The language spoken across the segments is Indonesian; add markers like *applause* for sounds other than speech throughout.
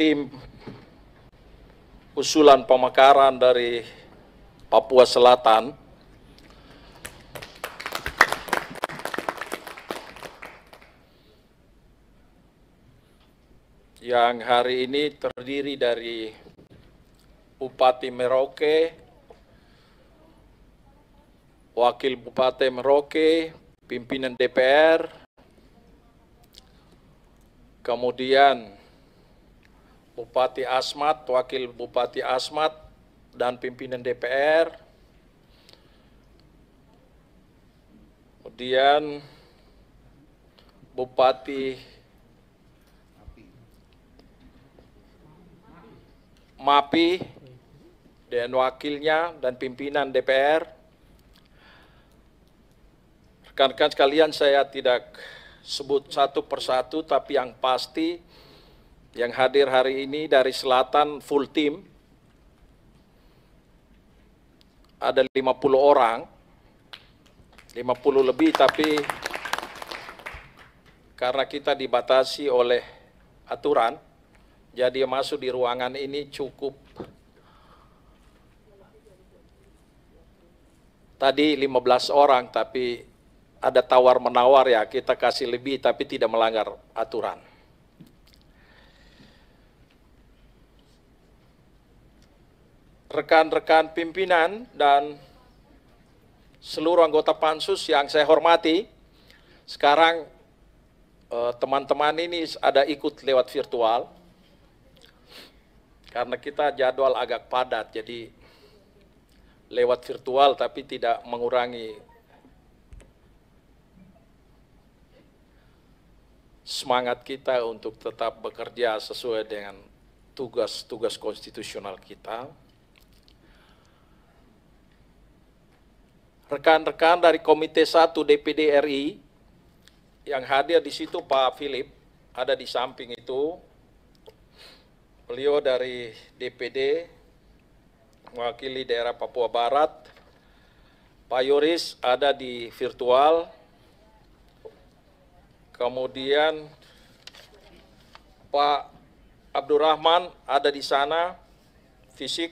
tim usulan pemekaran dari Papua Selatan yang hari ini terdiri dari Bupati Merauke, Wakil Bupati Merauke, pimpinan DPR, kemudian Bupati Asmat, Wakil Bupati Asmat, dan pimpinan DPR. Kemudian Bupati MAPI dan wakilnya dan pimpinan DPR. Rekan-rekan sekalian saya tidak sebut satu persatu tapi yang pasti yang hadir hari ini dari selatan full team ada 50 orang 50 lebih tapi karena kita dibatasi oleh aturan jadi masuk di ruangan ini cukup tadi 15 orang tapi ada tawar menawar ya kita kasih lebih tapi tidak melanggar aturan rekan-rekan pimpinan dan seluruh anggota pansus yang saya hormati. Sekarang eh, teman-teman ini ada ikut lewat virtual karena kita jadwal agak padat jadi lewat virtual tapi tidak mengurangi semangat kita untuk tetap bekerja sesuai dengan tugas-tugas konstitusional kita. rekan-rekan dari Komite 1 DPD RI yang hadir di situ Pak Philip ada di samping itu beliau dari DPD mewakili daerah Papua Barat Pak Yoris ada di virtual kemudian Pak Abdurrahman ada di sana fisik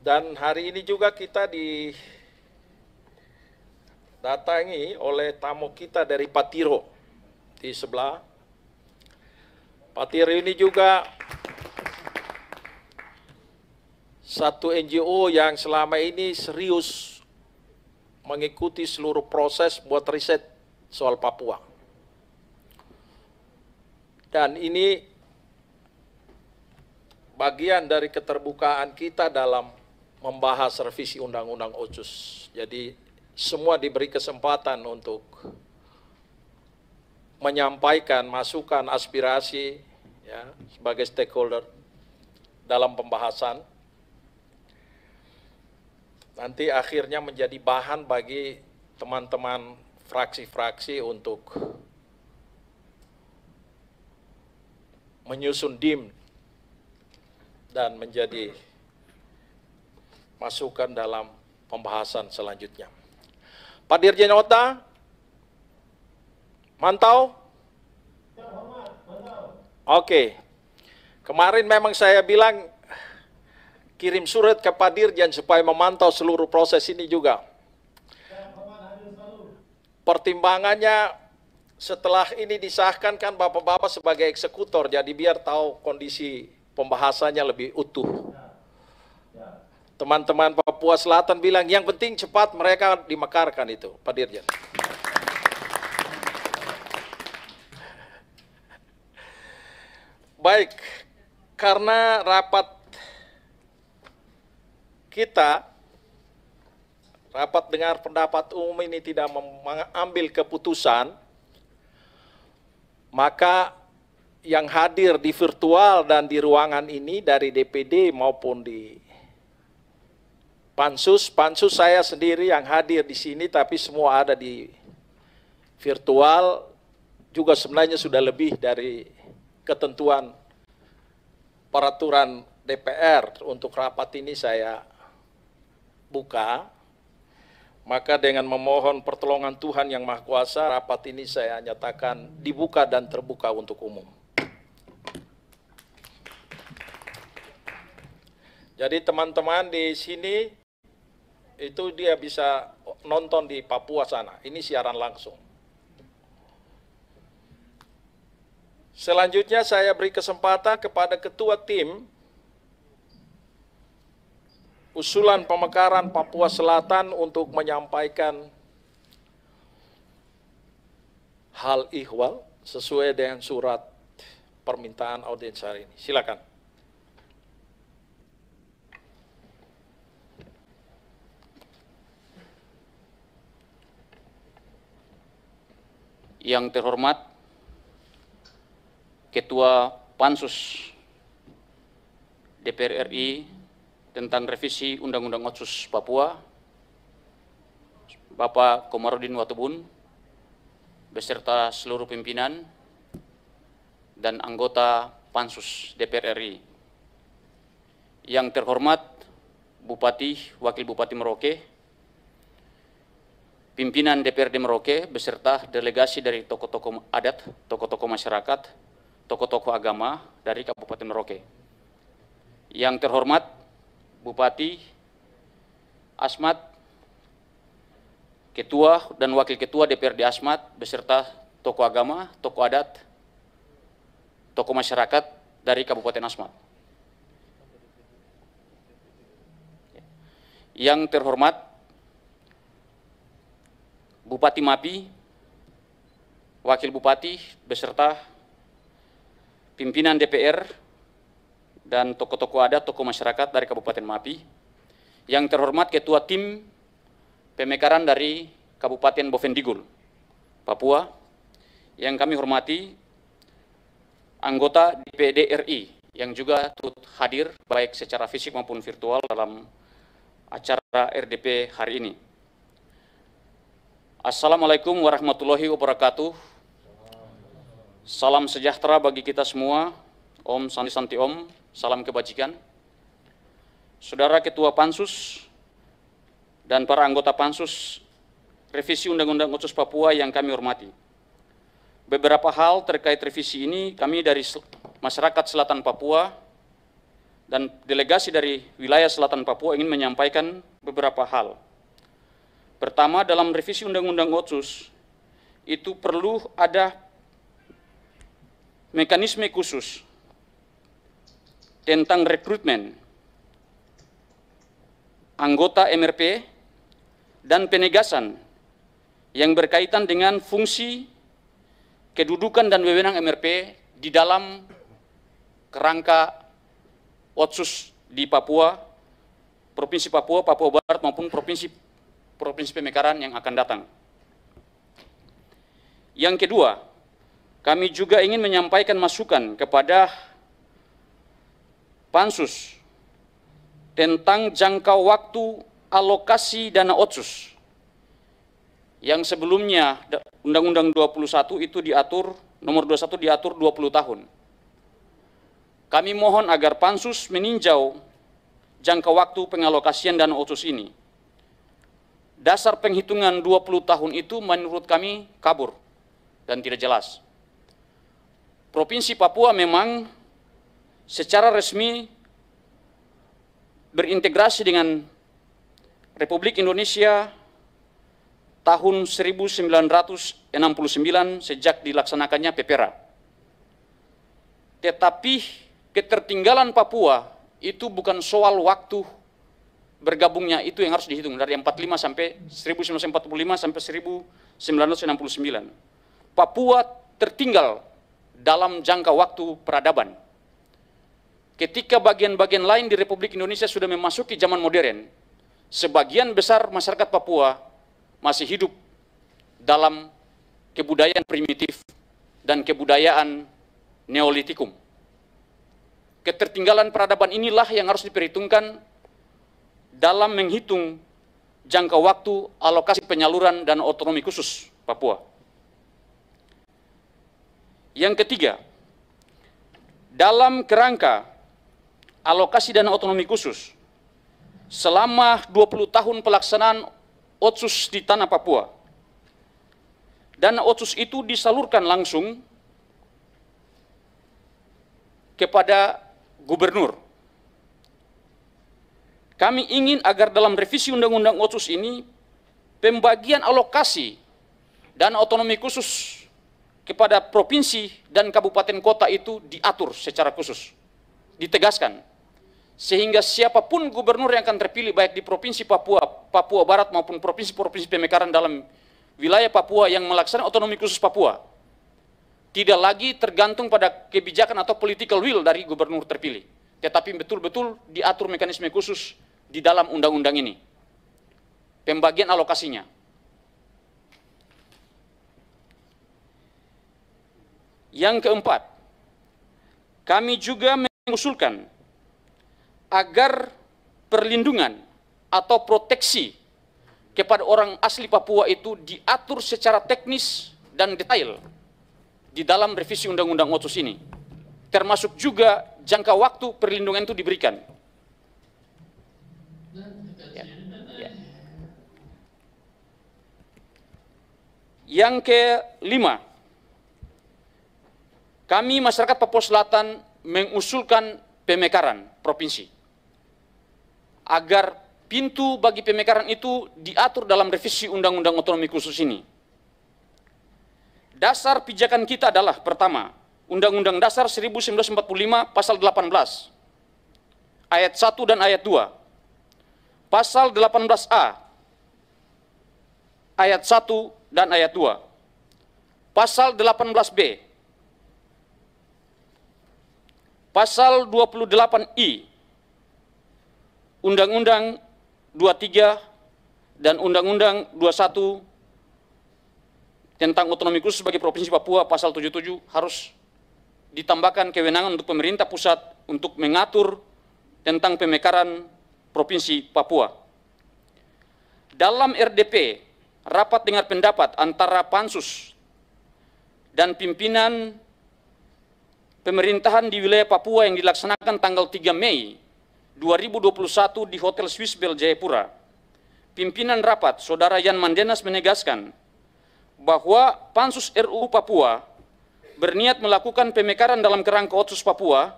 Dan hari ini juga kita didatangi oleh tamu kita dari Patiro di sebelah. Patiro ini juga satu NGO yang selama ini serius mengikuti seluruh proses buat riset soal Papua. Dan ini bagian dari keterbukaan kita dalam membahas revisi undang-undang OCUS. Jadi semua diberi kesempatan untuk menyampaikan masukan, aspirasi ya sebagai stakeholder dalam pembahasan. Nanti akhirnya menjadi bahan bagi teman-teman fraksi-fraksi untuk menyusun dim dan menjadi masukkan dalam pembahasan selanjutnya. Pak Dirjen Ota, mantau? Oke. Kemarin memang saya bilang kirim surat ke Pak Dirjen supaya memantau seluruh proses ini juga. Pertimbangannya setelah ini disahkan kan Bapak-Bapak sebagai eksekutor, jadi biar tahu kondisi pembahasannya lebih utuh teman-teman Papua Selatan bilang yang penting cepat mereka dimekarkan itu, Pak Dirjen. Baik, karena rapat kita, rapat dengar pendapat umum ini tidak mengambil keputusan, maka yang hadir di virtual dan di ruangan ini dari DPD maupun di pansus, pansus saya sendiri yang hadir di sini tapi semua ada di virtual juga sebenarnya sudah lebih dari ketentuan peraturan DPR untuk rapat ini saya buka. Maka dengan memohon pertolongan Tuhan Yang Maha Kuasa, rapat ini saya nyatakan dibuka dan terbuka untuk umum. Jadi teman-teman di sini itu dia bisa nonton di Papua sana. Ini siaran langsung. Selanjutnya saya beri kesempatan kepada ketua tim usulan pemekaran Papua Selatan untuk menyampaikan hal ihwal sesuai dengan surat permintaan audiens hari ini. Silakan. yang terhormat Ketua Pansus DPR RI tentang revisi Undang-Undang Otsus Papua, Bapak Komarudin Watubun, beserta seluruh pimpinan dan anggota Pansus DPR RI. Yang terhormat Bupati, Wakil Bupati Merauke, pimpinan DPRD Merauke beserta delegasi dari tokoh-tokoh adat, tokoh-tokoh masyarakat, tokoh-tokoh agama dari Kabupaten Merauke. Yang terhormat Bupati Asmat, Ketua dan Wakil Ketua DPRD Asmat beserta tokoh agama, tokoh adat, tokoh masyarakat dari Kabupaten Asmat. Yang terhormat Bupati Mapi, Wakil Bupati beserta pimpinan DPR dan tokoh-tokoh adat, tokoh masyarakat dari Kabupaten Mapi. Yang terhormat Ketua Tim Pemekaran dari Kabupaten Bovendigul, Papua. Yang kami hormati anggota DPD RI yang juga turut hadir baik secara fisik maupun virtual dalam acara RDP hari ini. Assalamualaikum warahmatullahi wabarakatuh. Salam sejahtera bagi kita semua. Om Santi Santi Om, salam kebajikan. Saudara Ketua Pansus dan para anggota Pansus revisi Undang-Undang Otsus Papua yang kami hormati. Beberapa hal terkait revisi ini kami dari masyarakat Selatan Papua dan delegasi dari wilayah Selatan Papua ingin menyampaikan beberapa hal. Pertama, dalam revisi Undang-Undang Otsus, itu perlu ada mekanisme khusus tentang rekrutmen anggota MRP dan penegasan yang berkaitan dengan fungsi, kedudukan, dan wewenang MRP di dalam kerangka otsus di Papua, Provinsi Papua, Papua Barat, maupun Provinsi Provinsi Pemekaran yang akan datang. Yang kedua, kami juga ingin menyampaikan masukan kepada Pansus tentang jangka waktu alokasi dana otsus yang sebelumnya Undang-Undang 21 itu diatur nomor 21 diatur 20 tahun. Kami mohon agar pansus meninjau jangka waktu pengalokasian dana otsus ini dasar penghitungan 20 tahun itu menurut kami kabur dan tidak jelas. Provinsi Papua memang secara resmi berintegrasi dengan Republik Indonesia tahun 1969 sejak dilaksanakannya PPRA. Tetapi ketertinggalan Papua itu bukan soal waktu bergabungnya itu yang harus dihitung dari 45 sampai 1945 sampai 1969. Papua tertinggal dalam jangka waktu peradaban. Ketika bagian-bagian lain di Republik Indonesia sudah memasuki zaman modern, sebagian besar masyarakat Papua masih hidup dalam kebudayaan primitif dan kebudayaan neolitikum. Ketertinggalan peradaban inilah yang harus diperhitungkan dalam menghitung jangka waktu alokasi penyaluran dan otonomi khusus Papua. Yang ketiga, dalam kerangka alokasi dan otonomi khusus, selama 20 tahun pelaksanaan otsus di tanah Papua, dana otsus itu disalurkan langsung kepada gubernur kami ingin agar dalam revisi Undang-Undang Otsus ini, pembagian alokasi dan otonomi khusus kepada provinsi dan kabupaten kota itu diatur secara khusus, ditegaskan. Sehingga siapapun gubernur yang akan terpilih baik di Provinsi Papua, Papua Barat maupun provinsi-provinsi pemekaran dalam wilayah Papua yang melaksanakan otonomi khusus Papua, tidak lagi tergantung pada kebijakan atau political will dari gubernur terpilih, tetapi betul-betul diatur mekanisme khusus di dalam undang-undang ini. Pembagian alokasinya. Yang keempat, kami juga mengusulkan agar perlindungan atau proteksi kepada orang asli Papua itu diatur secara teknis dan detail di dalam revisi Undang-Undang Otsus ini. Termasuk juga jangka waktu perlindungan itu diberikan. Yang kelima, kami masyarakat Papua Selatan mengusulkan pemekaran provinsi agar pintu bagi pemekaran itu diatur dalam revisi Undang-Undang Otonomi Khusus ini. Dasar pijakan kita adalah pertama, Undang-Undang Dasar 1945 pasal 18 ayat 1 dan ayat 2. Pasal 18A ayat 1 dan ayat 2. Pasal 18B. Pasal 28I. Undang-Undang 23 dan Undang-Undang 21 tentang otonomi khusus sebagai Provinsi Papua pasal 77 harus ditambahkan kewenangan untuk pemerintah pusat untuk mengatur tentang pemekaran Provinsi Papua. Dalam RDP rapat dengar pendapat antara pansus dan pimpinan pemerintahan di wilayah Papua yang dilaksanakan tanggal 3 Mei 2021 di Hotel Swiss Bell Jayapura. Pimpinan rapat, Saudara Yan Mandenas menegaskan bahwa Pansus RUU Papua berniat melakukan pemekaran dalam kerangka Otsus Papua,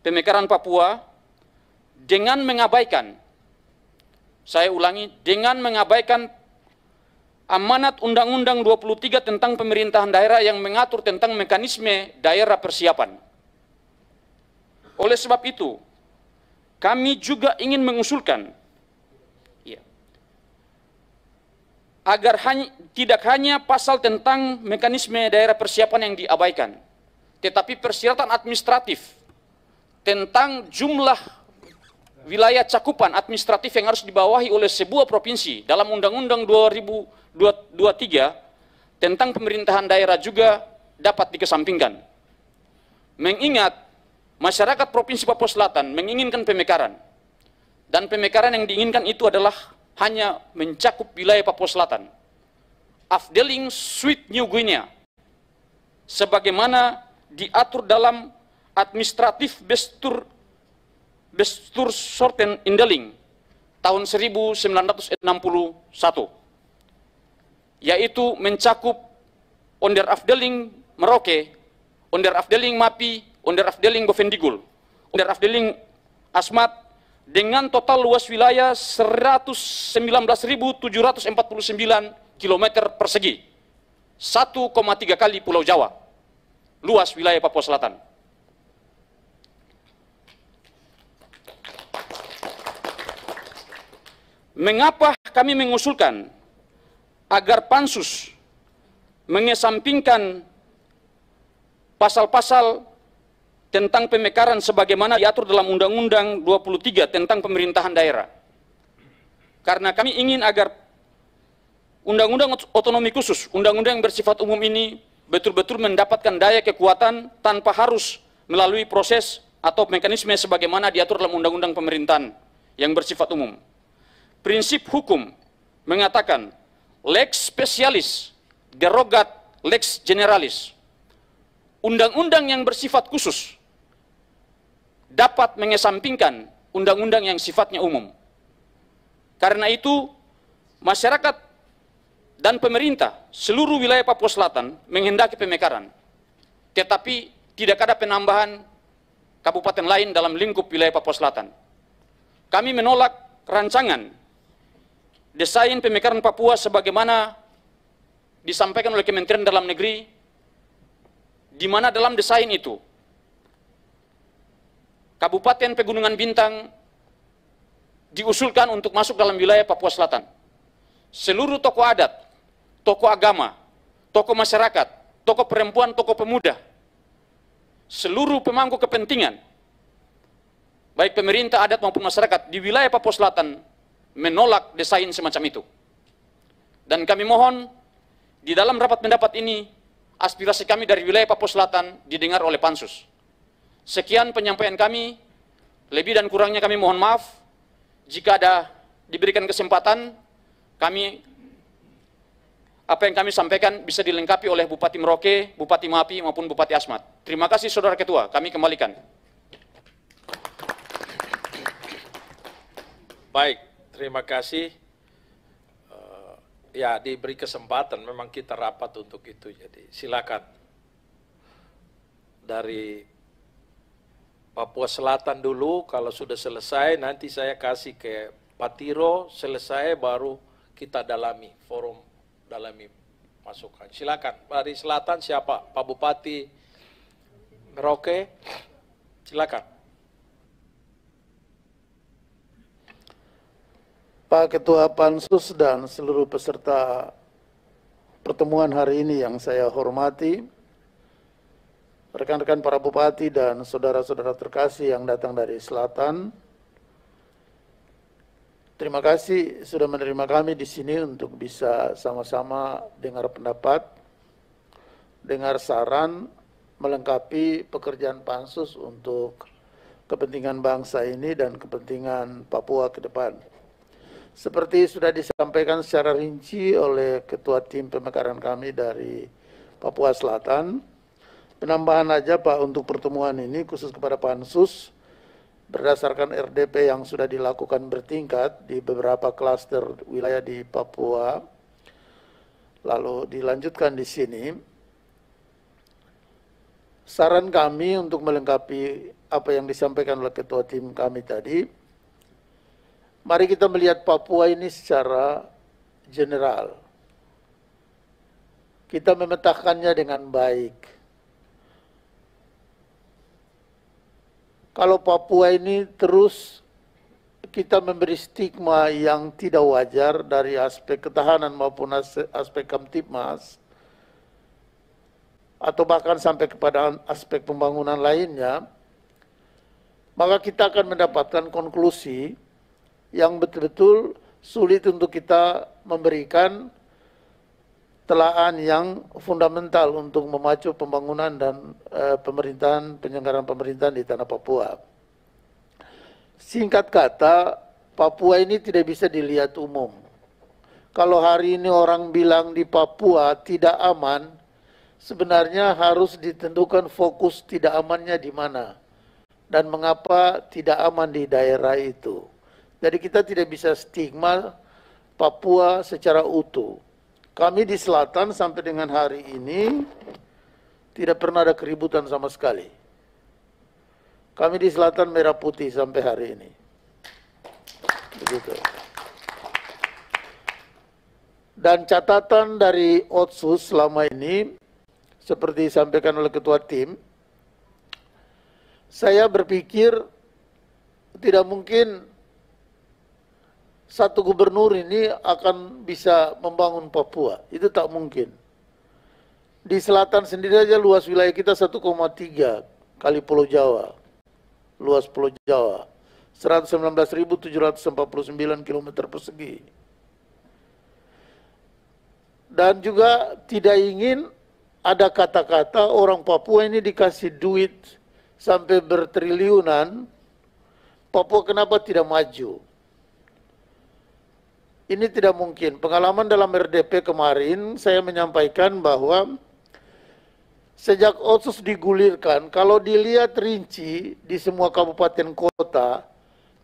pemekaran Papua, dengan mengabaikan, saya ulangi, dengan mengabaikan amanat Undang-Undang 23 tentang pemerintahan daerah yang mengatur tentang mekanisme daerah persiapan. Oleh sebab itu, kami juga ingin mengusulkan ya, agar hanya, tidak hanya pasal tentang mekanisme daerah persiapan yang diabaikan, tetapi persyaratan administratif tentang jumlah wilayah cakupan administratif yang harus dibawahi oleh sebuah provinsi dalam Undang-Undang 2000 23 tentang pemerintahan daerah juga dapat dikesampingkan. Mengingat masyarakat Provinsi Papua Selatan menginginkan pemekaran dan pemekaran yang diinginkan itu adalah hanya mencakup wilayah Papua Selatan. Afdeling Sweet New Guinea sebagaimana diatur dalam administratif bestur bestur sorten indeling tahun 1961 yaitu mencakup onder afdeling Merauke, onder afdeling Mapi, onder afdeling Bovendigul, onder afdeling Asmat dengan total luas wilayah 119.749 km persegi. 1,3 kali Pulau Jawa, luas wilayah Papua Selatan. Mengapa kami mengusulkan agar pansus mengesampingkan pasal-pasal tentang pemekaran sebagaimana diatur dalam Undang-Undang 23 tentang pemerintahan daerah. Karena kami ingin agar Undang-Undang otonomi khusus, Undang-Undang yang bersifat umum ini betul-betul mendapatkan daya kekuatan tanpa harus melalui proses atau mekanisme sebagaimana diatur dalam Undang-Undang pemerintahan yang bersifat umum. Prinsip hukum mengatakan lex spesialis, derogat lex generalis. Undang-undang yang bersifat khusus dapat mengesampingkan undang-undang yang sifatnya umum. Karena itu, masyarakat dan pemerintah seluruh wilayah Papua Selatan menghendaki pemekaran. Tetapi tidak ada penambahan kabupaten lain dalam lingkup wilayah Papua Selatan. Kami menolak rancangan desain pemekaran Papua sebagaimana disampaikan oleh Kementerian Dalam Negeri, di mana dalam desain itu, Kabupaten Pegunungan Bintang diusulkan untuk masuk dalam wilayah Papua Selatan. Seluruh tokoh adat, tokoh agama, tokoh masyarakat, tokoh perempuan, tokoh pemuda, seluruh pemangku kepentingan, baik pemerintah adat maupun masyarakat di wilayah Papua Selatan menolak desain semacam itu. Dan kami mohon di dalam rapat pendapat ini aspirasi kami dari wilayah Papua Selatan didengar oleh pansus. Sekian penyampaian kami. Lebih dan kurangnya kami mohon maaf. Jika ada diberikan kesempatan, kami apa yang kami sampaikan bisa dilengkapi oleh Bupati Merauke, Bupati Mapi maupun Bupati Asmat. Terima kasih Saudara Ketua, kami kembalikan. Baik, Terima kasih. Eh, ya, diberi kesempatan memang kita rapat untuk itu. Jadi, silakan. Dari Papua Selatan dulu, kalau sudah selesai nanti saya kasih ke Patiro, selesai baru kita dalami, forum dalami masukan. Silakan, dari Selatan siapa? Pak Bupati Merauke, silakan. Pak Ketua Pansus dan seluruh peserta pertemuan hari ini yang saya hormati, rekan-rekan para bupati dan saudara-saudara terkasih yang datang dari selatan. Terima kasih sudah menerima kami di sini untuk bisa sama-sama dengar pendapat, dengar saran, melengkapi pekerjaan pansus untuk kepentingan bangsa ini dan kepentingan Papua ke depan. Seperti sudah disampaikan secara rinci oleh Ketua Tim Pemekaran kami dari Papua Selatan, penambahan aja Pak untuk pertemuan ini khusus kepada Pansus, berdasarkan RDP yang sudah dilakukan bertingkat di beberapa klaster wilayah di Papua, lalu dilanjutkan di sini, saran kami untuk melengkapi apa yang disampaikan oleh ketua tim kami tadi, Mari kita melihat Papua ini secara general. Kita memetakannya dengan baik. Kalau Papua ini terus kita memberi stigma yang tidak wajar dari aspek ketahanan maupun aspek kamtipmas, atau bahkan sampai kepada aspek pembangunan lainnya, maka kita akan mendapatkan konklusi yang betul-betul sulit untuk kita memberikan telaan yang fundamental untuk memacu pembangunan dan e, pemerintahan penyelenggaraan pemerintahan di tanah Papua. Singkat kata, Papua ini tidak bisa dilihat umum. Kalau hari ini orang bilang di Papua tidak aman, sebenarnya harus ditentukan fokus tidak amannya di mana dan mengapa tidak aman di daerah itu. Jadi kita tidak bisa stigma Papua secara utuh. Kami di selatan sampai dengan hari ini tidak pernah ada keributan sama sekali. Kami di selatan merah putih sampai hari ini. Begitu. Dan catatan dari Otsus selama ini, seperti disampaikan oleh ketua tim, saya berpikir tidak mungkin satu gubernur ini akan bisa membangun Papua. Itu tak mungkin. Di selatan sendiri aja luas wilayah kita 1,3 kali Pulau Jawa. Luas Pulau Jawa. 119.749 km persegi. Dan juga tidak ingin ada kata-kata orang Papua ini dikasih duit sampai bertriliunan. Papua kenapa tidak maju? ini tidak mungkin. Pengalaman dalam RDP kemarin saya menyampaikan bahwa sejak Otsus digulirkan, kalau dilihat rinci di semua kabupaten kota,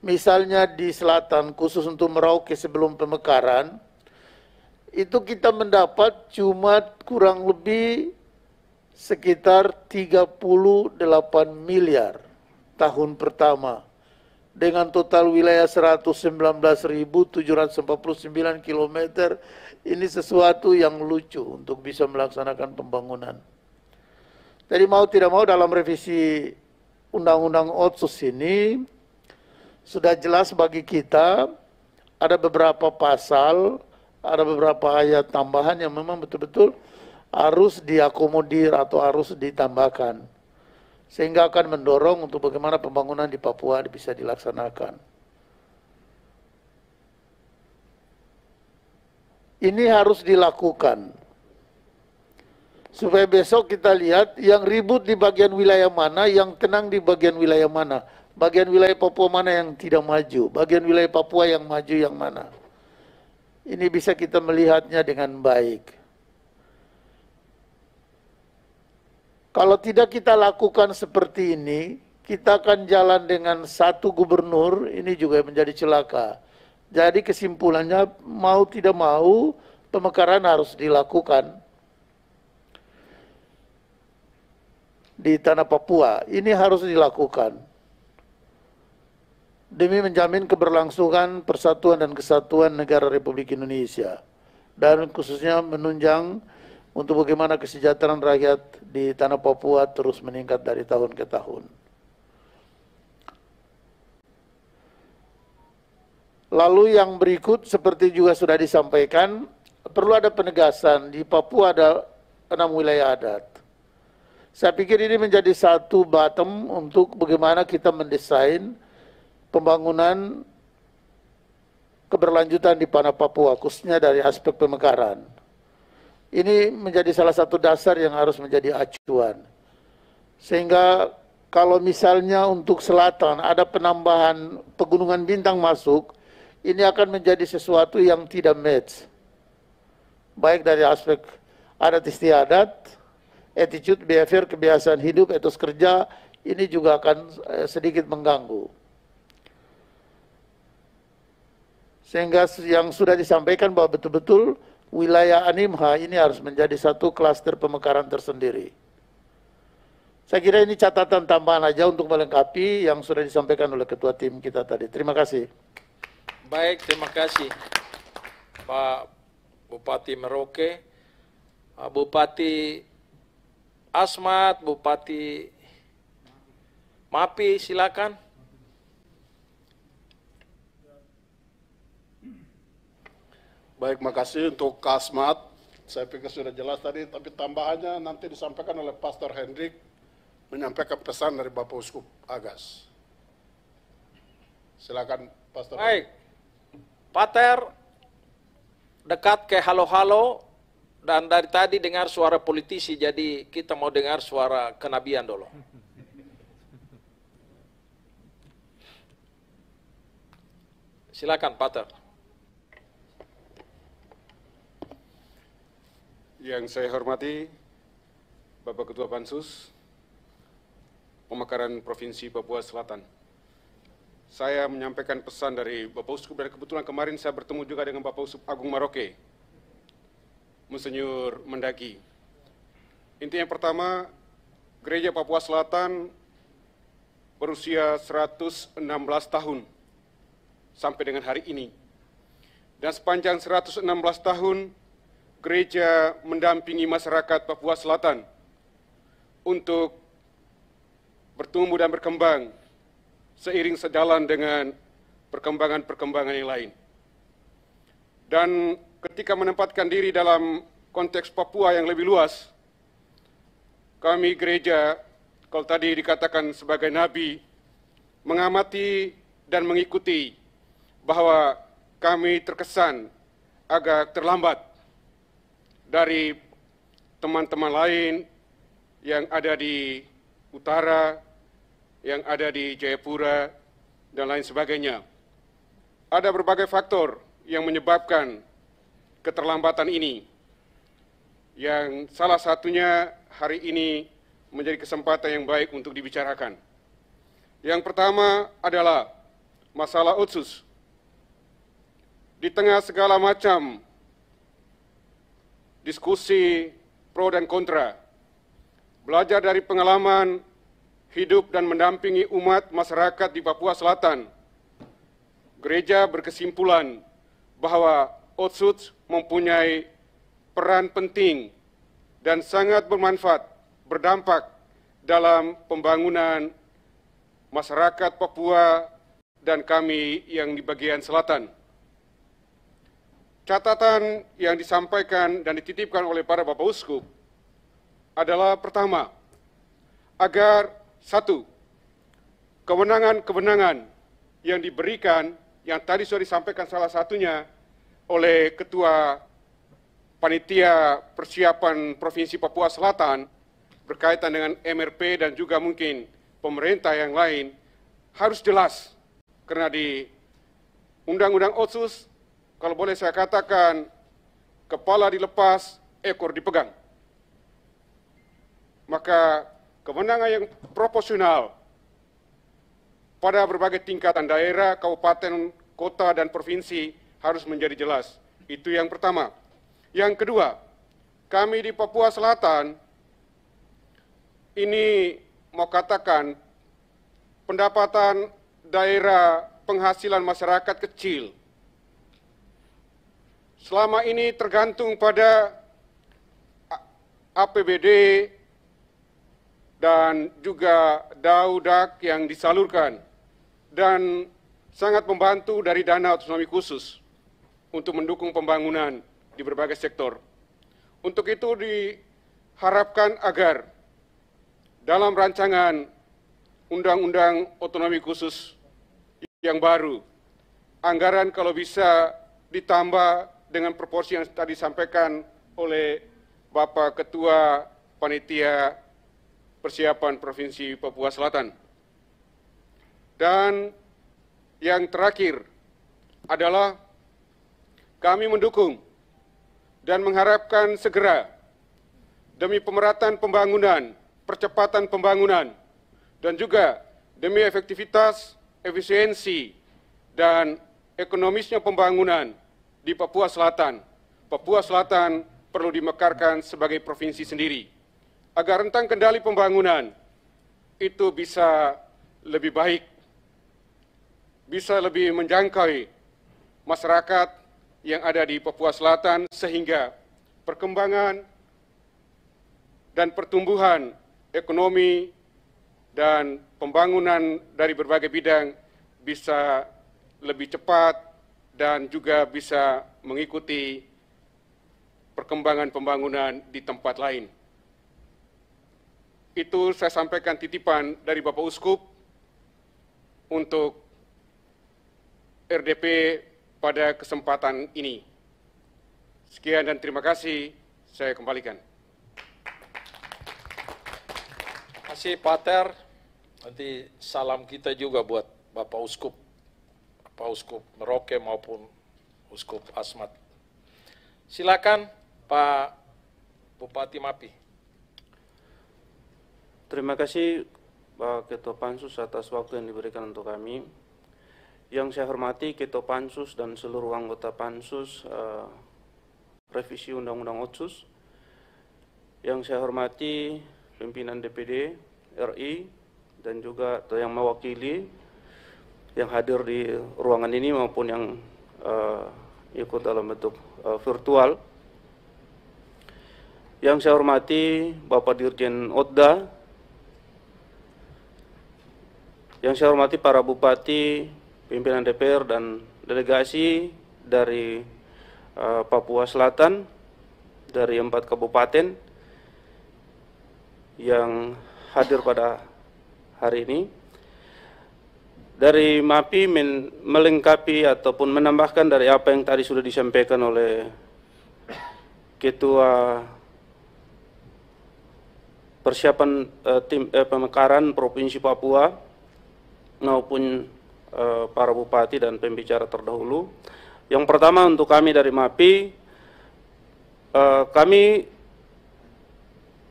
misalnya di selatan khusus untuk Merauke sebelum pemekaran, itu kita mendapat cuma kurang lebih sekitar 38 miliar tahun pertama dengan total wilayah 119.749 km ini sesuatu yang lucu untuk bisa melaksanakan pembangunan. Jadi mau tidak mau dalam revisi undang-undang otsus ini sudah jelas bagi kita ada beberapa pasal, ada beberapa ayat tambahan yang memang betul-betul harus diakomodir atau harus ditambahkan sehingga akan mendorong untuk bagaimana pembangunan di Papua bisa dilaksanakan. Ini harus dilakukan supaya besok kita lihat yang ribut di bagian wilayah mana, yang tenang di bagian wilayah mana, bagian wilayah Papua mana yang tidak maju, bagian wilayah Papua yang maju yang mana. Ini bisa kita melihatnya dengan baik. Kalau tidak kita lakukan seperti ini, kita akan jalan dengan satu gubernur, ini juga menjadi celaka. Jadi kesimpulannya mau tidak mau pemekaran harus dilakukan di tanah Papua. Ini harus dilakukan demi menjamin keberlangsungan persatuan dan kesatuan negara Republik Indonesia dan khususnya menunjang untuk bagaimana kesejahteraan rakyat di tanah Papua terus meningkat dari tahun ke tahun. Lalu yang berikut seperti juga sudah disampaikan, perlu ada penegasan di Papua ada enam wilayah adat. Saya pikir ini menjadi satu bottom untuk bagaimana kita mendesain pembangunan keberlanjutan di tanah Papua, khususnya dari aspek pemekaran. Ini menjadi salah satu dasar yang harus menjadi acuan. Sehingga kalau misalnya untuk selatan ada penambahan pegunungan bintang masuk, ini akan menjadi sesuatu yang tidak match. Baik dari aspek adat istiadat, attitude, behavior, kebiasaan hidup, etos kerja, ini juga akan eh, sedikit mengganggu. Sehingga yang sudah disampaikan bahwa betul-betul wilayah Animha ini harus menjadi satu klaster pemekaran tersendiri. Saya kira ini catatan tambahan aja untuk melengkapi yang sudah disampaikan oleh ketua tim kita tadi. Terima kasih. Baik, terima kasih Pak Bupati Merauke, Bupati Asmat, Bupati Mapi, silakan. Baik, makasih untuk Kasmat. Saya pikir sudah jelas tadi, tapi tambahannya nanti disampaikan oleh Pastor Hendrik menyampaikan pesan dari Bapak Uskup Agas. Silakan Pastor. Baik. Pater dekat ke halo-halo dan dari tadi dengar suara politisi jadi kita mau dengar suara kenabian dulu. Silakan Pater. Yang saya hormati Bapak Ketua Pansus, Pemekaran Provinsi Papua Selatan. Saya menyampaikan pesan dari Bapak Uskup dan kebetulan kemarin saya bertemu juga dengan Bapak Uskup Agung Maroke, Monsinyur Mendaki. Intinya yang pertama, Gereja Papua Selatan berusia 116 tahun sampai dengan hari ini. Dan sepanjang 116 tahun, gereja mendampingi masyarakat Papua Selatan untuk bertumbuh dan berkembang seiring sejalan dengan perkembangan-perkembangan yang lain. Dan ketika menempatkan diri dalam konteks Papua yang lebih luas, kami gereja, kalau tadi dikatakan sebagai nabi, mengamati dan mengikuti bahwa kami terkesan agak terlambat dari teman-teman lain yang ada di utara, yang ada di Jayapura, dan lain sebagainya. Ada berbagai faktor yang menyebabkan keterlambatan ini, yang salah satunya hari ini menjadi kesempatan yang baik untuk dibicarakan. Yang pertama adalah masalah otsus. Di tengah segala macam diskusi pro dan kontra, belajar dari pengalaman hidup dan mendampingi umat masyarakat di Papua Selatan. Gereja berkesimpulan bahwa Otsuts mempunyai peran penting dan sangat bermanfaat, berdampak dalam pembangunan masyarakat Papua dan kami yang di bagian selatan. Catatan yang disampaikan dan dititipkan oleh para Bapak Uskup adalah pertama, agar satu, kewenangan-kewenangan yang diberikan yang tadi sudah disampaikan salah satunya oleh Ketua Panitia Persiapan Provinsi Papua Selatan berkaitan dengan MRP dan juga mungkin pemerintah yang lain harus jelas karena di Undang-Undang Otsus kalau boleh saya katakan, kepala dilepas, ekor dipegang. Maka kemenangan yang proporsional pada berbagai tingkatan daerah, kabupaten, kota, dan provinsi harus menjadi jelas. Itu yang pertama. Yang kedua, kami di Papua Selatan ini mau katakan pendapatan daerah penghasilan masyarakat kecil selama ini tergantung pada APBD dan juga daudak yang disalurkan dan sangat membantu dari dana otonomi khusus untuk mendukung pembangunan di berbagai sektor. Untuk itu diharapkan agar dalam rancangan Undang-Undang Otonomi Khusus yang baru, anggaran kalau bisa ditambah dengan proporsi yang tadi disampaikan oleh Bapak Ketua Panitia Persiapan Provinsi Papua Selatan. Dan yang terakhir adalah kami mendukung dan mengharapkan segera demi pemerataan pembangunan, percepatan pembangunan, dan juga demi efektivitas, efisiensi, dan ekonomisnya pembangunan, di Papua Selatan. Papua Selatan perlu dimekarkan sebagai provinsi sendiri agar rentang kendali pembangunan itu bisa lebih baik, bisa lebih menjangkau masyarakat yang ada di Papua Selatan sehingga perkembangan dan pertumbuhan ekonomi dan pembangunan dari berbagai bidang bisa lebih cepat dan juga bisa mengikuti perkembangan pembangunan di tempat lain. Itu saya sampaikan titipan dari Bapak Uskup untuk RDP pada kesempatan ini. Sekian dan terima kasih, saya kembalikan. Terima kasih Pater, nanti salam kita juga buat Bapak Uskup. Pak Uskup Merauke maupun Uskup Asmat. Silakan Pak Bupati Mapi. Terima kasih Pak Ketua Pansus atas waktu yang diberikan untuk kami. Yang saya hormati Ketua Pansus dan seluruh anggota Pansus uh, revisi Undang-Undang Otsus. Yang saya hormati pimpinan DPD RI dan juga yang mewakili yang hadir di ruangan ini maupun yang uh, ikut dalam bentuk uh, virtual. Yang saya hormati Bapak Dirjen Otda, yang saya hormati para bupati, pimpinan DPR dan delegasi dari uh, Papua Selatan dari empat kabupaten yang hadir pada hari ini dari MAPI men, melengkapi ataupun menambahkan dari apa yang tadi sudah disampaikan oleh Ketua Persiapan eh, Tim eh, Pemekaran Provinsi Papua maupun eh, para bupati dan pembicara terdahulu. Yang pertama untuk kami dari MAPI, eh, kami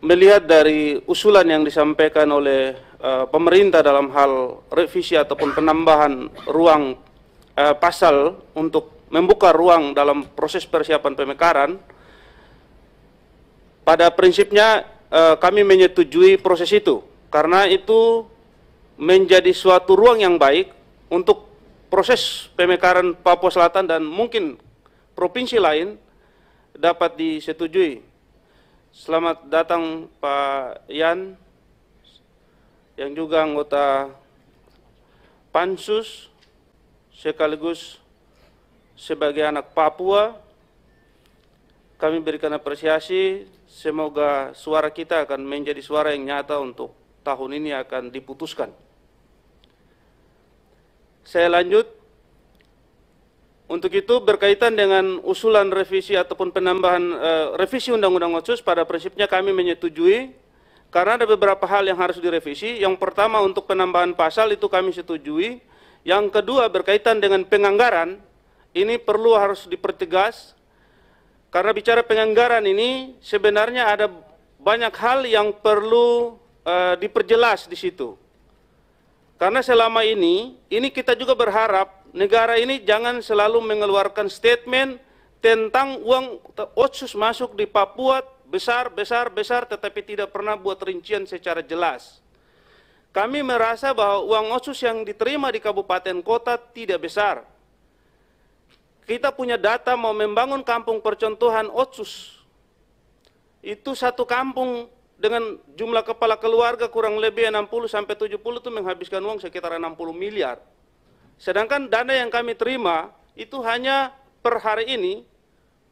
melihat dari usulan yang disampaikan oleh Eh, pemerintah dalam hal revisi ataupun penambahan ruang uh, pasal untuk membuka ruang dalam proses persiapan pemekaran, pada prinsipnya uh, kami menyetujui proses itu karena itu menjadi suatu ruang yang baik untuk proses pemekaran Papua Selatan dan mungkin provinsi lain dapat disetujui. Selamat datang Pak Yan yang juga anggota Pansus sekaligus sebagai anak Papua kami berikan apresiasi semoga suara kita akan menjadi suara yang nyata untuk tahun ini akan diputuskan. Saya lanjut untuk itu berkaitan dengan usulan revisi ataupun penambahan uh, revisi Undang-Undang Otsus pada prinsipnya kami menyetujui karena ada beberapa hal yang harus direvisi. Yang pertama untuk penambahan pasal itu kami setujui. Yang kedua berkaitan dengan penganggaran, ini perlu harus dipertegas. Karena bicara penganggaran ini sebenarnya ada banyak hal yang perlu uh, diperjelas di situ. Karena selama ini, ini kita juga berharap negara ini jangan selalu mengeluarkan statement tentang uang otsus masuk di Papua besar, besar, besar tetapi tidak pernah buat rincian secara jelas. Kami merasa bahwa uang otsus yang diterima di kabupaten kota tidak besar. Kita punya data mau membangun kampung percontohan otsus. Itu satu kampung dengan jumlah kepala keluarga kurang lebih 60 sampai 70 itu menghabiskan uang sekitar 60 miliar. Sedangkan dana yang kami terima itu hanya per hari ini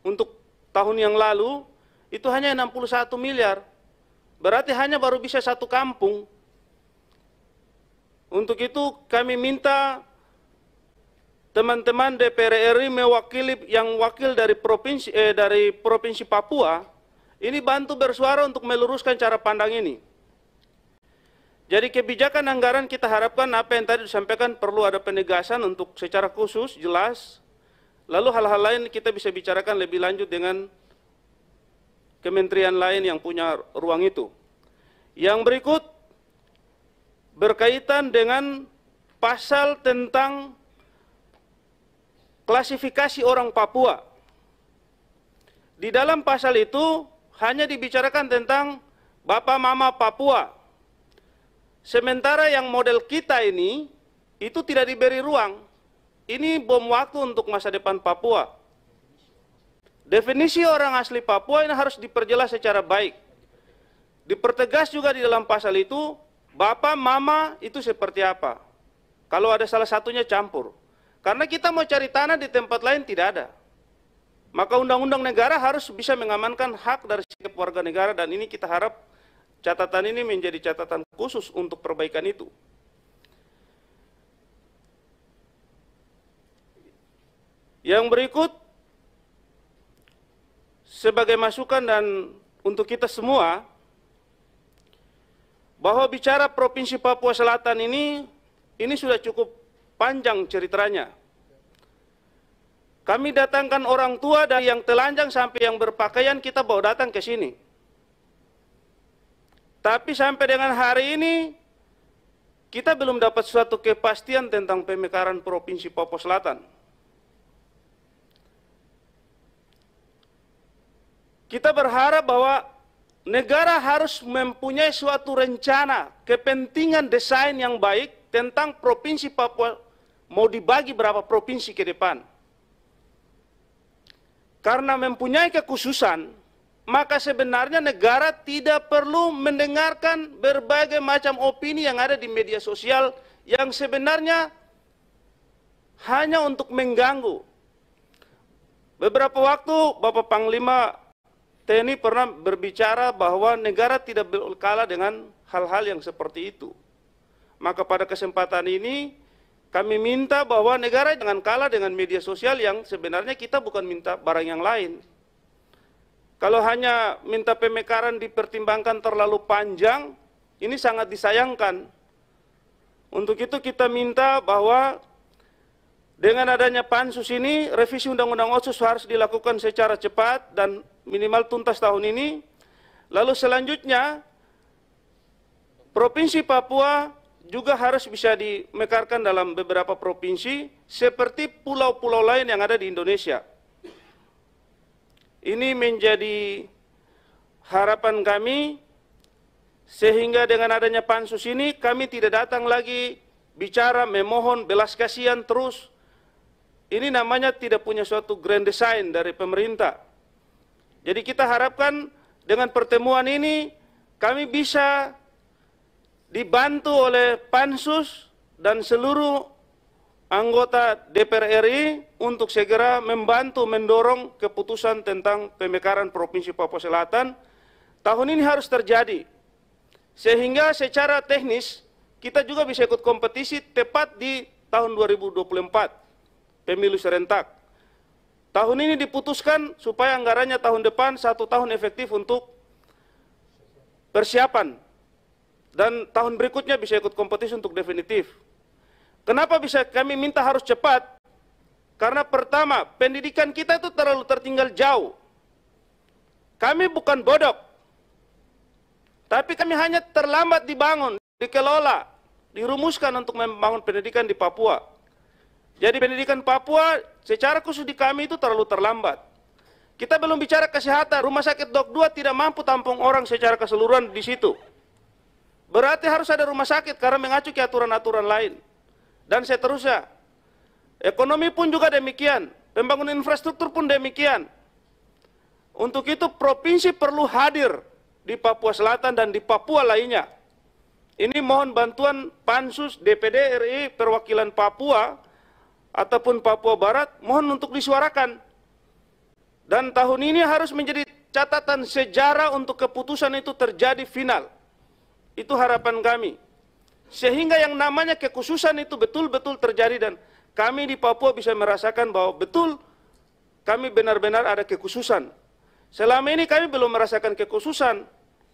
untuk tahun yang lalu itu hanya 61 miliar. Berarti hanya baru bisa satu kampung. Untuk itu kami minta teman-teman DPR RI mewakili yang wakil dari provinsi eh, dari provinsi Papua ini bantu bersuara untuk meluruskan cara pandang ini. Jadi kebijakan anggaran kita harapkan apa yang tadi disampaikan perlu ada penegasan untuk secara khusus jelas. Lalu hal-hal lain kita bisa bicarakan lebih lanjut dengan kementerian lain yang punya ruang itu. Yang berikut berkaitan dengan pasal tentang klasifikasi orang Papua. Di dalam pasal itu hanya dibicarakan tentang Bapak Mama Papua. Sementara yang model kita ini itu tidak diberi ruang. Ini bom waktu untuk masa depan Papua. Definisi orang asli Papua ini harus diperjelas secara baik. Dipertegas juga di dalam pasal itu, bapak, mama itu seperti apa. Kalau ada salah satunya campur. Karena kita mau cari tanah di tempat lain tidak ada. Maka undang-undang negara harus bisa mengamankan hak dari setiap warga negara dan ini kita harap catatan ini menjadi catatan khusus untuk perbaikan itu. Yang berikut sebagai masukan dan untuk kita semua bahwa bicara Provinsi Papua Selatan ini ini sudah cukup panjang ceritanya. Kami datangkan orang tua dari yang telanjang sampai yang berpakaian kita bawa datang ke sini. Tapi sampai dengan hari ini kita belum dapat suatu kepastian tentang pemekaran Provinsi Papua Selatan. Kita berharap bahwa negara harus mempunyai suatu rencana, kepentingan desain yang baik tentang provinsi Papua mau dibagi berapa provinsi ke depan. Karena mempunyai kekhususan, maka sebenarnya negara tidak perlu mendengarkan berbagai macam opini yang ada di media sosial yang sebenarnya hanya untuk mengganggu. Beberapa waktu Bapak Panglima TNI pernah berbicara bahwa negara tidak berkala dengan hal-hal yang seperti itu. Maka pada kesempatan ini kami minta bahwa negara jangan kalah dengan media sosial yang sebenarnya kita bukan minta barang yang lain. Kalau hanya minta pemekaran dipertimbangkan terlalu panjang, ini sangat disayangkan. Untuk itu kita minta bahwa dengan adanya pansus ini, revisi Undang-Undang OSUS harus dilakukan secara cepat dan minimal tuntas tahun ini. Lalu selanjutnya, Provinsi Papua juga harus bisa dimekarkan dalam beberapa provinsi seperti pulau-pulau lain yang ada di Indonesia. Ini menjadi harapan kami sehingga dengan adanya pansus ini kami tidak datang lagi bicara memohon belas kasihan terus. Ini namanya tidak punya suatu grand design dari pemerintah. Jadi kita harapkan dengan pertemuan ini kami bisa dibantu oleh Pansus dan seluruh anggota DPR RI untuk segera membantu mendorong keputusan tentang pemekaran Provinsi Papua Selatan tahun ini harus terjadi. Sehingga secara teknis kita juga bisa ikut kompetisi tepat di tahun 2024 pemilu serentak. Tahun ini diputuskan supaya anggarannya tahun depan satu tahun efektif untuk persiapan dan tahun berikutnya bisa ikut kompetisi untuk definitif. Kenapa bisa kami minta harus cepat? Karena pertama, pendidikan kita itu terlalu tertinggal jauh. Kami bukan bodoh, tapi kami hanya terlambat dibangun, dikelola, dirumuskan untuk membangun pendidikan di Papua. Jadi pendidikan Papua secara khusus di kami itu terlalu terlambat. Kita belum bicara kesehatan, rumah sakit Dok 2 tidak mampu tampung orang secara keseluruhan di situ. Berarti harus ada rumah sakit karena mengacu ke aturan-aturan lain. Dan seterusnya. Ekonomi pun juga demikian, pembangunan infrastruktur pun demikian. Untuk itu provinsi perlu hadir di Papua Selatan dan di Papua lainnya. Ini mohon bantuan Pansus DPD RI Perwakilan Papua ataupun Papua Barat mohon untuk disuarakan. Dan tahun ini harus menjadi catatan sejarah untuk keputusan itu terjadi final. Itu harapan kami. Sehingga yang namanya kekhususan itu betul-betul terjadi dan kami di Papua bisa merasakan bahwa betul kami benar-benar ada kekhususan. Selama ini kami belum merasakan kekhususan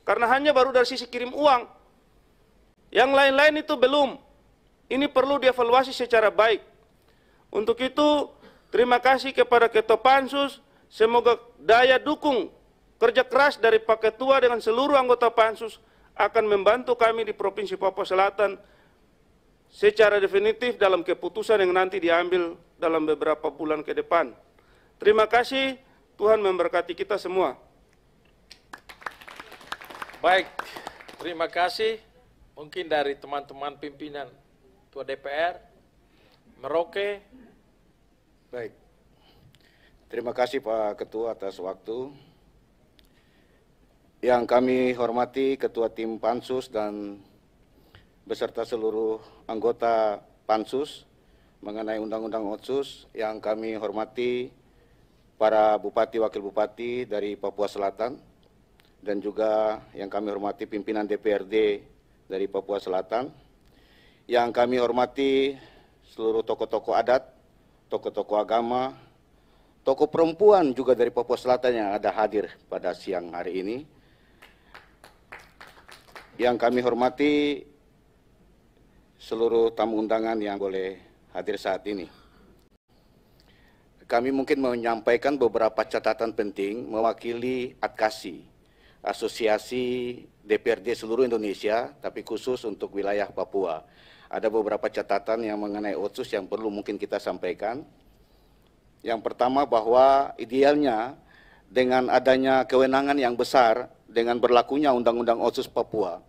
karena hanya baru dari sisi kirim uang. Yang lain-lain itu belum. Ini perlu dievaluasi secara baik. Untuk itu, terima kasih kepada Ketua Pansus. Semoga daya dukung kerja keras dari Pak Ketua dengan seluruh anggota Pansus akan membantu kami di Provinsi Papua Selatan secara definitif dalam keputusan yang nanti diambil dalam beberapa bulan ke depan. Terima kasih, Tuhan memberkati kita semua. Baik, terima kasih. Mungkin dari teman-teman pimpinan tua DPR, Merauke. Baik. Terima kasih Pak Ketua atas waktu. Yang kami hormati Ketua Tim Pansus dan beserta seluruh anggota Pansus mengenai Undang-Undang Otsus yang kami hormati para Bupati Wakil Bupati dari Papua Selatan dan juga yang kami hormati pimpinan DPRD dari Papua Selatan, yang kami hormati seluruh tokoh-tokoh adat, tokoh-tokoh agama, tokoh perempuan juga dari Papua Selatan yang ada hadir pada siang hari ini. Yang kami hormati seluruh tamu undangan yang boleh hadir saat ini. Kami mungkin menyampaikan beberapa catatan penting mewakili adkasi Asosiasi DPRD seluruh Indonesia, tapi khusus untuk wilayah Papua ada beberapa catatan yang mengenai otsus yang perlu mungkin kita sampaikan. Yang pertama bahwa idealnya dengan adanya kewenangan yang besar dengan berlakunya Undang-Undang Otsus Papua,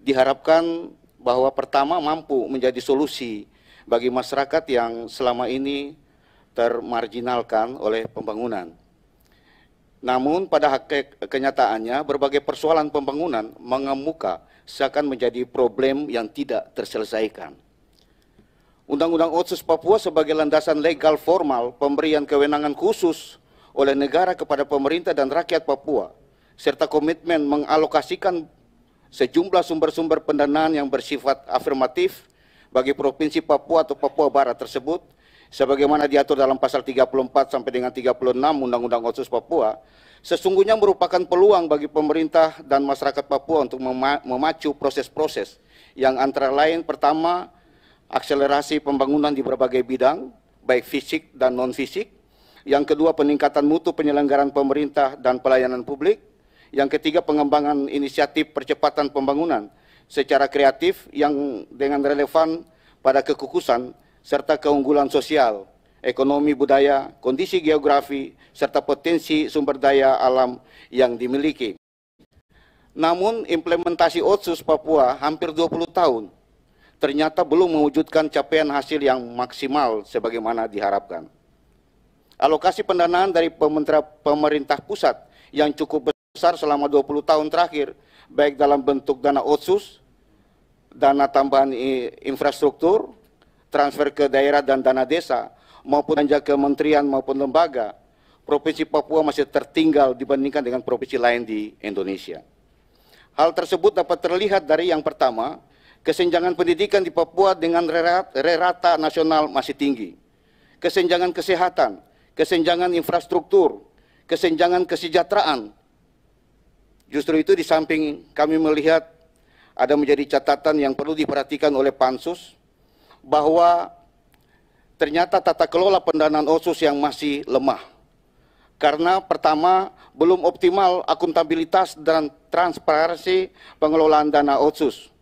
diharapkan bahwa pertama mampu menjadi solusi bagi masyarakat yang selama ini termarginalkan oleh pembangunan. Namun pada hak kenyataannya berbagai persoalan pembangunan mengemuka seakan menjadi problem yang tidak terselesaikan. Undang-Undang Otsus Papua sebagai landasan legal formal pemberian kewenangan khusus oleh negara kepada pemerintah dan rakyat Papua, serta komitmen mengalokasikan sejumlah sumber-sumber pendanaan yang bersifat afirmatif bagi Provinsi Papua atau Papua Barat tersebut sebagaimana diatur dalam pasal 34 sampai dengan 36 Undang-Undang Otsus Papua, sesungguhnya merupakan peluang bagi pemerintah dan masyarakat Papua untuk memacu proses-proses yang antara lain pertama akselerasi pembangunan di berbagai bidang, baik fisik dan non-fisik, yang kedua peningkatan mutu penyelenggaraan pemerintah dan pelayanan publik, yang ketiga pengembangan inisiatif percepatan pembangunan secara kreatif yang dengan relevan pada kekukusan serta keunggulan sosial, ekonomi budaya, kondisi geografi, serta potensi sumber daya alam yang dimiliki. Namun implementasi OTSUS Papua hampir 20 tahun ternyata belum mewujudkan capaian hasil yang maksimal sebagaimana diharapkan. Alokasi pendanaan dari pemerintah pusat yang cukup besar selama 20 tahun terakhir, baik dalam bentuk dana otsus, dana tambahan infrastruktur, transfer ke daerah dan dana desa, maupun belanja kementerian maupun lembaga, Provinsi Papua masih tertinggal dibandingkan dengan provinsi lain di Indonesia. Hal tersebut dapat terlihat dari yang pertama, kesenjangan pendidikan di Papua dengan rerata nasional masih tinggi. Kesenjangan kesehatan, kesenjangan infrastruktur, kesenjangan kesejahteraan. Justru itu di samping kami melihat ada menjadi catatan yang perlu diperhatikan oleh pansus bahwa ternyata tata kelola pendanaan otsus yang masih lemah. Karena pertama, belum optimal akuntabilitas dan transparansi pengelolaan dana otsus.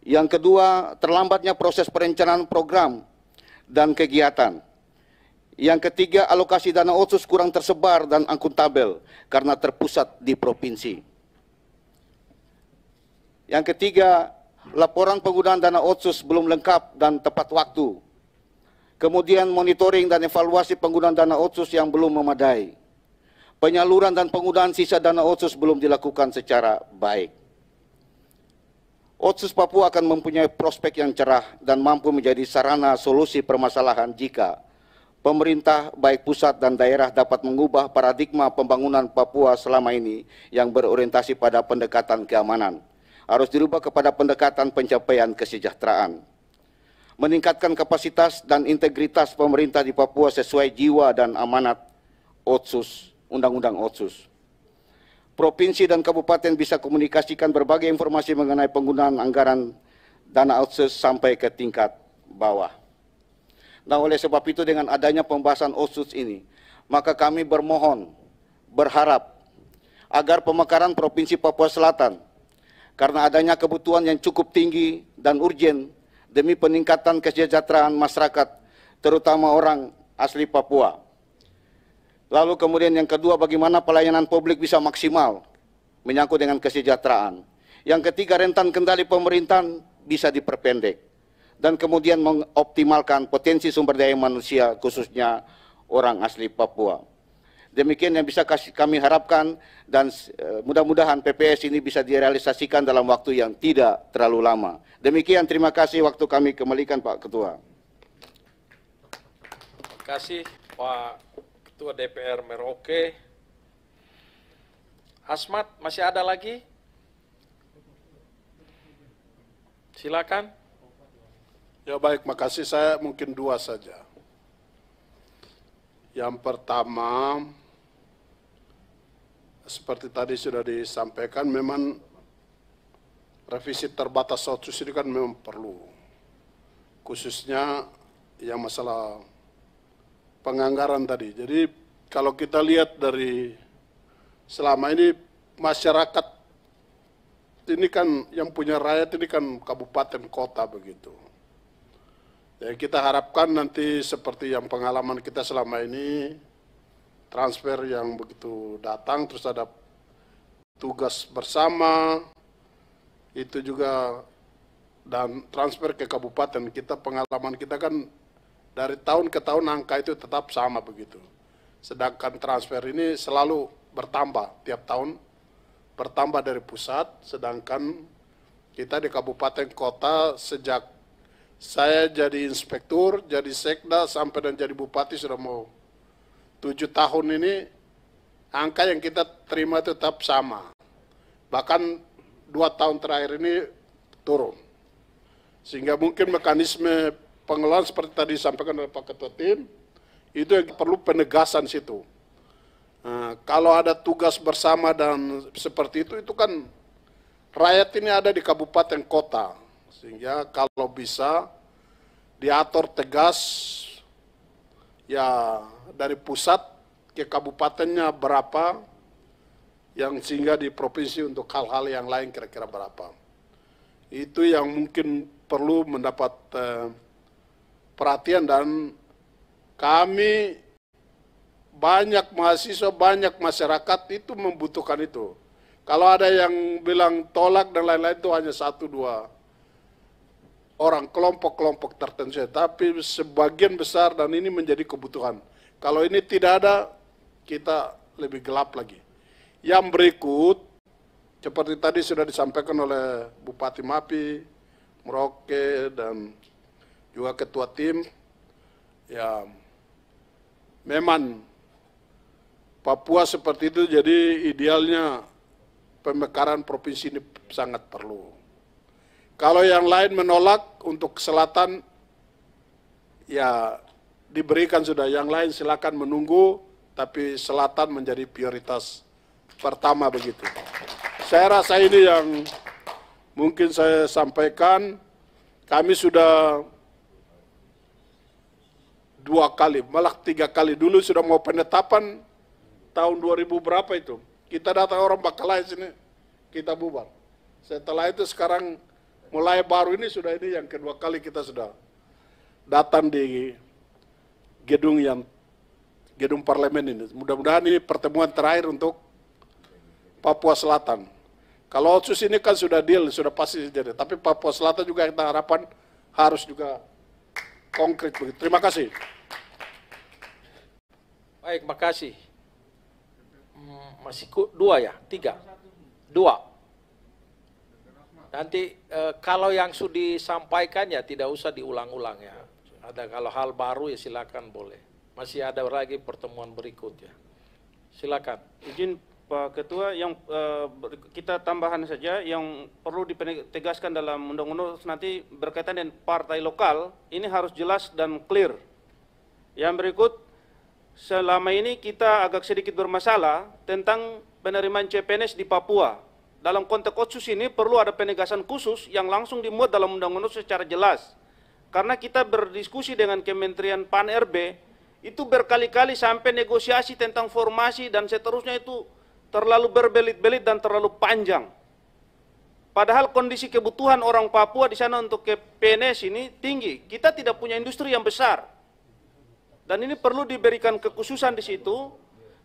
Yang kedua, terlambatnya proses perencanaan program dan kegiatan. Yang ketiga, alokasi dana otsus kurang tersebar dan akuntabel karena terpusat di provinsi. Yang ketiga, laporan penggunaan dana otsus belum lengkap dan tepat waktu. Kemudian monitoring dan evaluasi penggunaan dana otsus yang belum memadai. Penyaluran dan penggunaan sisa dana otsus belum dilakukan secara baik. Otsus Papua akan mempunyai prospek yang cerah dan mampu menjadi sarana solusi permasalahan jika pemerintah baik pusat dan daerah dapat mengubah paradigma pembangunan Papua selama ini yang berorientasi pada pendekatan keamanan harus dirubah kepada pendekatan pencapaian kesejahteraan. Meningkatkan kapasitas dan integritas pemerintah di Papua sesuai jiwa dan amanat Otsus, Undang-Undang Otsus. Provinsi dan kabupaten bisa komunikasikan berbagai informasi mengenai penggunaan anggaran dana Otsus sampai ke tingkat bawah. Nah oleh sebab itu dengan adanya pembahasan Otsus ini, maka kami bermohon, berharap agar pemekaran Provinsi Papua Selatan karena adanya kebutuhan yang cukup tinggi dan urgen demi peningkatan kesejahteraan masyarakat, terutama orang asli Papua. Lalu kemudian yang kedua, bagaimana pelayanan publik bisa maksimal menyangkut dengan kesejahteraan. Yang ketiga, rentan kendali pemerintahan bisa diperpendek. Dan kemudian mengoptimalkan potensi sumber daya manusia khususnya orang asli Papua. Demikian yang bisa kami harapkan dan eh, mudah-mudahan PPS ini bisa direalisasikan dalam waktu yang tidak terlalu lama. Demikian terima kasih waktu kami kembalikan Pak Ketua. Terima kasih Pak Ketua DPR Merauke. Asmat masih ada lagi? Silakan. Ya baik, makasih saya mungkin dua saja. Yang pertama, seperti tadi sudah disampaikan memang revisi terbatas otsus ini kan memang perlu. Khususnya yang masalah penganggaran tadi. Jadi kalau kita lihat dari selama ini masyarakat ini kan yang punya rakyat ini kan kabupaten kota begitu. Ya, kita harapkan nanti seperti yang pengalaman kita selama ini, transfer yang begitu datang terus ada tugas bersama itu juga dan transfer ke kabupaten kita pengalaman kita kan dari tahun ke tahun angka itu tetap sama begitu sedangkan transfer ini selalu bertambah tiap tahun bertambah dari pusat sedangkan kita di kabupaten kota sejak saya jadi inspektur, jadi sekda, sampai dan jadi bupati sudah mau tujuh tahun ini angka yang kita terima tetap sama. Bahkan dua tahun terakhir ini turun. Sehingga mungkin mekanisme pengelolaan seperti tadi disampaikan oleh Pak Ketua Tim, itu yang perlu penegasan situ. Nah, kalau ada tugas bersama dan seperti itu, itu kan rakyat ini ada di kabupaten kota. Sehingga kalau bisa diatur tegas, ya dari pusat ke kabupatennya berapa, yang sehingga di provinsi untuk hal-hal yang lain kira-kira berapa. Itu yang mungkin perlu mendapat eh, perhatian dan kami banyak mahasiswa, banyak masyarakat itu membutuhkan itu. Kalau ada yang bilang tolak dan lain-lain itu hanya satu dua orang kelompok-kelompok tertentu, tapi sebagian besar dan ini menjadi kebutuhan. Kalau ini tidak ada, kita lebih gelap lagi. Yang berikut, seperti tadi sudah disampaikan oleh Bupati Mapi, Merauke, dan juga Ketua Tim, ya memang Papua seperti itu, jadi idealnya pemekaran provinsi ini sangat perlu. Kalau yang lain menolak untuk selatan, ya diberikan sudah. Yang lain silakan menunggu, tapi selatan menjadi prioritas pertama begitu. Saya rasa ini yang mungkin saya sampaikan. Kami sudah dua kali, malah tiga kali dulu sudah mau penetapan tahun 2000 berapa itu. Kita datang orang bakal lain sini, kita bubar. Setelah itu sekarang mulai baru ini sudah ini yang kedua kali kita sudah datang di gedung yang gedung parlemen ini. Mudah-mudahan ini pertemuan terakhir untuk Papua Selatan. Kalau Otsus ini kan sudah deal, sudah pasti jadi. Tapi Papua Selatan juga kita harapan harus juga konkret begitu. Terima kasih. Baik, makasih. Hmm, masih dua ya, tiga, dua. Nanti eh, kalau yang sudah disampaikan ya tidak usah diulang-ulang ya ada kalau hal baru ya silakan boleh. Masih ada lagi pertemuan berikut ya Silakan. Izin Pak Ketua, yang uh, kita tambahan saja yang perlu ditegaskan dalam undang-undang nanti berkaitan dengan partai lokal ini harus jelas dan clear. Yang berikut selama ini kita agak sedikit bermasalah tentang penerimaan CPNS di Papua. Dalam konteks khusus ini perlu ada penegasan khusus yang langsung dimuat dalam undang-undang secara jelas karena kita berdiskusi dengan Kementerian PAN-RB, itu berkali-kali sampai negosiasi tentang formasi dan seterusnya itu terlalu berbelit-belit dan terlalu panjang. Padahal kondisi kebutuhan orang Papua di sana untuk ke PNS ini tinggi. Kita tidak punya industri yang besar. Dan ini perlu diberikan kekhususan di situ.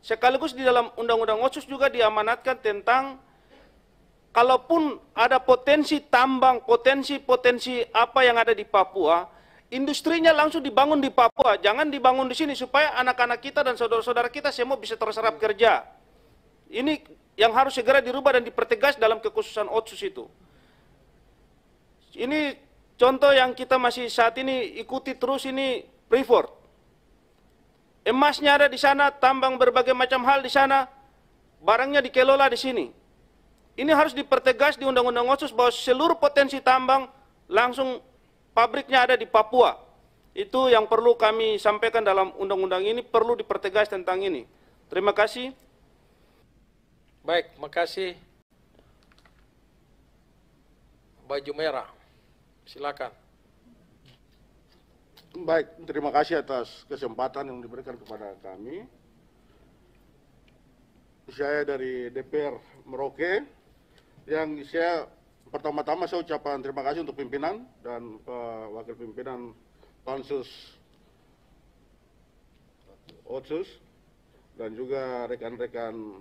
Sekaligus di dalam Undang-Undang Otsus juga diamanatkan tentang kalaupun ada potensi tambang, potensi-potensi apa yang ada di Papua, industrinya langsung dibangun di Papua, jangan dibangun di sini supaya anak-anak kita dan saudara-saudara kita semua bisa terserap kerja. Ini yang harus segera dirubah dan dipertegas dalam kekhususan otsus itu. Ini contoh yang kita masih saat ini ikuti terus ini Freeport. Emasnya ada di sana, tambang berbagai macam hal di sana, barangnya dikelola di sini. Ini harus dipertegas di Undang-Undang Otsus bahwa seluruh potensi tambang langsung pabriknya ada di Papua. Itu yang perlu kami sampaikan dalam undang-undang ini, perlu dipertegas tentang ini. Terima kasih. Baik, terima kasih. Baju merah, silakan. Baik, terima kasih atas kesempatan yang diberikan kepada kami. Saya dari DPR Merauke, yang saya pertama-tama saya ucapkan terima kasih untuk pimpinan dan uh, wakil pimpinan pansus otsus dan juga rekan-rekan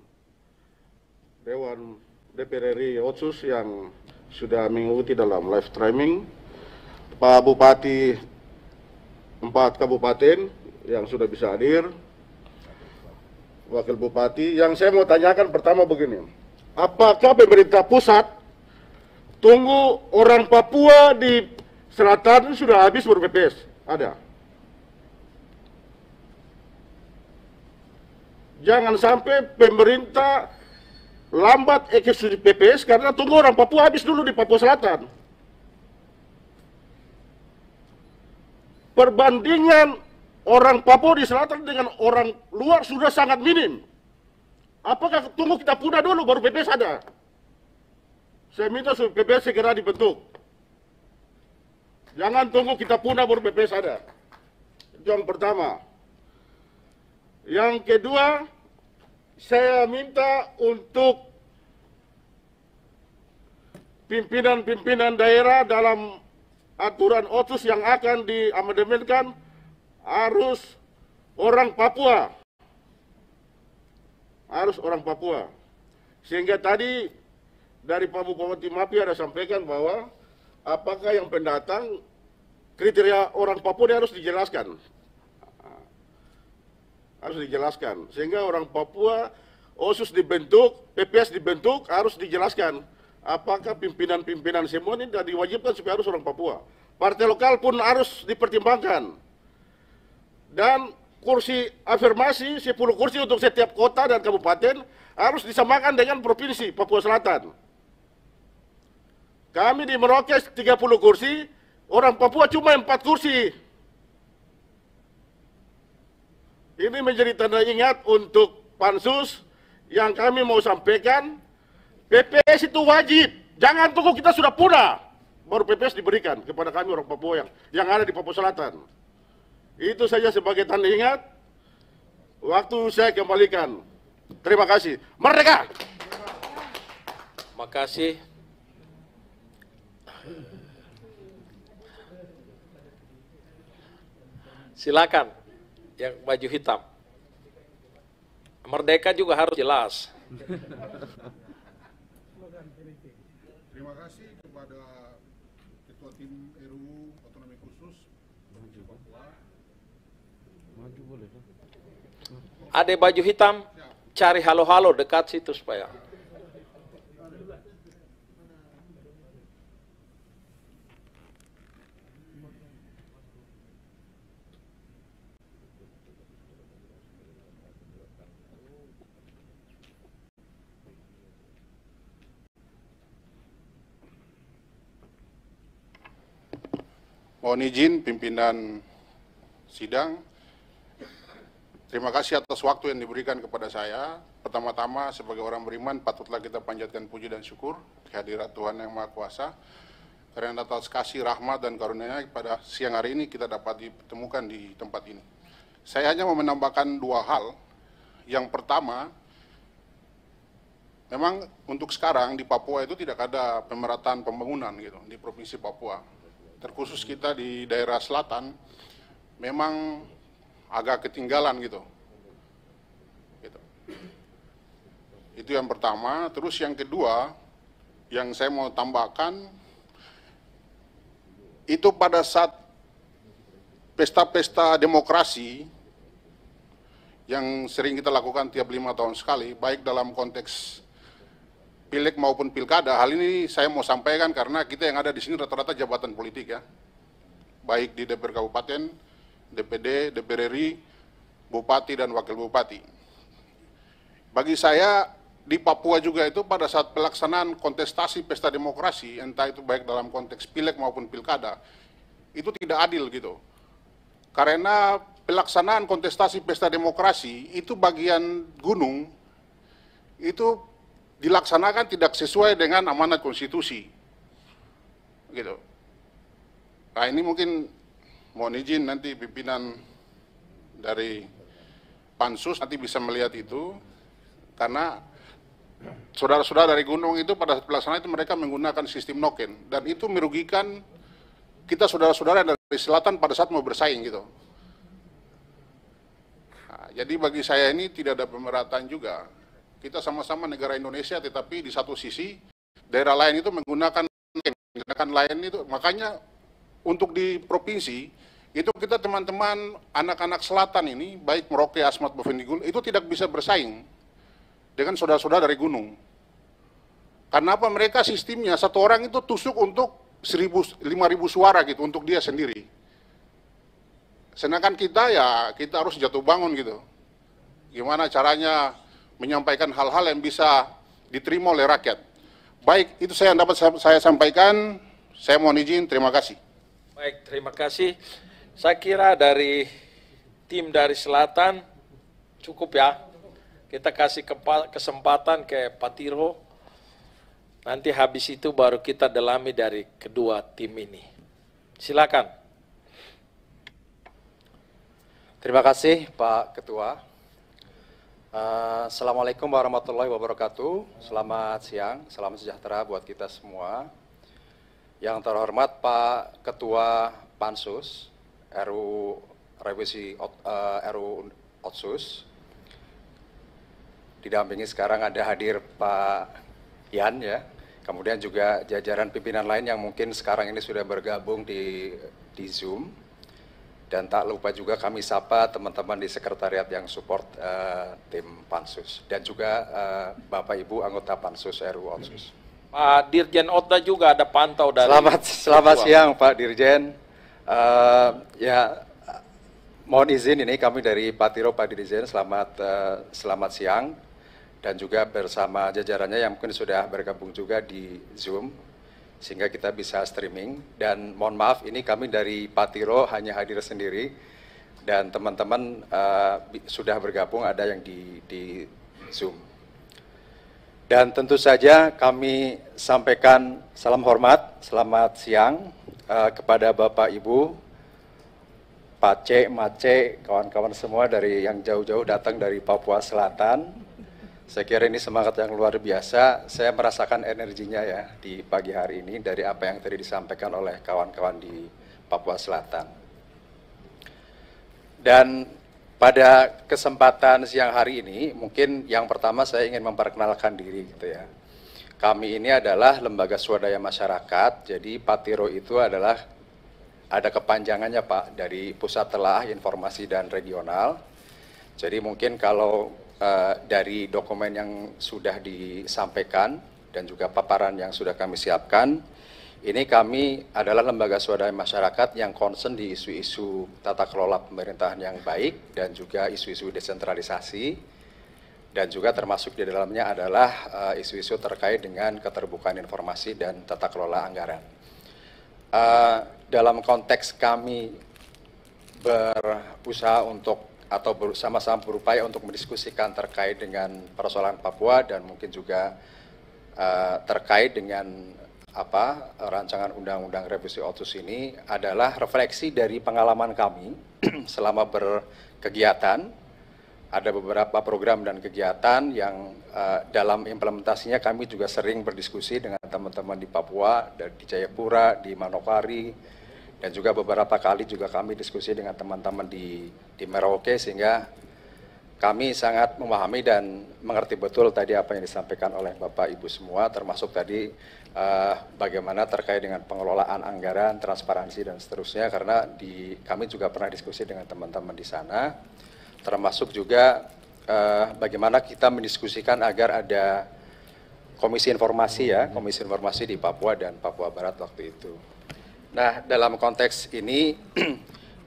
dewan DPR RI otsus yang sudah mengikuti dalam live streaming Pak Bupati empat kabupaten yang sudah bisa hadir Wakil Bupati yang saya mau tanyakan pertama begini apakah pemerintah pusat tunggu orang Papua di selatan sudah habis berbebas? Ada. Jangan sampai pemerintah lambat eksekusi PPS karena tunggu orang Papua habis dulu di Papua Selatan. Perbandingan orang Papua di selatan dengan orang luar sudah sangat minim. Apakah tunggu kita punah dulu baru PBS ada? Saya minta supaya PBS segera dibentuk. Jangan tunggu kita punah baru PBS ada. Itu yang pertama. Yang kedua, saya minta untuk pimpinan-pimpinan daerah dalam aturan otsus yang akan diamandemenkan harus orang Papua harus orang Papua. Sehingga tadi dari Pak Bupati Mapi ada sampaikan bahwa apakah yang pendatang kriteria orang Papua harus dijelaskan. Harus dijelaskan. Sehingga orang Papua OSUS dibentuk, PPS dibentuk harus dijelaskan apakah pimpinan-pimpinan semua ini tidak diwajibkan supaya harus orang Papua. Partai lokal pun harus dipertimbangkan. Dan kursi afirmasi 10 kursi untuk setiap kota dan kabupaten harus disamakan dengan provinsi Papua Selatan. Kami di Merauke 30 kursi, orang Papua cuma 4 kursi. Ini menjadi tanda ingat untuk pansus yang kami mau sampaikan, PPS itu wajib. Jangan tunggu kita sudah punah baru PPS diberikan kepada kami orang Papua yang yang ada di Papua Selatan. Itu saja sebagai tanda ingat. Waktu saya kembalikan. Terima kasih. Merdeka! kasih. Silakan yang baju hitam. Merdeka juga harus jelas. Terima kasih. ada baju hitam, cari halo-halo dekat situ supaya. Mohon izin pimpinan sidang Terima kasih atas waktu yang diberikan kepada saya. Pertama-tama sebagai orang beriman patutlah kita panjatkan puji dan syukur kehadirat Tuhan Yang Maha Kuasa. Karena atas kasih, rahmat, dan karunia pada siang hari ini kita dapat ditemukan di tempat ini. Saya hanya mau menambahkan dua hal. Yang pertama, memang untuk sekarang di Papua itu tidak ada pemerataan pembangunan gitu di Provinsi Papua. Terkhusus kita di daerah selatan, memang agak ketinggalan gitu. gitu. Itu yang pertama. Terus yang kedua, yang saya mau tambahkan, itu pada saat pesta-pesta demokrasi yang sering kita lakukan tiap lima tahun sekali, baik dalam konteks pilek maupun pilkada, hal ini saya mau sampaikan karena kita yang ada di sini rata-rata jabatan politik ya, baik di DPR Kabupaten, DPD, DPR RI, Bupati dan Wakil Bupati. Bagi saya di Papua juga itu pada saat pelaksanaan kontestasi pesta demokrasi, entah itu baik dalam konteks pileg maupun pilkada, itu tidak adil gitu. Karena pelaksanaan kontestasi pesta demokrasi itu bagian gunung itu dilaksanakan tidak sesuai dengan amanat konstitusi. Gitu. Nah, ini mungkin mohon izin nanti pimpinan dari pansus nanti bisa melihat itu karena saudara-saudara dari gunung itu pada pelaksanaan itu mereka menggunakan sistem noken dan itu merugikan kita saudara-saudara dari selatan pada saat mau bersaing gitu. Nah, jadi bagi saya ini tidak ada pemerataan juga. Kita sama-sama negara Indonesia tetapi di satu sisi daerah lain itu menggunakan menggunakan lain itu makanya untuk di provinsi itu kita teman-teman anak-anak selatan ini, baik Merauke, Asmat, Bovendigul, itu tidak bisa bersaing dengan saudara-saudara dari gunung. Karena apa mereka sistemnya, satu orang itu tusuk untuk 5000 suara gitu, untuk dia sendiri. Sedangkan kita ya, kita harus jatuh bangun gitu. Gimana caranya menyampaikan hal-hal yang bisa diterima oleh rakyat. Baik, itu saya yang dapat saya sampaikan. Saya mohon izin, terima kasih. Baik, terima kasih. Saya kira dari tim dari selatan cukup ya. Kita kasih kesempatan ke Patiro. Nanti habis itu baru kita dalami dari kedua tim ini. Silakan. Terima kasih Pak Ketua. Uh, Assalamualaikum warahmatullahi wabarakatuh. Selamat siang, selamat sejahtera buat kita semua. Yang terhormat Pak Ketua Pansus, RU revisi uh, eh, RU Otsus. Didampingi sekarang ada hadir Pak Yan ya. Kemudian juga jajaran pimpinan lain yang mungkin sekarang ini sudah bergabung di di Zoom. Dan tak lupa juga kami sapa teman-teman di sekretariat yang support uh, tim Pansus dan juga uh, Bapak Ibu anggota Pansus RU Otsus. Pak Dirjen Otda juga ada pantau dari Selamat selamat siang Pak Dirjen. Uh, ya, mohon izin ini kami dari Patiro Pak Dirjen selamat uh, selamat siang dan juga bersama jajarannya yang mungkin sudah bergabung juga di Zoom sehingga kita bisa streaming dan mohon maaf ini kami dari Patiro hanya hadir sendiri dan teman-teman uh, sudah bergabung ada yang di, di Zoom. Dan tentu saja kami sampaikan salam hormat, selamat siang, uh, kepada Bapak Ibu, Pace, Mace, kawan-kawan semua dari yang jauh-jauh datang dari Papua Selatan. Saya kira ini semangat yang luar biasa. Saya merasakan energinya ya di pagi hari ini dari apa yang tadi disampaikan oleh kawan-kawan di Papua Selatan. Dan pada kesempatan siang hari ini, mungkin yang pertama saya ingin memperkenalkan diri gitu ya. Kami ini adalah lembaga swadaya masyarakat, jadi Patiro itu adalah ada kepanjangannya Pak dari Pusat telah Informasi dan Regional. Jadi mungkin kalau uh, dari dokumen yang sudah disampaikan dan juga paparan yang sudah kami siapkan, ini kami adalah lembaga swadaya masyarakat yang concern di isu-isu tata kelola pemerintahan yang baik dan juga isu-isu desentralisasi dan juga termasuk di dalamnya adalah eh, isu-isu uh, terkait dengan keterbukaan informasi dan tata kelola anggaran. Uh, dalam konteks kami berusaha untuk atau bersama-sama berupaya untuk mendiskusikan terkait dengan persoalan Papua dan mungkin juga uh, terkait dengan apa rancangan undang-undang revisi otsus ini adalah refleksi dari pengalaman kami *clears throat* selama berkegiatan ada beberapa program dan kegiatan yang uh, dalam implementasinya kami juga sering berdiskusi dengan teman-teman di Papua, di Jayapura, di Manokwari, dan juga beberapa kali juga kami diskusi dengan teman-teman di, di Merauke sehingga kami sangat memahami dan mengerti betul tadi apa yang disampaikan oleh Bapak Ibu semua termasuk tadi uh, bagaimana terkait dengan pengelolaan anggaran, transparansi dan seterusnya karena di kami juga pernah diskusi dengan teman-teman di sana termasuk juga uh, bagaimana kita mendiskusikan agar ada komisi informasi ya, komisi informasi di Papua dan Papua Barat waktu itu. Nah, dalam konteks ini *clears throat*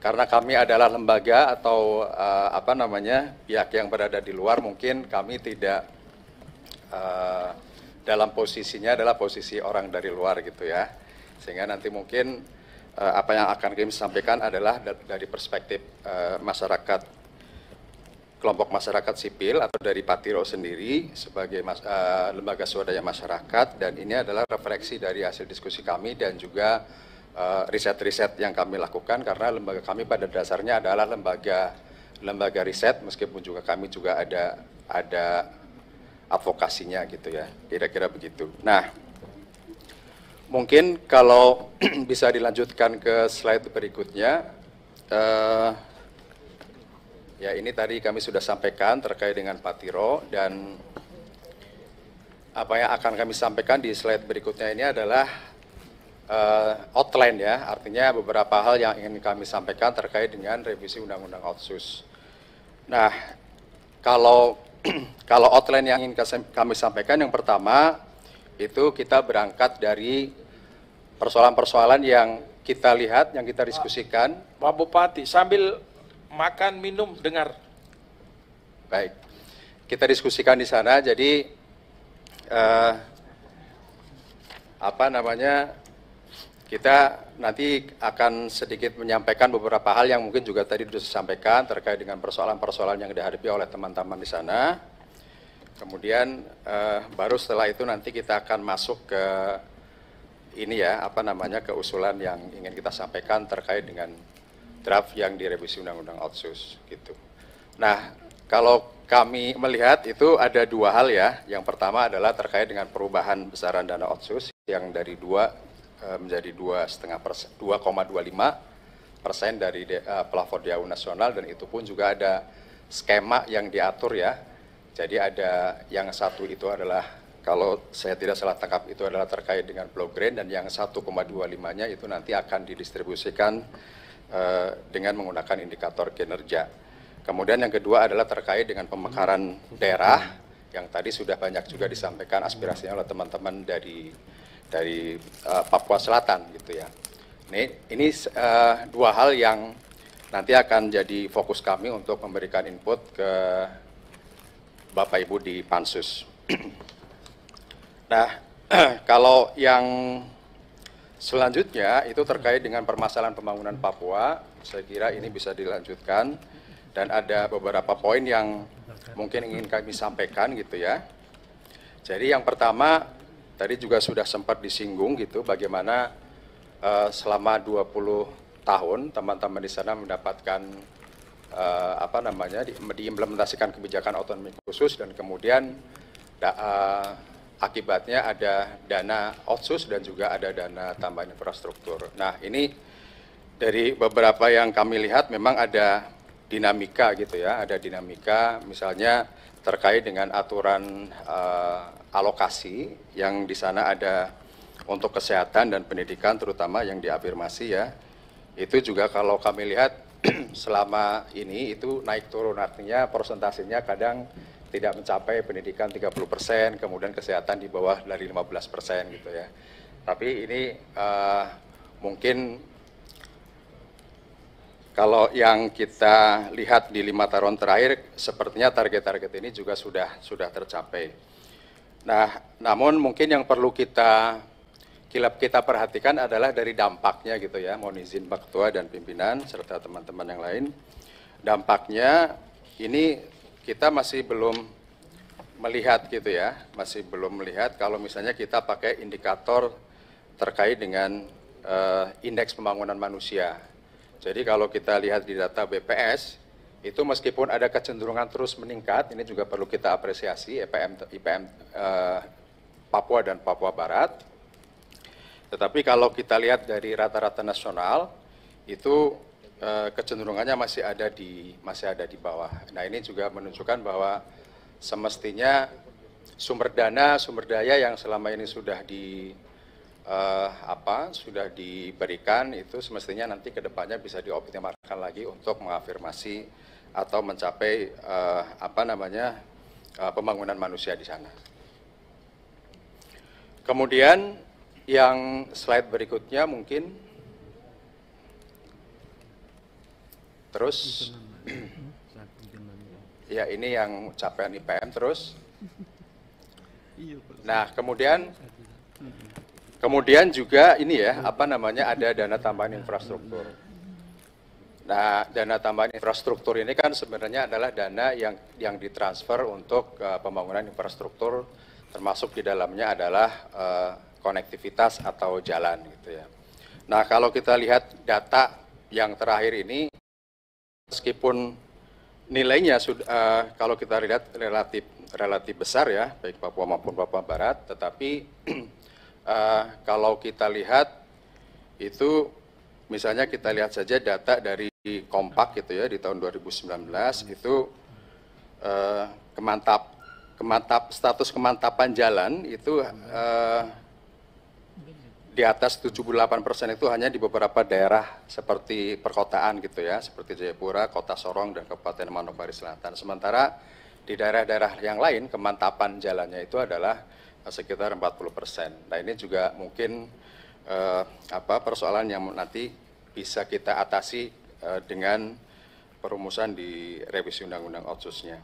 karena kami adalah lembaga atau uh, apa namanya pihak yang berada di luar mungkin kami tidak uh, dalam posisinya adalah posisi orang dari luar gitu ya sehingga nanti mungkin uh, apa yang akan kami sampaikan adalah dari perspektif uh, masyarakat kelompok masyarakat sipil atau dari Patiro sendiri sebagai mas, uh, lembaga swadaya masyarakat dan ini adalah refleksi dari hasil diskusi kami dan juga eh, riset-riset uh, yang kami lakukan karena lembaga kami pada dasarnya adalah lembaga lembaga riset meskipun juga kami juga ada ada advokasinya gitu ya kira-kira begitu. Nah mungkin kalau *clears throat* bisa dilanjutkan ke slide berikutnya. Uh, Ya, ini tadi kami sudah sampaikan terkait dengan Patiro dan apa yang akan kami sampaikan di slide berikutnya ini adalah uh, outline ya, artinya beberapa hal yang ingin kami sampaikan terkait dengan revisi Undang-Undang Otsus. Nah, kalau *clears throat* kalau outline yang ingin kami sampaikan yang pertama itu kita berangkat dari persoalan-persoalan yang kita lihat, yang kita diskusikan. Pak Bupati, sambil makan, minum, dengar. Baik, kita diskusikan di sana. Jadi uh, apa namanya kita nanti akan sedikit menyampaikan beberapa hal yang mungkin juga tadi sudah disampaikan terkait dengan persoalan-persoalan yang dihadapi oleh teman-teman di sana. Kemudian eh, baru setelah itu nanti kita akan masuk ke ini ya apa namanya keusulan yang ingin kita sampaikan terkait dengan draft yang direvisi Undang-Undang Otsus gitu. Nah, kalau kami melihat itu ada dua hal ya. Yang pertama adalah terkait dengan perubahan besaran dana otsus yang dari dua eh, menjadi dua setengah persen, 2,25 persen dari de, uh, eh, DAU nasional dan itu pun juga ada skema yang diatur ya. Jadi ada yang satu itu adalah kalau saya tidak salah tangkap itu adalah terkait dengan blok green dan yang 1,25-nya itu nanti akan didistribusikan Eh, dengan menggunakan indikator kinerja. Kemudian yang kedua adalah terkait dengan pemekaran daerah yang tadi sudah banyak juga disampaikan aspirasinya oleh teman-teman dari dari uh, Papua Selatan gitu ya. Ini ini uh, dua hal yang nanti akan jadi fokus kami untuk memberikan input ke Bapak Ibu di pansus. *clears throat* nah, *clears throat* kalau yang Selanjutnya itu terkait dengan permasalahan pembangunan Papua. Saya kira ini bisa dilanjutkan dan ada beberapa poin yang mungkin ingin kami sampaikan gitu ya. Jadi yang pertama tadi juga sudah sempat disinggung gitu bagaimana uh, selama 20 tahun teman-teman di sana mendapatkan uh, apa namanya di, diimplementasikan kebijakan otonomi khusus dan kemudian da, uh, Akibatnya ada dana otsus dan juga ada dana tambahan infrastruktur. Nah, ini dari beberapa yang kami lihat memang ada dinamika gitu ya, ada dinamika misalnya terkait dengan aturan uh, alokasi yang di sana ada untuk kesehatan dan pendidikan terutama yang diafirmasi ya. Itu juga kalau kami lihat *clears throat* selama ini itu naik turun artinya persentasenya kadang tidak mencapai pendidikan 30 persen, kemudian kesehatan di bawah dari 15 persen gitu ya. Tapi ini uh, mungkin kalau yang kita lihat di lima tahun terakhir, sepertinya target-target ini juga sudah sudah tercapai. Nah, namun mungkin yang perlu kita kilap kita perhatikan adalah dari dampaknya gitu ya, mohon izin Pak Ketua dan pimpinan serta teman-teman yang lain. Dampaknya ini kita masih belum melihat gitu ya, masih belum melihat kalau misalnya kita pakai indikator terkait dengan uh, indeks pembangunan manusia. Jadi kalau kita lihat di data BPS itu meskipun ada kecenderungan terus meningkat, ini juga perlu kita apresiasi IPM e IPM uh, eh, Papua dan Papua Barat. Tetapi kalau kita lihat dari rata-rata nasional itu Eh, kecenderungannya masih ada di masih ada di bawah. Nah ini juga menunjukkan bahwa semestinya sumber dana sumber daya yang selama ini sudah di uh, apa sudah diberikan itu semestinya nanti kedepannya bisa dioptimalkan lagi untuk mengafirmasi atau mencapai uh, apa namanya uh, pembangunan manusia di sana. Kemudian yang slide berikutnya mungkin Terus *clears throat* ya ini yang capaian IPM terus. Nah, kemudian kemudian juga ini ya, apa namanya ada dana tambahan infrastruktur. Nah, dana tambahan infrastruktur ini kan sebenarnya adalah dana yang yang ditransfer untuk uh, pembangunan infrastruktur termasuk di dalamnya adalah uh, konektivitas atau jalan gitu ya. Nah, kalau kita lihat data yang terakhir ini Meskipun nilainya sudah uh, kalau kita lihat relatif relatif besar ya baik Papua maupun Papua Barat, tetapi uh, *clears throat* kalau kita lihat itu misalnya kita lihat saja data dari Kompak gitu ya di tahun 2019 itu uh, kemantap kemantap status kemantapan jalan itu uh, di atas 78 persen itu hanya di beberapa daerah seperti perkotaan gitu ya, seperti Jayapura, Kota Sorong, dan Kabupaten Manokwari Selatan. Sementara di daerah-daerah yang lain kemantapan jalannya itu adalah eh, sekitar 40 persen. Nah ini juga mungkin eh, apa persoalan yang nanti bisa kita atasi eh, dengan perumusan di revisi undang-undang otsusnya.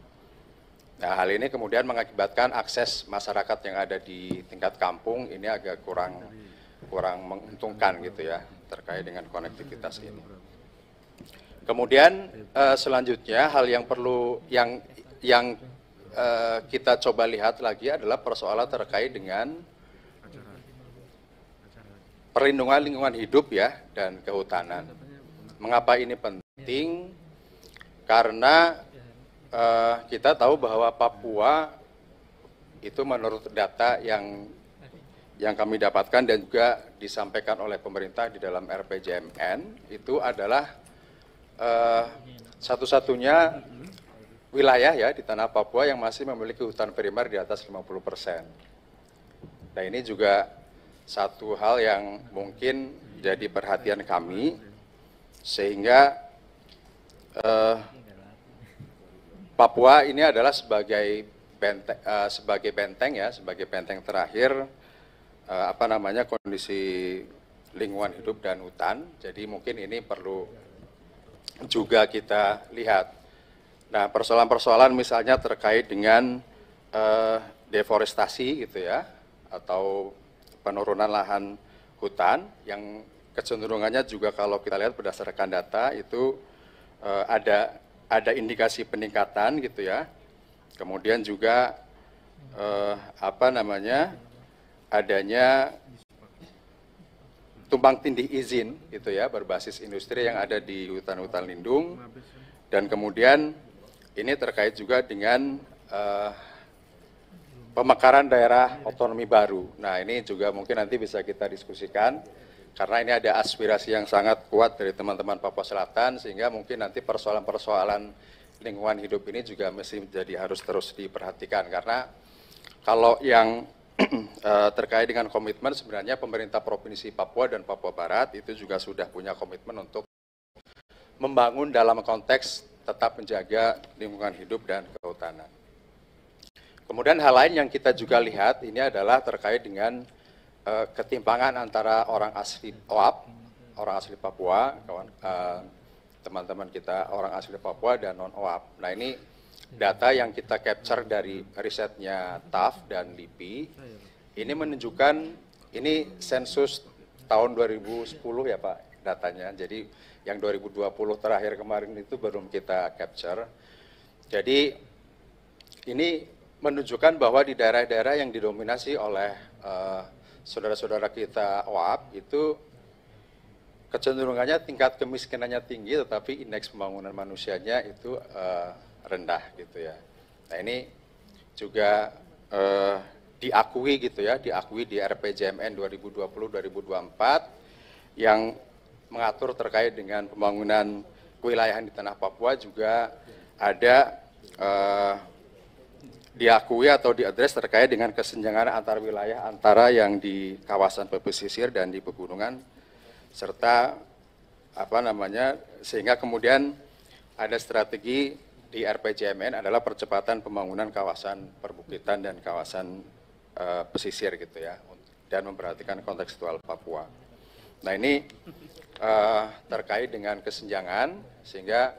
Nah, hal ini kemudian mengakibatkan akses masyarakat yang ada di tingkat kampung ini agak kurang kurang menguntungkan gitu ya terkait dengan konektivitas ini. Kemudian uh, selanjutnya hal yang perlu yang yang uh, kita coba lihat lagi adalah persoalan terkait dengan perlindungan lingkungan hidup ya dan kehutanan. Mengapa ini penting? Karena uh, kita tahu bahwa Papua itu menurut data yang yang kami dapatkan dan juga disampaikan oleh pemerintah di dalam RPJMN itu adalah uh, satu-satunya wilayah ya di tanah Papua yang masih memiliki hutan primer di atas 50 persen. Nah ini juga satu hal yang mungkin jadi perhatian kami sehingga uh, Papua ini adalah sebagai benteng, uh, eh, sebagai benteng ya, sebagai benteng terakhir eh, apa namanya kondisi lingkungan hidup dan hutan. Jadi mungkin ini perlu juga kita lihat. Nah, persoalan-persoalan misalnya terkait dengan eh, deforestasi gitu ya atau penurunan lahan hutan yang kecenderungannya juga kalau kita lihat berdasarkan data itu eh, ada ada indikasi peningkatan gitu ya. Kemudian juga eh, apa namanya? adanya tumpang tindih izin itu ya berbasis industri yang ada di hutan-hutan lindung dan kemudian ini terkait juga dengan uh, pemekaran daerah otonomi baru. Nah ini juga mungkin nanti bisa kita diskusikan karena ini ada aspirasi yang sangat kuat dari teman-teman Papua Selatan sehingga mungkin nanti persoalan-persoalan lingkungan hidup ini juga mesti menjadi harus terus diperhatikan karena kalau yang Eh, terkait dengan komitmen sebenarnya pemerintah provinsi Papua dan Papua Barat itu juga sudah punya komitmen untuk membangun dalam konteks tetap menjaga lingkungan hidup dan kehutanan. Kemudian hal lain yang kita juga lihat ini adalah terkait dengan eh, ketimpangan antara orang asli OAP, orang asli Papua, eh, teman -teman kita orang asli Papua dan non OAP. Nah ini data yang kita capture dari risetnya TAF dan LIPI, ini menunjukkan ini sensus tahun 2010 ya Pak datanya. Jadi yang 2020 terakhir kemarin itu belum kita capture. Jadi ini menunjukkan bahwa di daerah-daerah yang didominasi oleh eh, saudara-saudara uh, kita OAP itu kecenderungannya tingkat kemiskinannya tinggi tetapi indeks pembangunan manusianya itu uh, rendah gitu ya. Nah ini juga eh, diakui gitu ya, diakui di RPJMN 2020-2024 yang mengatur terkait dengan pembangunan kewilayahan di tanah Papua juga ada eh, diakui atau diadres terkait dengan kesenjangan antar wilayah antara yang di kawasan pesisir dan di pegunungan serta apa namanya sehingga kemudian ada strategi di RPJMN adalah percepatan pembangunan kawasan perbukitan dan kawasan uh, pesisir gitu ya dan memperhatikan kontekstual Papua. Nah ini uh, terkait dengan kesenjangan sehingga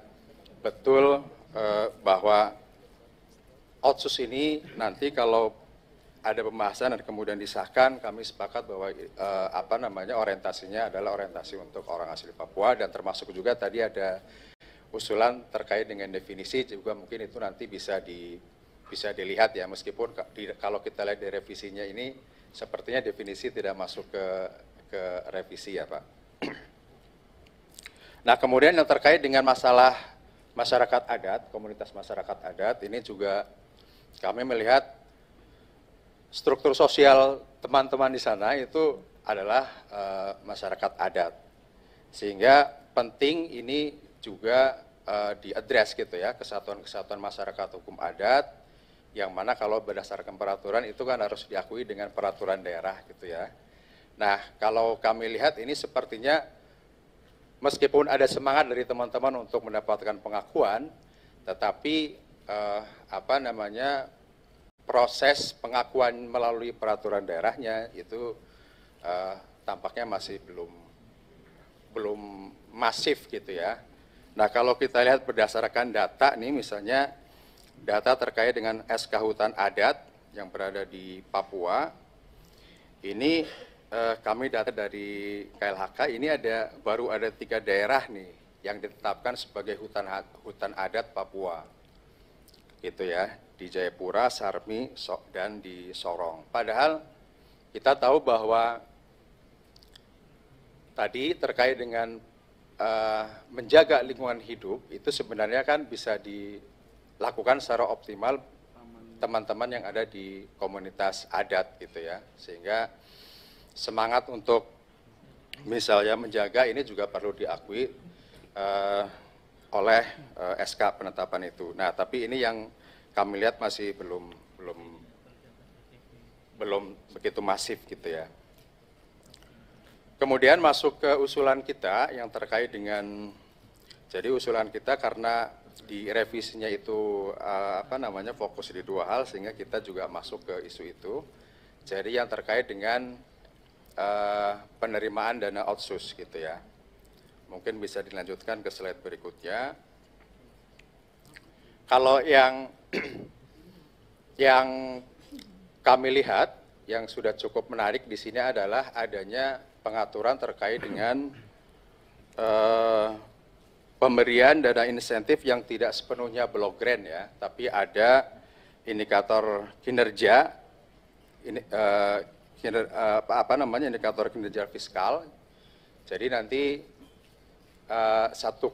betul uh, bahwa otsus ini nanti kalau ada pembahasan dan kemudian disahkan kami sepakat bahwa uh, apa namanya orientasinya adalah orientasi untuk orang asli Papua dan termasuk juga tadi ada usulan terkait dengan definisi juga mungkin itu nanti bisa di bisa dilihat ya meskipun kalau kita lihat di revisinya ini sepertinya definisi tidak masuk ke ke revisi ya Pak. *clears throat* Nah kemudian yang terkait dengan masalah masyarakat adat, komunitas masyarakat adat ini juga kami melihat struktur sosial teman-teman di sana itu adalah uh, masyarakat adat. Sehingga penting ini juga uh, eh, diadres gitu ya kesatuan-kesatuan masyarakat hukum adat yang mana kalau berdasarkan peraturan itu kan harus diakui dengan peraturan daerah gitu ya. Nah kalau kami lihat ini sepertinya meskipun ada semangat dari teman-teman untuk mendapatkan pengakuan, tetapi eh, apa namanya proses pengakuan melalui peraturan daerahnya itu eh, tampaknya masih belum belum masif gitu ya Nah kalau kita lihat berdasarkan data nih misalnya data terkait dengan SK Hutan Adat yang berada di Papua, ini eh, kami data dari KLHK ini ada baru ada tiga daerah nih yang ditetapkan sebagai hutan hutan adat Papua, gitu ya di Jayapura, Sarmi, Sok dan di Sorong. Padahal kita tahu bahwa tadi terkait dengan Eh, menjaga lingkungan hidup itu sebenarnya kan bisa dilakukan secara optimal teman-teman yang ada di komunitas adat gitu ya sehingga semangat untuk misalnya menjaga ini juga perlu diakui uh, oleh uh, eh, SK penetapan itu. Nah tapi ini yang kami lihat masih belum belum belum begitu masif gitu ya. Kemudian masuk ke usulan kita yang terkait dengan jadi usulan kita karena di revisinya itu eh, apa namanya fokus di dua hal sehingga kita juga masuk ke isu itu. Jadi yang terkait dengan uh, penerimaan dana outsus gitu ya. Mungkin bisa dilanjutkan ke slide berikutnya. Kalau yang *clears throat* yang kami lihat yang sudah cukup menarik di sini adalah adanya pengaturan terkait dengan uh, pemberian dana insentif yang tidak sepenuhnya blok grant ya, tapi ada indikator kinerja, ini, uh, eh, kiner, uh, apa namanya indikator kinerja fiskal. Jadi nanti uh, eh, 1,25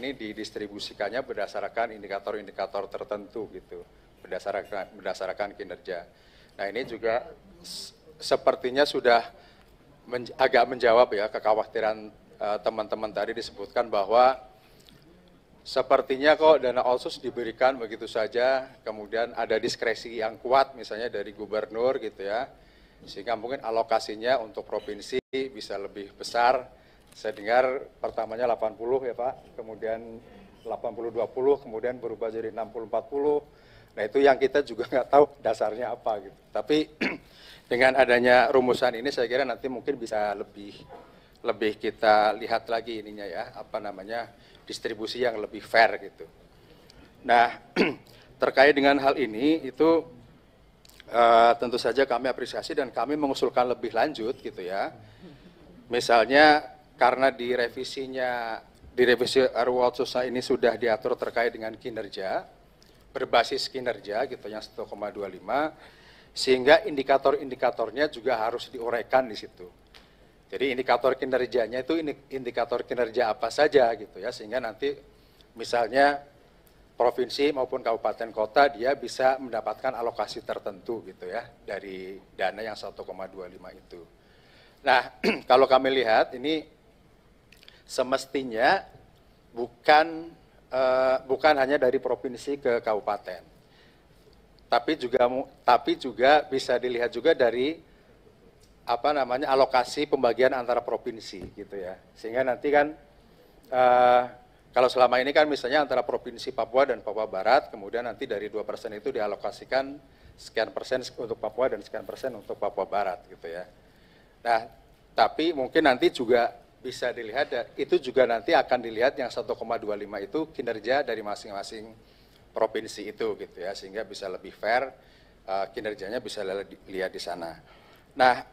ini didistribusikannya berdasarkan indikator-indikator tertentu gitu, berdasarkan berdasarkan kinerja. Nah ini juga sepertinya sudah men agak menjawab ya kekhawatiran eh, teman-teman uh, tadi disebutkan bahwa sepertinya kok dana otsus diberikan begitu saja, kemudian ada diskresi yang kuat misalnya dari gubernur gitu ya, sehingga mungkin alokasinya untuk provinsi bisa lebih besar. Saya dengar pertamanya 80 ya Pak, kemudian 80-20, kemudian berubah jadi 60-40. Nah itu yang kita juga *laughs* nggak tahu dasarnya apa gitu. Tapi *clears throat* dengan adanya rumusan ini saya kira nanti mungkin bisa lebih lebih kita lihat lagi ininya ya apa namanya distribusi yang lebih fair gitu. Nah *clears throat* terkait dengan hal ini itu uh, tentu saja kami apresiasi dan kami mengusulkan lebih lanjut gitu ya. Misalnya karena di revisinya di revisi RUU ini sudah diatur terkait dengan kinerja berbasis kinerja gitu yang 1,25 sehingga indikator-indikatornya juga harus diuraikan di situ. Jadi indikator kinerjanya itu indikator kinerja apa saja gitu ya, sehingga nanti misalnya provinsi maupun kabupaten kota dia bisa mendapatkan alokasi tertentu gitu ya dari dana yang 1,25 itu. Nah, *clears throat* kalau kami lihat ini semestinya bukan eh, bukan hanya dari provinsi ke kabupaten tapi juga tapi juga bisa dilihat juga dari apa namanya alokasi pembagian antara provinsi gitu ya sehingga nanti kan uh, kalau selama ini kan misalnya antara provinsi Papua dan Papua Barat kemudian nanti dari dua persen itu dialokasikan sekian persen untuk Papua dan sekian persen untuk Papua Barat gitu ya nah tapi mungkin nanti juga bisa dilihat itu juga nanti akan dilihat yang 1,25 itu kinerja dari masing-masing provinsi itu gitu ya sehingga bisa lebih fair uh, kinerjanya bisa lihat di sana. Nah,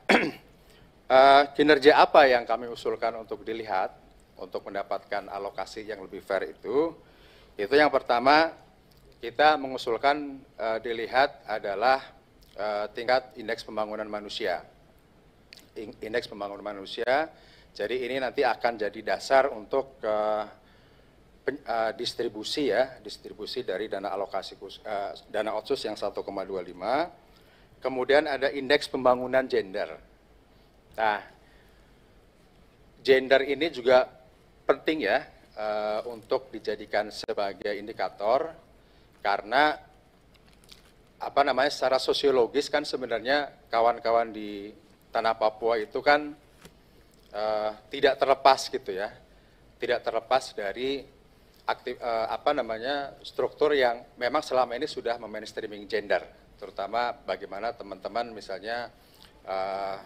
uh, *clears throat* kinerja apa yang kami usulkan untuk dilihat untuk mendapatkan alokasi yang lebih fair itu? Itu yang pertama kita mengusulkan uh, dilihat adalah uh, tingkat indeks pembangunan manusia. indeks pembangunan manusia. Jadi ini nanti akan jadi dasar untuk uh, pen, uh, distribusi ya, distribusi dari dana alokasi uh, dana otsus yang 1,25. Kemudian ada indeks pembangunan gender. Nah, gender ini juga penting ya uh, untuk dijadikan sebagai indikator karena apa namanya secara sosiologis kan sebenarnya kawan-kawan di tanah Papua itu kan uh, tidak terlepas gitu ya, tidak terlepas dari aktif uh, apa namanya struktur yang memang selama ini sudah memainstreaming gender, terutama bagaimana teman-teman misalnya mace eh,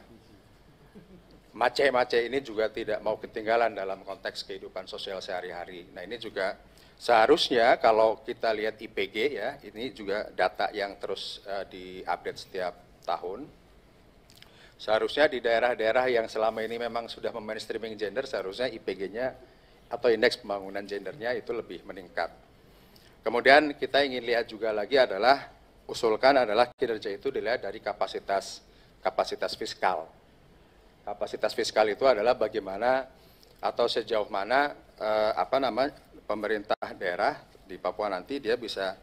mace-mace ini juga tidak mau ketinggalan dalam konteks kehidupan sosial sehari-hari. Nah ini juga seharusnya kalau kita lihat IPG ya, ini juga data yang terus uh, diupdate setiap tahun. Seharusnya di daerah-daerah yang selama ini memang sudah memainstreaming gender, seharusnya IPG-nya atau indeks pembangunan gendernya itu lebih meningkat. Kemudian kita ingin lihat juga lagi adalah usulkan adalah kinerja itu dilihat dari kapasitas kapasitas fiskal. Kapasitas fiskal itu adalah bagaimana atau sejauh mana eh, apa nama pemerintah daerah di Papua nanti dia bisa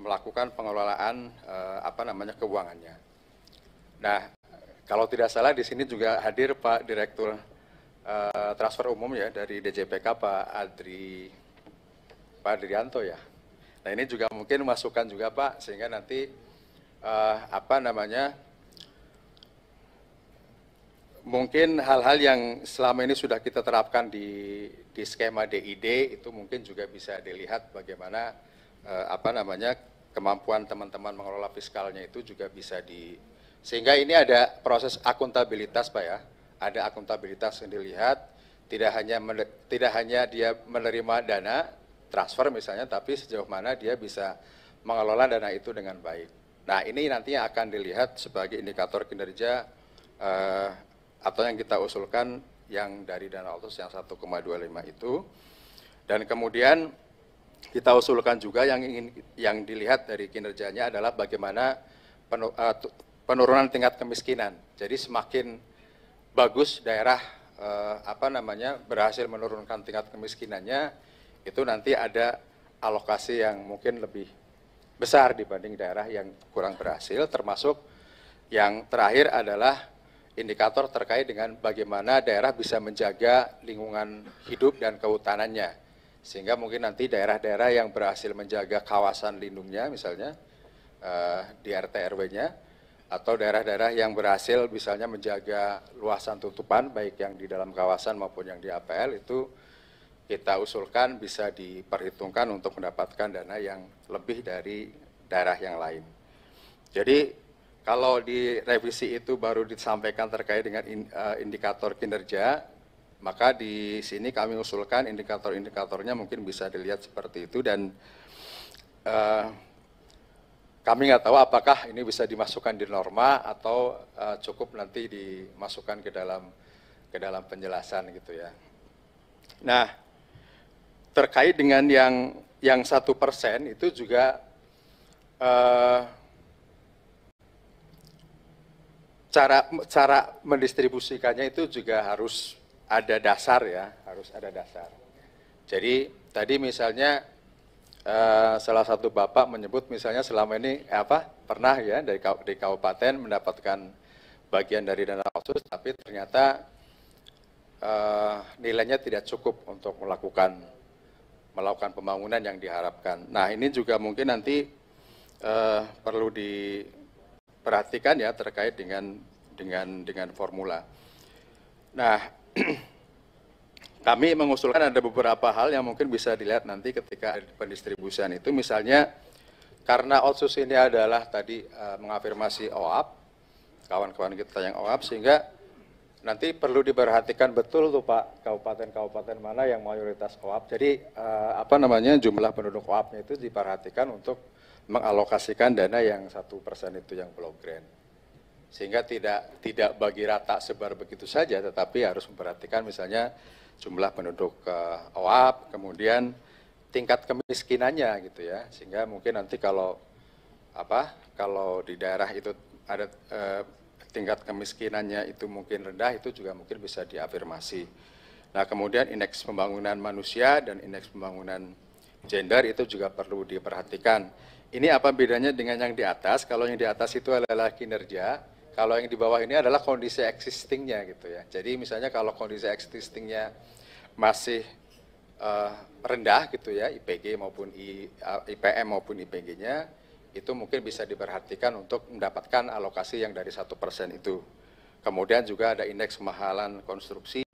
melakukan pengelolaan eh, apa namanya keuangannya. Nah, kalau tidak salah di sini juga hadir Pak Direktur Eh, transfer umum ya dari DJPK Pak Adri Pak Adrianto ya. Nah ini juga mungkin masukan juga Pak sehingga nanti uh, apa namanya mungkin hal-hal yang selama ini sudah kita terapkan di di skema DID itu mungkin juga bisa dilihat bagaimana uh, apa namanya kemampuan teman-teman mengelola fiskalnya itu juga bisa di sehingga ini ada proses akuntabilitas pak ya ada akuntabilitas yang dilihat, tidak hanya tidak hanya dia menerima dana transfer misalnya, tapi sejauh mana dia bisa mengelola dana itu dengan baik. Nah ini nantinya akan dilihat sebagai indikator kinerja eh, atau yang kita usulkan yang dari dana otsus yang 1,25 itu. Dan kemudian kita usulkan juga yang ingin yang dilihat dari kinerjanya adalah bagaimana eh, penurunan tingkat kemiskinan. Jadi semakin bagus daerah eh, apa namanya berhasil menurunkan tingkat kemiskinannya itu nanti ada alokasi yang mungkin lebih besar dibanding daerah yang kurang berhasil termasuk yang terakhir adalah indikator terkait dengan bagaimana daerah bisa menjaga lingkungan hidup dan kehutanannya sehingga mungkin nanti daerah-daerah yang berhasil menjaga kawasan lindungnya misalnya eh, di RT RW-nya atau daerah-daerah yang berhasil misalnya menjaga luasan tutupan baik yang di dalam kawasan maupun yang di APL itu kita usulkan bisa diperhitungkan untuk mendapatkan dana yang lebih dari daerah yang lain. Jadi kalau di revisi itu baru disampaikan terkait dengan eh, indikator kinerja, maka di sini kami usulkan indikator-indikatornya mungkin bisa dilihat seperti itu dan uh, kami nggak tahu apakah ini bisa dimasukkan di norma atau uh, cukup nanti dimasukkan ke dalam ke dalam penjelasan gitu ya. Nah, terkait dengan yang yang satu persen itu juga uh, cara cara mendistribusikannya itu juga harus ada dasar ya, harus ada dasar. Jadi tadi misalnya Eh, salah satu bapak menyebut misalnya selama ini eh, apa pernah ya dari di kabupaten mendapatkan bagian dari dana khusus tapi ternyata eh, nilainya tidak cukup untuk melakukan melakukan pembangunan yang diharapkan. Nah ini juga mungkin nanti eh, perlu diperhatikan ya terkait dengan dengan dengan formula. Nah *clears throat* kami mengusulkan ada beberapa hal yang mungkin bisa dilihat nanti ketika pendistribusian itu misalnya karena otsus ini adalah tadi uh, mengafirmasi OAP kawan-kawan kita yang OAP sehingga nanti perlu diperhatikan betul tuh Pak kabupaten-kabupaten mana yang mayoritas OAP jadi uh, apa namanya jumlah penduduk OAPnya itu diperhatikan untuk mengalokasikan dana yang satu persen itu yang block grant sehingga tidak tidak bagi rata sebar begitu saja tetapi harus memperhatikan misalnya jumlah penduduk uh, eh, OAP, kemudian tingkat kemiskinannya gitu ya. Sehingga mungkin nanti kalau apa kalau di daerah itu ada eh, tingkat kemiskinannya itu mungkin rendah itu juga mungkin bisa diafirmasi. Nah, kemudian indeks pembangunan manusia dan indeks pembangunan gender itu juga perlu diperhatikan. Ini apa bedanya dengan yang di atas? Kalau yang di atas itu adalah kinerja, kalau yang di bawah ini adalah kondisi existingnya gitu ya. Jadi misalnya kalau kondisi existingnya masih uh, rendah gitu ya IPG maupun I, uh, eh, IPM maupun IPG-nya itu mungkin bisa diperhatikan untuk mendapatkan alokasi yang dari satu persen itu. Kemudian juga ada indeks kemahalan konstruksi,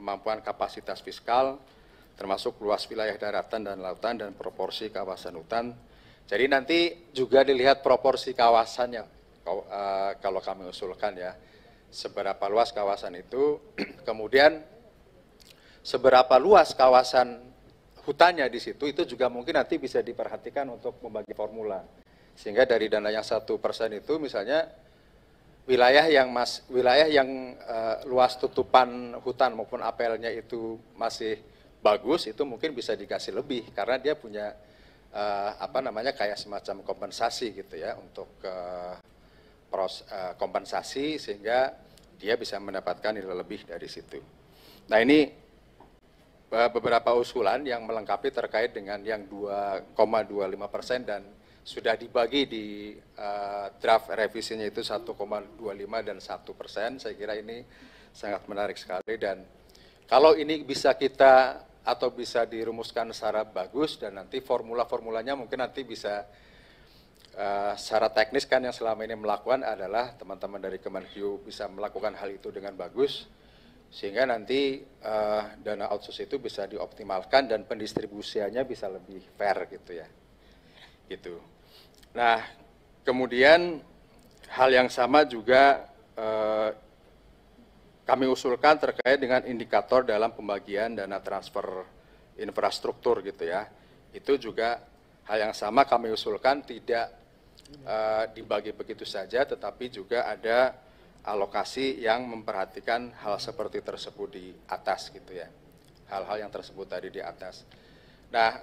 kemampuan kapasitas fiskal, termasuk luas wilayah daratan dan lautan dan proporsi kawasan hutan. Jadi nanti juga dilihat proporsi kawasannya Eh, kalau kami usulkan ya, seberapa luas kawasan itu, *clears throat* kemudian seberapa luas kawasan hutannya di situ, itu juga mungkin nanti bisa diperhatikan untuk membagi formula. Sehingga dari dana yang satu persen itu misalnya wilayah yang mas, wilayah yang uh, luas tutupan hutan maupun apelnya itu masih bagus itu mungkin bisa dikasih lebih karena dia punya uh, apa namanya kayak semacam kompensasi gitu ya untuk uh, pros, uh, kompensasi sehingga dia bisa mendapatkan nilai lebih dari situ. Nah ini eh, beberapa usulan yang melengkapi terkait dengan yang 2,25 persen dan sudah dibagi di uh, draft revisinya itu 1,25 dan 1 persen. Saya kira ini sangat menarik sekali dan kalau ini bisa kita atau bisa dirumuskan secara bagus dan nanti formula-formulanya mungkin nanti bisa uh, secara teknis kan yang selama ini melakukan adalah teman-teman dari Kemenq bisa melakukan hal itu dengan bagus sehingga nanti uh, dana outsource itu bisa dioptimalkan dan pendistribusiannya bisa lebih fair gitu ya gitu nah kemudian hal yang sama juga uh, kami usulkan terkait dengan indikator dalam pembagian dana transfer infrastruktur gitu ya itu juga hal yang sama kami usulkan tidak Eh, dibagi begitu saja, tetapi juga ada alokasi yang memperhatikan hal seperti tersebut di atas gitu ya, hal-hal yang tersebut tadi di atas. Nah,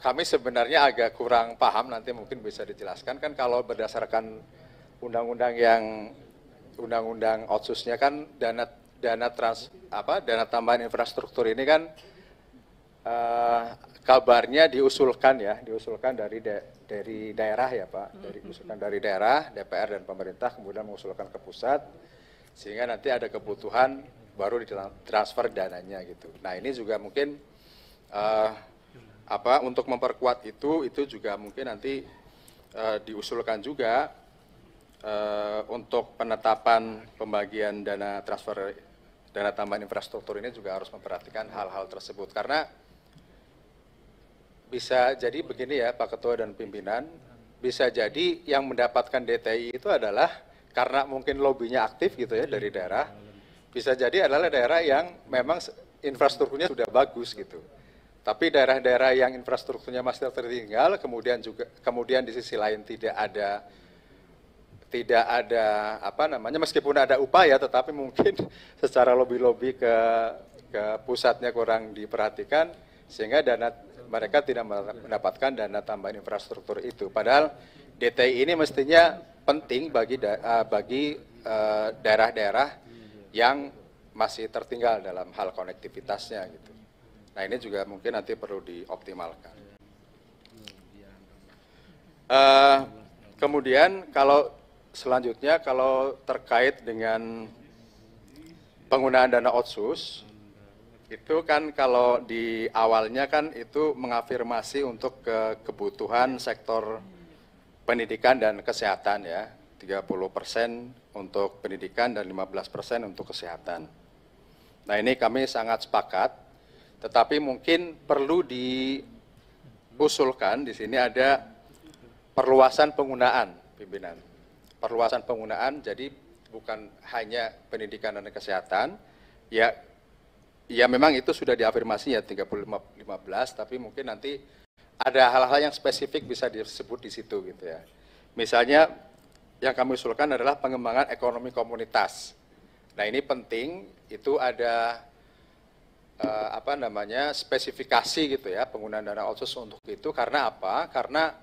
kami sebenarnya agak kurang paham nanti mungkin bisa dijelaskan kan kalau berdasarkan undang-undang yang undang-undang otsusnya kan dana dana trans apa dana tambahan infrastruktur ini kan uh, kabarnya diusulkan ya diusulkan dari de, dari daerah ya Pak, mm-hmm. dari usulkan dari daerah, DPR dan pemerintah kemudian mengusulkan ke pusat sehingga nanti ada kebutuhan baru di transfer dananya gitu. Nah ini juga mungkin uh, apa untuk memperkuat itu itu juga mungkin nanti uh, diusulkan juga uh, untuk penetapan pembagian dana transfer dana tambahan infrastruktur ini juga harus memperhatikan hal-hal tersebut karena bisa jadi begini ya Pak Ketua dan pimpinan, bisa jadi yang mendapatkan DTI itu adalah karena mungkin lobbynya aktif gitu ya dari daerah, bisa jadi adalah daerah yang memang infrastrukturnya sudah bagus gitu. Tapi daerah-daerah yang infrastrukturnya masih tertinggal, kemudian juga kemudian di sisi lain tidak ada tidak ada apa namanya meskipun ada upaya tetapi mungkin *laughs* secara lobby-lobby ke ke pusatnya kurang diperhatikan sehingga dana mereka tidak mendapatkan dana tambahan infrastruktur itu. Padahal DTI ini mestinya penting bagi eh, bagi eh, daerah-daerah yang masih tertinggal dalam hal konektivitasnya gitu. Nah ini juga mungkin nanti perlu dioptimalkan. Uh, kemudian kalau selanjutnya kalau terkait dengan penggunaan dana otsus, itu kan kalau di awalnya kan itu mengafirmasi untuk ke kebutuhan sektor pendidikan dan kesehatan ya. 30 persen untuk pendidikan dan 15 persen untuk kesehatan. Nah ini kami sangat sepakat, tetapi mungkin perlu diusulkan di sini ada perluasan penggunaan pimpinan. Perluasan penggunaan jadi bukan hanya pendidikan dan kesehatan, ya ya memang itu sudah diafirmasi ya 3515 tapi mungkin nanti ada hal-hal yang spesifik bisa disebut di situ gitu ya. Misalnya yang kami usulkan adalah pengembangan ekonomi komunitas. Nah ini penting itu ada eh, apa namanya spesifikasi gitu ya penggunaan dana otsus untuk itu karena apa? Karena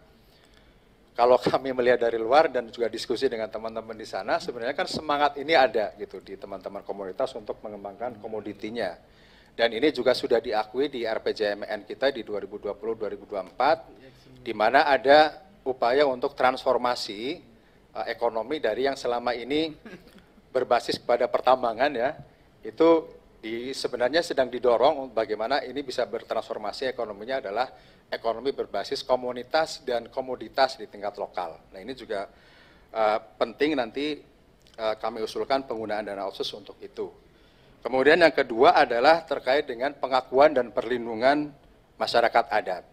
kalau *laughs* kami melihat dari luar dan juga diskusi dengan teman-teman di sana sebenarnya kan semangat ini ada gitu di teman-teman komunitas untuk mengembangkan komoditinya dan ini juga sudah diakui di RPJMN kita di 2020-2024, di mana ada upaya untuk transformasi uh, ekonomi dari yang selama ini berbasis pada pertambangan ya, itu di, sebenarnya sedang didorong bagaimana ini bisa bertransformasi ekonominya adalah ekonomi berbasis komunitas dan komoditas di tingkat lokal. Nah ini juga uh, penting nanti uh, kami usulkan penggunaan dana otsus untuk itu. Kemudian yang kedua adalah terkait dengan pengakuan dan perlindungan masyarakat adat.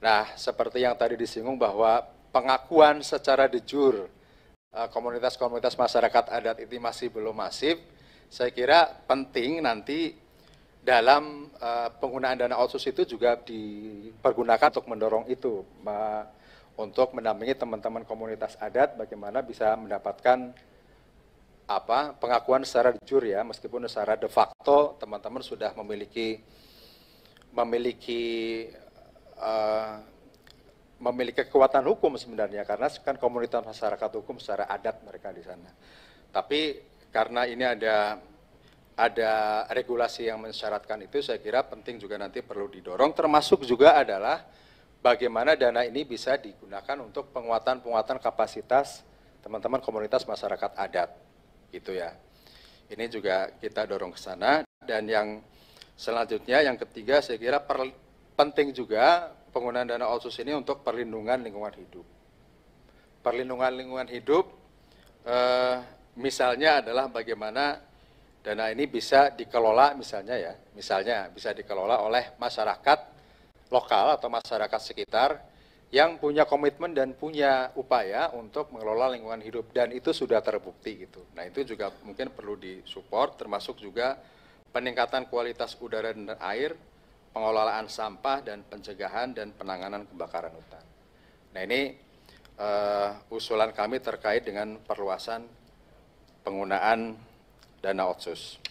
Nah, seperti yang tadi disinggung bahwa pengakuan secara dejur eh, komunitas-komunitas masyarakat adat itu masih belum masif, saya kira penting nanti dalam eh, penggunaan dana otsus itu juga dipergunakan untuk mendorong itu, untuk mendampingi teman-teman komunitas adat bagaimana bisa mendapatkan apa pengakuan secara jujur ya meskipun secara de facto teman-teman sudah memiliki memiliki uh, memiliki kekuatan hukum sebenarnya karena kan komunitas masyarakat hukum secara adat mereka di sana. Tapi karena ini ada ada regulasi yang mensyaratkan itu saya kira penting juga nanti perlu didorong termasuk juga adalah bagaimana dana ini bisa digunakan untuk penguatan-penguatan kapasitas teman-teman komunitas masyarakat adat gitu ya. Ini juga kita dorong ke sana dan yang selanjutnya yang ketiga saya kira per, penting juga penggunaan dana otsus ini untuk perlindungan lingkungan hidup. Perlindungan lingkungan hidup eh, misalnya adalah bagaimana dana ini bisa dikelola misalnya ya, misalnya bisa dikelola oleh masyarakat lokal atau masyarakat sekitar yang punya komitmen dan punya upaya untuk mengelola lingkungan hidup dan itu sudah terbukti gitu. Nah itu juga mungkin perlu disupport termasuk juga peningkatan kualitas udara dan air, pengelolaan sampah dan pencegahan dan penanganan kebakaran hutan. Nah ini uh, usulan kami terkait dengan perluasan penggunaan dana otsus.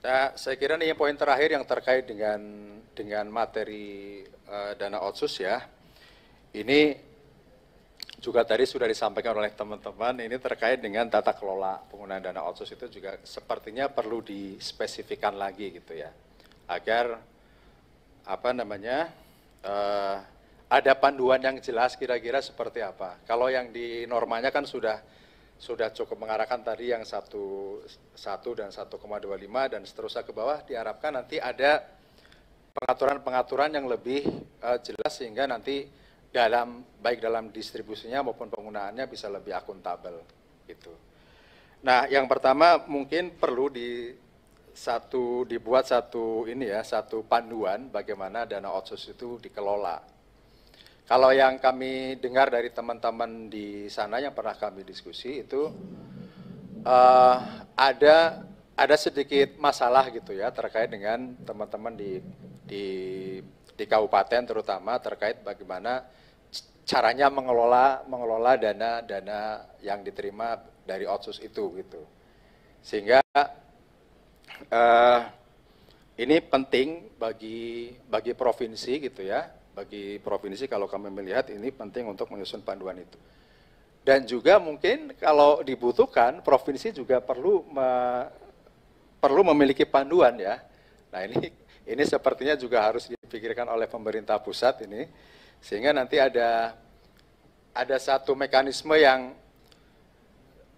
Nah, saya kira ini poin terakhir yang terkait dengan dengan materi uh, dana otsus ya. Ini juga tadi sudah disampaikan oleh teman-teman ini terkait dengan tata kelola penggunaan dana otsus itu juga sepertinya perlu dispesifikan lagi gitu ya. Agar apa namanya? Uh, ada panduan yang jelas kira-kira seperti apa. Kalau yang di normanya kan sudah sudah cukup mengarahkan tadi yang satu satu dan 1,25 dan seterusnya ke bawah diharapkan nanti ada pengaturan-pengaturan yang lebih uh, jelas sehingga nanti dalam baik dalam distribusinya maupun penggunaannya bisa lebih akuntabel gitu. Nah, yang pertama mungkin perlu di satu dibuat satu ini ya, satu panduan bagaimana dana otsus itu dikelola kalau yang kami dengar dari teman-teman di sana yang pernah kami diskusi itu uh, ada ada sedikit masalah gitu ya terkait dengan teman-teman di di di kabupaten terutama terkait bagaimana caranya mengelola mengelola dana-dana yang diterima dari otsus itu gitu. Sehingga uh, ini penting bagi bagi provinsi gitu ya bagi provinsi kalau kami melihat ini penting untuk menyusun panduan itu. Dan juga mungkin kalau dibutuhkan provinsi juga perlu me, perlu memiliki panduan ya. Nah ini ini sepertinya juga harus dipikirkan oleh pemerintah pusat ini sehingga nanti ada ada satu mekanisme yang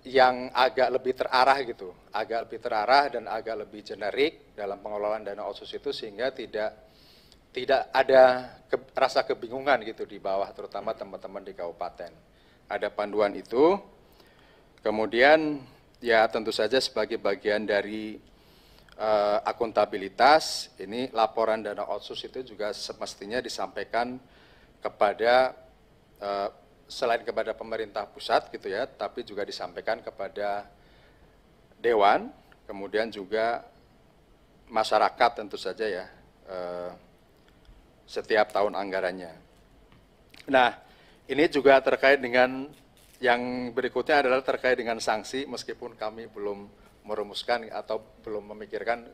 yang agak lebih terarah gitu, agak lebih terarah dan agak lebih generik dalam pengelolaan dana otsus itu sehingga tidak tidak ada ke, rasa kebingungan gitu di bawah, terutama teman-teman di kabupaten. Ada panduan itu, kemudian ya tentu saja sebagai bagian dari uh, akuntabilitas, ini laporan dana otsus itu juga semestinya disampaikan kepada uh, selain kepada pemerintah pusat gitu ya, tapi juga disampaikan kepada dewan, kemudian juga masyarakat tentu saja ya. Uh, setiap tahun anggarannya. Nah, ini juga terkait dengan yang berikutnya adalah terkait dengan sanksi meskipun kami belum merumuskan atau belum memikirkan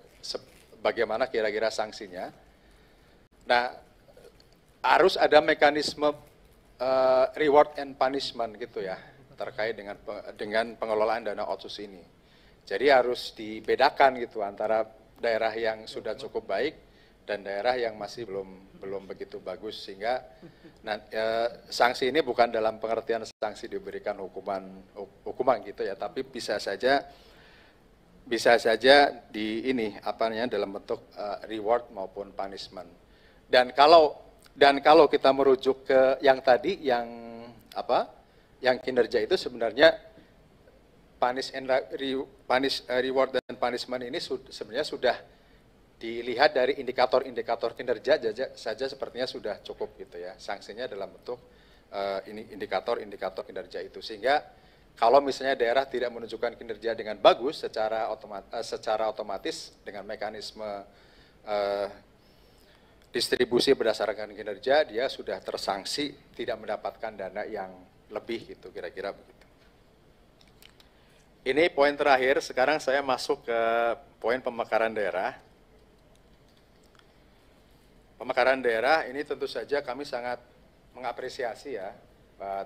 bagaimana kira-kira sanksinya. Nah, harus ada mekanisme uh, reward and punishment gitu ya terkait dengan dengan pengelolaan dana otsus ini. Jadi harus dibedakan gitu antara daerah yang sudah cukup baik dan daerah yang masih belum belum begitu bagus sehingga nah, e, sanksi ini bukan dalam pengertian sanksi diberikan hukuman hukuman gitu ya tapi bisa saja bisa saja di ini apa namanya dalam bentuk e, reward maupun punishment dan kalau dan kalau kita merujuk ke yang tadi yang apa yang kinerja itu sebenarnya punish and re, punish eh, reward dan punishment ini sebenarnya sudah dilihat dari indikator-indikator kinerja saja saja sepertinya sudah cukup gitu ya. Sanksinya dalam bentuk eh, ini indikator-indikator kinerja itu sehingga kalau misalnya daerah tidak menunjukkan kinerja dengan bagus secara otomatis, eh, secara otomatis dengan mekanisme uh, distribusi berdasarkan kinerja dia sudah tersanksi tidak mendapatkan dana yang lebih gitu kira-kira begitu. Ini poin terakhir, sekarang saya masuk ke poin pemekaran daerah pemekaran daerah ini tentu saja kami sangat mengapresiasi ya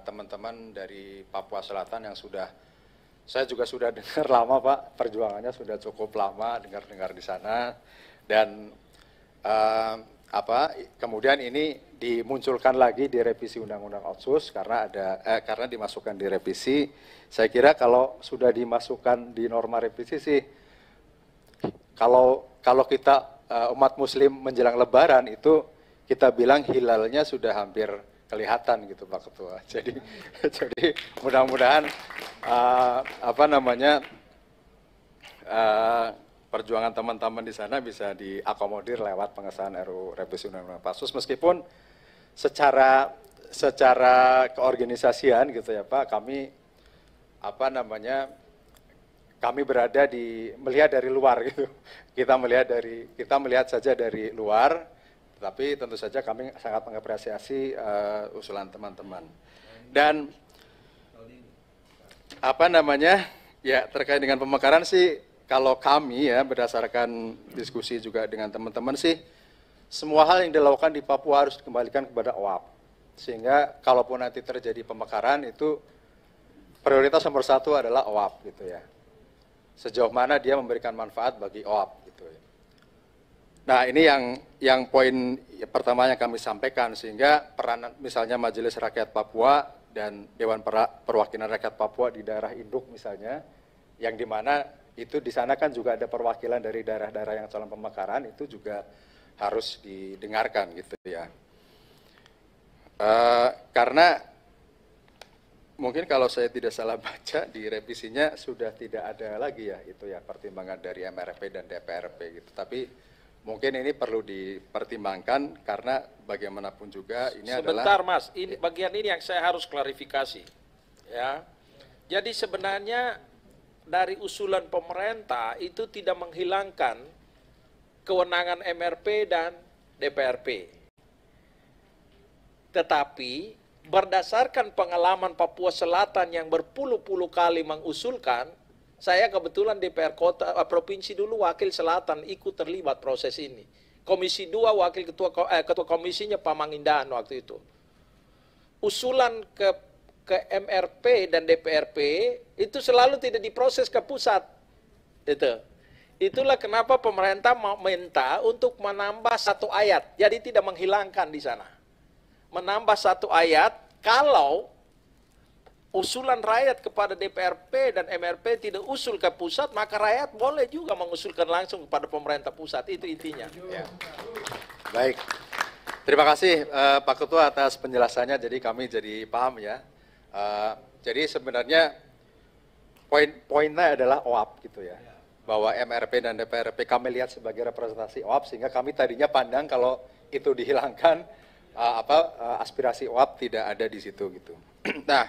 teman-teman dari Papua Selatan yang sudah saya juga sudah *laughs* dengar lama Pak perjuangannya sudah cukup lama dengar-dengar di sana dan eh, apa kemudian ini dimunculkan lagi di revisi Undang-Undang Otsus karena ada eh, karena dimasukkan di revisi saya kira kalau sudah dimasukkan di norma revisi sih kalau kalau kita uh, umat muslim menjelang lebaran itu kita bilang hilalnya sudah hampir kelihatan gitu Pak Ketua. *laughs* Jadi jadi mudah-mudahan uh, apa namanya uh, perjuangan teman-teman di sana bisa diakomodir lewat pengesahan RUU revisi undang-undang Pasus meskipun secara secara keorganisasian gitu ya Pak kami apa namanya kami berada di melihat dari luar gitu. Kita melihat dari kita melihat saja dari luar, tapi tentu saja kami sangat mengapresiasi uh, usulan teman-teman. Dan apa namanya? Ya, terkait dengan pemekaran sih kalau kami ya berdasarkan diskusi juga dengan teman-teman sih semua hal yang dilakukan di Papua harus dikembalikan kepada OAP. Sehingga kalaupun nanti terjadi pemekaran itu prioritas nomor satu adalah OAP gitu ya sejauh mana dia memberikan manfaat bagi OAP gitu ya. Nah, ini yang yang poin pertama yang kami sampaikan sehingga peran misalnya Majelis Rakyat Papua dan Dewan Perwakilan Rakyat Papua di daerah induk misalnya yang di mana itu di sana kan juga ada perwakilan dari daerah-daerah yang calon pemekaran itu juga harus didengarkan gitu ya. Uh, karena mungkin kalau saya tidak salah baca di revisinya sudah tidak ada lagi ya itu ya pertimbangan dari MRP dan DPRP gitu. Tapi mungkin ini perlu dipertimbangkan karena bagaimanapun juga ini Sebentar, adalah Sebentar Mas, ini bagian ini yang saya harus klarifikasi. Ya. Jadi sebenarnya dari usulan pemerintah itu tidak menghilangkan kewenangan MRP dan DPRP. Tetapi berdasarkan pengalaman Papua Selatan yang berpuluh-puluh kali mengusulkan, saya kebetulan DPR kota eh, provinsi dulu wakil selatan ikut terlibat proses ini. Komisi 2 wakil ketua eh, ketua komisinya Pak Mangindahan waktu itu. Usulan ke ke MRP dan DPRP itu selalu tidak diproses ke pusat. Itu. Itulah kenapa pemerintah minta untuk menambah satu ayat. Jadi tidak menghilangkan di sana menambah satu ayat kalau usulan rakyat kepada DPRP dan MRP tidak usul ke pusat, maka rakyat boleh juga mengusulkan langsung kepada pemerintah pusat. Itu intinya. Ya. Baik. Terima kasih uh, Pak Ketua atas penjelasannya, jadi kami jadi paham ya. Uh, jadi sebenarnya poin-poinnya adalah OAP gitu ya. Bahwa MRP dan DPRP kami lihat sebagai representasi OAP, sehingga kami tadinya pandang kalau itu dihilangkan, uh, apa uh, aspirasi OAP tidak ada di situ gitu. *clears throat* nah,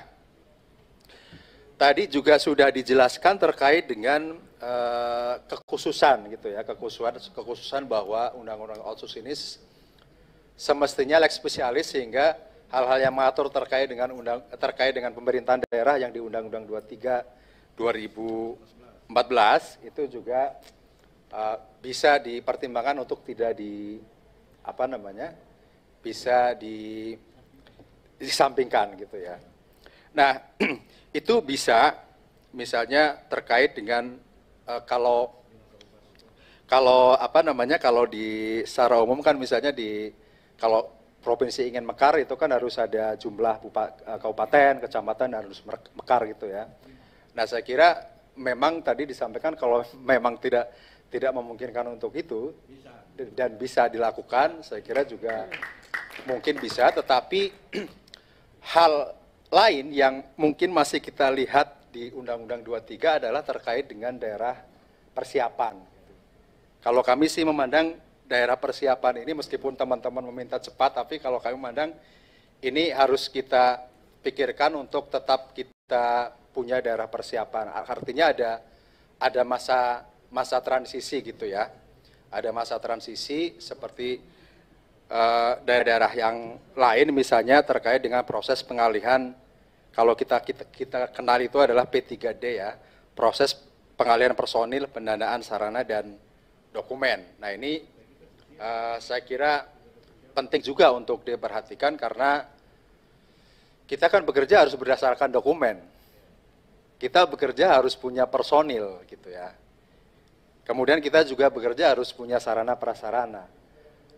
tadi juga sudah dijelaskan terkait dengan uh, kekhususan gitu ya, kekhususan kekhususan bahwa undang-undang otsus ini semestinya lex spesialis sehingga hal-hal yang mengatur terkait dengan undang terkait dengan pemerintahan daerah yang di Undang-Undang 23 2014 itu juga uh, bisa dipertimbangkan untuk tidak di apa namanya bisa di, disampingkan gitu ya. Nah, *clears throat* itu bisa misalnya terkait dengan uh, kalau kalau apa namanya kalau di secara umum kan misalnya di kalau provinsi ingin mekar itu kan harus ada jumlah bupa, uh, kabupaten, kecamatan harus mekar gitu ya. Nah, saya kira memang tadi disampaikan kalau memang tidak tidak memungkinkan untuk itu dan bisa dilakukan, saya kira juga mungkin bisa, tetapi *clears throat* hal lain yang mungkin masih kita lihat di Undang-Undang 23 adalah terkait dengan daerah persiapan. Kalau kami sih memandang daerah persiapan ini meskipun teman-teman meminta cepat, tapi kalau kami memandang ini harus kita pikirkan untuk tetap kita punya daerah persiapan. Artinya ada ada masa masa transisi gitu ya ada masa transisi seperti eh, daerah-daerah yang lain misalnya terkait dengan proses pengalihan kalau kita kita, kita kenal itu adalah P3D ya, proses pengalihan personil, pendanaan sarana dan dokumen. Nah, ini uh, saya kira penting juga untuk diperhatikan karena kita kan bekerja harus berdasarkan dokumen. Kita bekerja harus punya personil gitu ya. Kemudian kita juga bekerja harus punya sarana prasarana.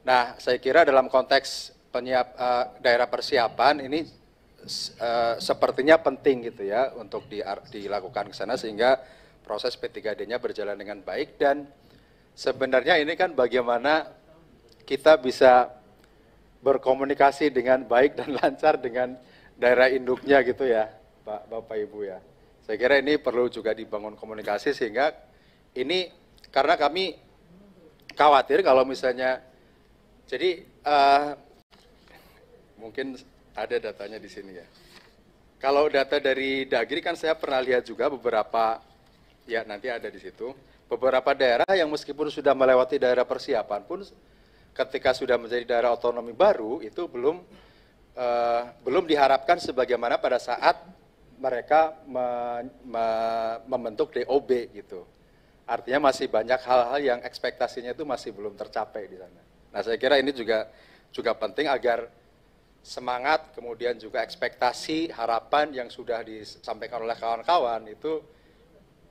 Nah, saya kira dalam konteks penyiap uh, daerah persiapan ini uh, sepertinya penting gitu ya untuk di, dilakukan ke sana sehingga proses P3D-nya berjalan dengan baik dan sebenarnya ini kan bagaimana kita bisa berkomunikasi dengan baik dan *laughs* lancar dengan daerah induknya gitu ya, Pak Bapak Ibu ya. Saya kira ini perlu juga dibangun komunikasi sehingga ini karena kami khawatir kalau misalnya, jadi uh, mungkin ada datanya di sini ya. Kalau data dari Dagri kan saya pernah lihat juga beberapa, ya nanti ada di situ, beberapa daerah yang meskipun sudah melewati daerah persiapan pun ketika sudah menjadi daerah otonomi baru itu belum uh, belum diharapkan sebagaimana pada saat mereka me, me, membentuk DOB gitu. Artinya masih banyak hal-hal yang ekspektasinya itu masih belum tercapai di sana. Nah, saya kira ini juga juga penting agar semangat kemudian juga ekspektasi harapan yang sudah disampaikan oleh kawan-kawan itu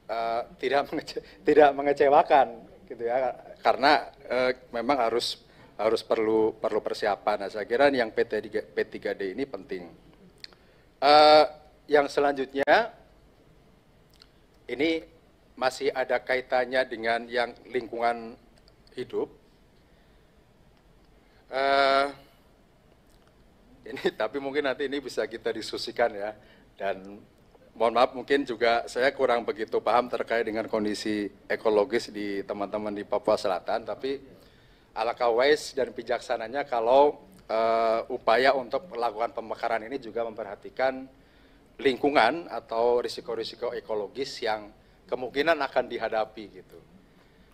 uh, tidak mengece tidak mengecewakan gitu ya karena uh, memang harus harus perlu perlu persiapan. Nah, saya kira yang PT3, P3D ini penting. Uh, yang selanjutnya ini masih ada kaitannya dengan yang lingkungan hidup. Uh, ini *laughs* tapi mungkin nanti ini bisa kita diskusikan ya dan mohon maaf mungkin juga saya kurang begitu paham terkait dengan kondisi ekologis di teman-teman di Papua Selatan tapi ala wise dan bijaksananya kalau uh, upaya untuk melakukan pemekaran ini juga memperhatikan lingkungan atau risiko-risiko ekologis yang kemungkinan akan dihadapi gitu.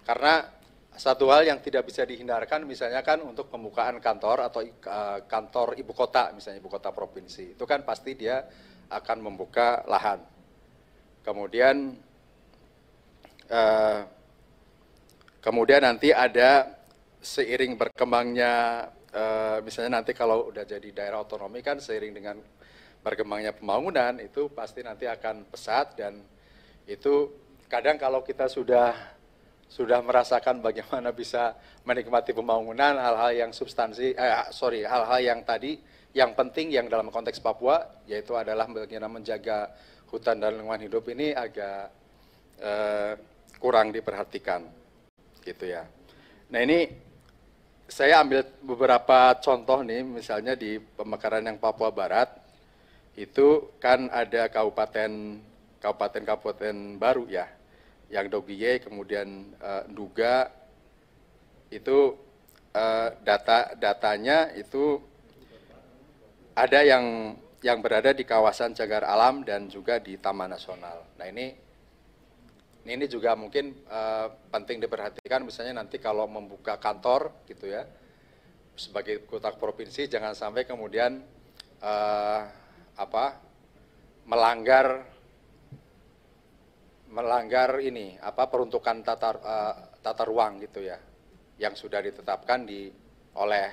Karena satu hal yang tidak bisa dihindarkan misalnya kan untuk pembukaan kantor atau e, kantor ibu kota misalnya ibu kota provinsi itu kan pasti dia akan membuka lahan kemudian e, kemudian nanti ada seiring berkembangnya e, misalnya nanti kalau udah jadi daerah otonomi kan seiring dengan berkembangnya pembangunan itu pasti nanti akan pesat dan itu kadang kalau kita sudah sudah merasakan bagaimana bisa menikmati pembangunan hal-hal yang substansi eh, sorry hal-hal yang tadi yang penting yang dalam konteks Papua yaitu adalah bagaimana menjaga hutan dan lingkungan hidup ini agak eh, kurang diperhatikan gitu ya. Nah ini saya ambil beberapa contoh nih misalnya di pemekaran yang Papua Barat itu kan ada kabupaten kabupaten-kabupaten baru ya, yang Dogiye kemudian uh, Nduga itu uh, data datanya itu ada yang yang berada di kawasan cagar alam dan juga di Taman Nasional. Nah ini ini juga mungkin uh, penting diperhatikan misalnya nanti kalau membuka kantor gitu ya sebagai kota provinsi jangan sampai kemudian uh, apa melanggar melanggar ini apa peruntukan tata uh, eh, tata ruang gitu ya yang sudah ditetapkan di oleh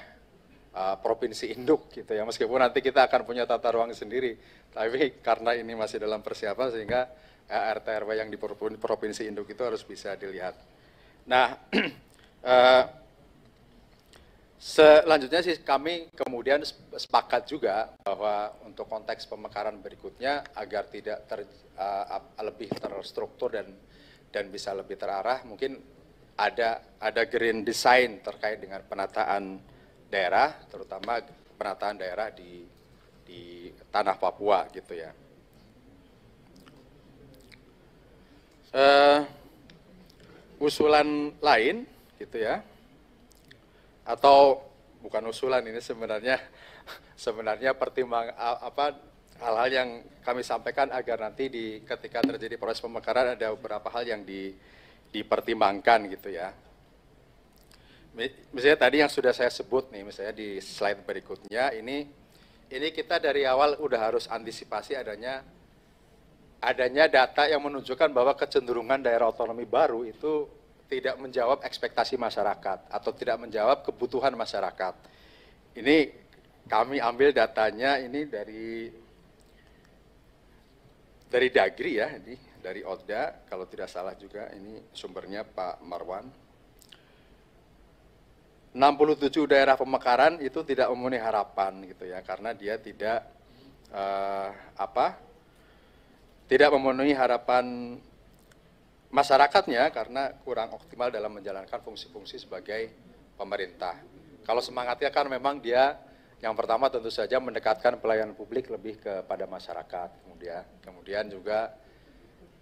uh, provinsi induk gitu ya meskipun nanti kita akan punya tata ruang sendiri tapi karena ini masih dalam persiapan sehingga uh, eh, RT RW yang di provinsi induk itu harus bisa dilihat. Nah uh, *clears throat* Selanjutnya sih kami kemudian sepakat juga bahwa untuk konteks pemekaran berikutnya agar tidak ter, uh, lebih terstruktur dan dan bisa lebih terarah mungkin ada ada green design terkait dengan penataan daerah terutama penataan daerah di di tanah Papua gitu ya. Uh, usulan lain gitu ya atau bukan usulan ini sebenarnya *laughs* sebenarnya pertimbang apa hal-hal yang kami sampaikan agar nanti di ketika terjadi proses pemekaran ada beberapa hal yang di, dipertimbangkan gitu ya. Misalnya tadi yang sudah saya sebut nih, misalnya di slide berikutnya ini ini kita dari awal udah harus antisipasi adanya adanya data yang menunjukkan bahwa kecenderungan daerah otonomi baru itu tidak menjawab ekspektasi masyarakat atau tidak menjawab kebutuhan masyarakat. Ini kami ambil datanya ini dari dari Dagri ya, ini dari Oda kalau tidak salah juga ini sumbernya Pak Marwan. 67 daerah pemekaran itu tidak memenuhi harapan gitu ya karena dia tidak uh, apa? tidak memenuhi harapan masyarakatnya karena kurang optimal dalam menjalankan fungsi-fungsi sebagai pemerintah. Kalau semangatnya kan memang dia yang pertama tentu saja mendekatkan pelayanan publik lebih kepada masyarakat, kemudian kemudian juga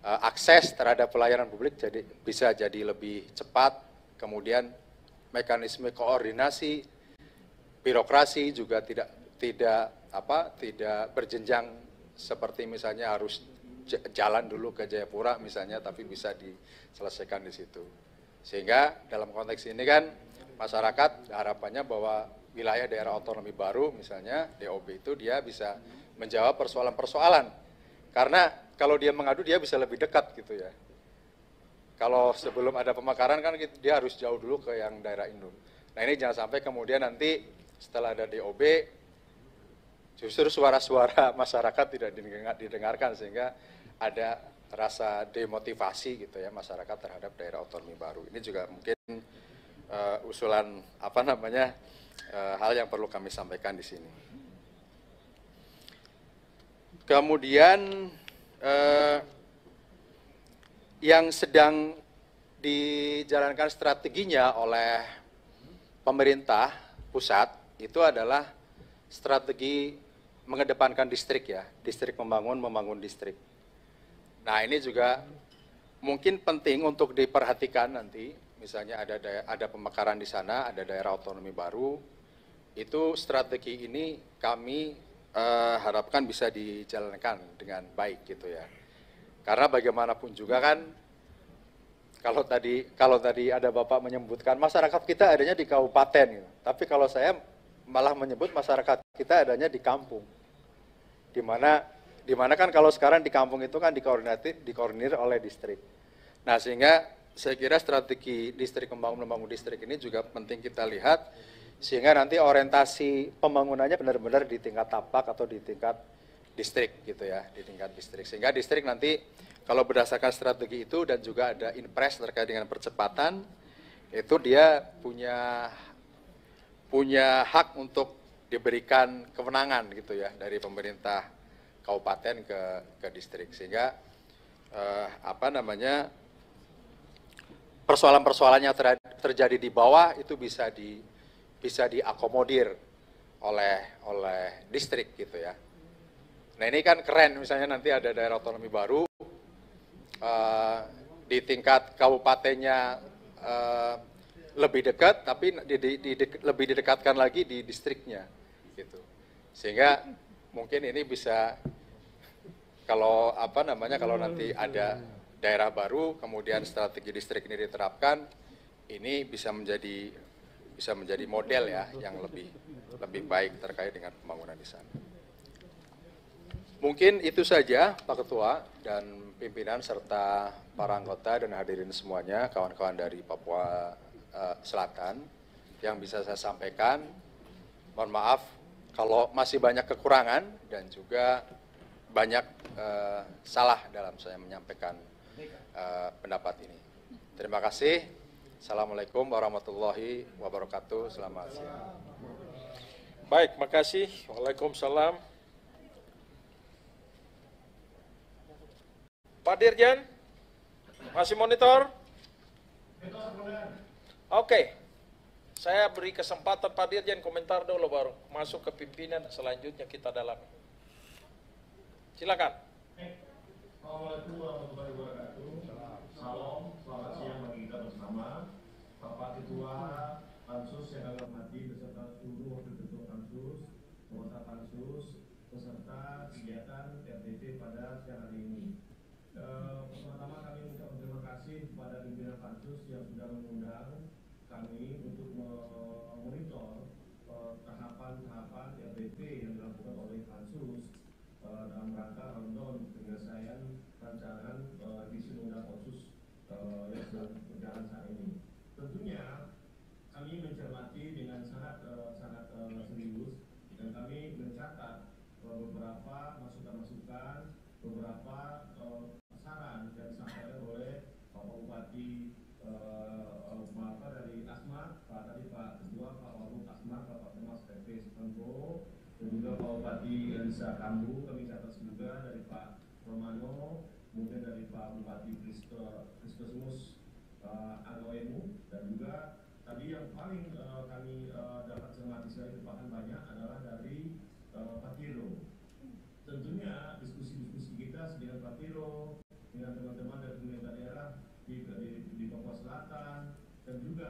e, akses terhadap pelayanan publik jadi bisa jadi lebih cepat, kemudian mekanisme koordinasi birokrasi juga tidak tidak apa tidak berjenjang seperti misalnya harus jalan dulu ke Jayapura misalnya, tapi bisa diselesaikan di situ. Sehingga dalam konteks ini kan masyarakat harapannya bahwa wilayah daerah otonomi baru misalnya DOB itu dia bisa menjawab persoalan-persoalan. Karena kalau dia mengadu dia bisa lebih dekat gitu ya. Kalau sebelum ada pemekaran kan gitu, dia harus jauh dulu ke yang daerah induk. Nah ini jangan sampai kemudian nanti setelah ada DOB justru suara-suara *laughs* masyarakat tidak didengarkan sehingga ada rasa demotivasi gitu ya masyarakat terhadap daerah otonomi baru. Ini juga mungkin uh, usulan apa namanya uh, hal yang perlu kami sampaikan di sini. Kemudian uh, yang sedang dijalankan strateginya oleh pemerintah pusat itu adalah strategi mengedepankan distrik ya, distrik membangun membangun distrik Nah ini juga mungkin penting untuk diperhatikan nanti, misalnya ada ada pemekaran di sana, ada daerah otonomi baru, itu strategi ini kami uh, harapkan bisa dijalankan dengan baik gitu ya. Karena bagaimanapun juga kan, kalau tadi kalau tadi ada bapak menyebutkan masyarakat kita adanya di kabupaten, gitu. tapi kalau saya malah menyebut masyarakat kita adanya di kampung, di mana Dimana kan kalau sekarang di kampung itu kan dikoordinatif, dikoordinir oleh distrik. Nah sehingga saya kira strategi distrik membangun-membangun distrik ini juga penting kita lihat sehingga nanti orientasi pembangunannya benar-benar di tingkat tapak atau di tingkat distrik gitu ya, di tingkat distrik. Sehingga distrik nanti kalau berdasarkan strategi itu dan juga ada impres terkait dengan percepatan itu dia punya punya hak untuk diberikan kemenangan gitu ya dari pemerintah kabupaten ke ke distrik sehingga eh, apa namanya persoalan-persoalannya ter, terjadi di bawah itu bisa di bisa diakomodir oleh oleh distrik gitu ya. Nah ini kan keren misalnya nanti ada daerah otonomi baru eh, di tingkat kabupatennya eh, lebih dekat tapi di, di, di, lebih didekatkan lagi di distriknya gitu sehingga mungkin ini bisa kalau apa namanya kalau nanti hmm, ada iya, iya. daerah baru kemudian strategi distrik ini diterapkan ini bisa menjadi bisa menjadi model ya yang lebih lebih baik terkait dengan pembangunan di sana. Mungkin itu saja Pak Ketua dan pimpinan serta para anggota dan hadirin semuanya kawan-kawan dari Papua uh, Selatan yang bisa saya sampaikan. Mohon maaf kalau masih banyak kekurangan dan juga banyak uh, salah dalam saya menyampaikan uh, pendapat ini. Terima kasih. Assalamualaikum warahmatullahi wabarakatuh. Selamat siang. Baik, makasih. Waalaikumsalam. Pak Dirjen, masih monitor? Oke. Okay. Saya beri kesempatan Pak Dirjen komentar dulu baru masuk ke pimpinan selanjutnya kita dalam Silakan. Salam, selamat siang bagi kita bersama. Bapak Ketua Pansus beberapa masukan-masukan, beberapa eh, saran yang disampaikan oleh Bapak Bupati Sumatera eh, dari Asma, Pak tadi Pak Kedua Pak Wagub Asma, Bapak Kemas PP Sukambo, dan juga Pak Bupati Elisa Kambu, kami catat juga dari Pak Romano, kemudian dari Pak Bupati Kristus Pak Anoemu, dan juga tadi yang paling uh, kami uh, dapat cermati itu bahkan banyak adalah dari Pak Tiro. Tentunya diskusi-diskusi kita dengan Tiro, dengan teman-teman dari pemerintah daerah di, di, di Papua Selatan, dan juga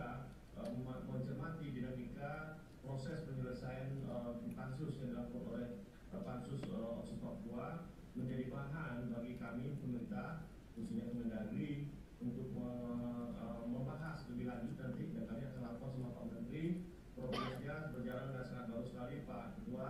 uh, mencermati dinamika proses penyelesaian uh, pansus yang dilakukan oleh uh, pansus uh, Papua menjadi bahan bagi kami pemerintah khususnya Kemendagri untuk uh, membahas lebih lanjut nanti dan kami akan lapor sama Pak Menteri progresnya berjalan dengan sangat bagus sekali Pak Ketua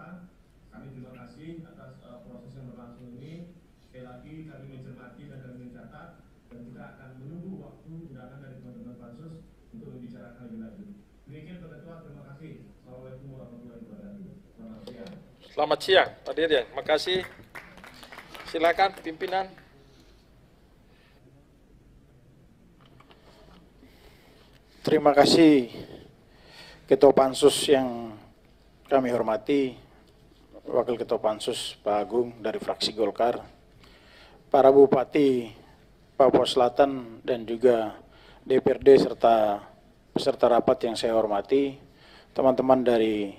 kami terima kasih atas uh, proses yang berlangsung ini. Sekali lagi kami mencermati dan kami mencatat dan kita akan menunggu waktu undangan dari teman-teman pansus untuk membicarakan lebih lanjut. Demikian Pak Ketua, terima kasih. Assalamualaikum warahmatullahi wabarakatuh. Selamat siang. Selamat siang, Dirjen. Terima kasih. Silakan pimpinan. Terima kasih Ketua Pansus yang kami hormati Wakil Ketua Pansus Pak Agung dari fraksi Golkar, para Bupati Papua Selatan dan juga DPRD serta peserta rapat yang saya hormati, teman-teman dari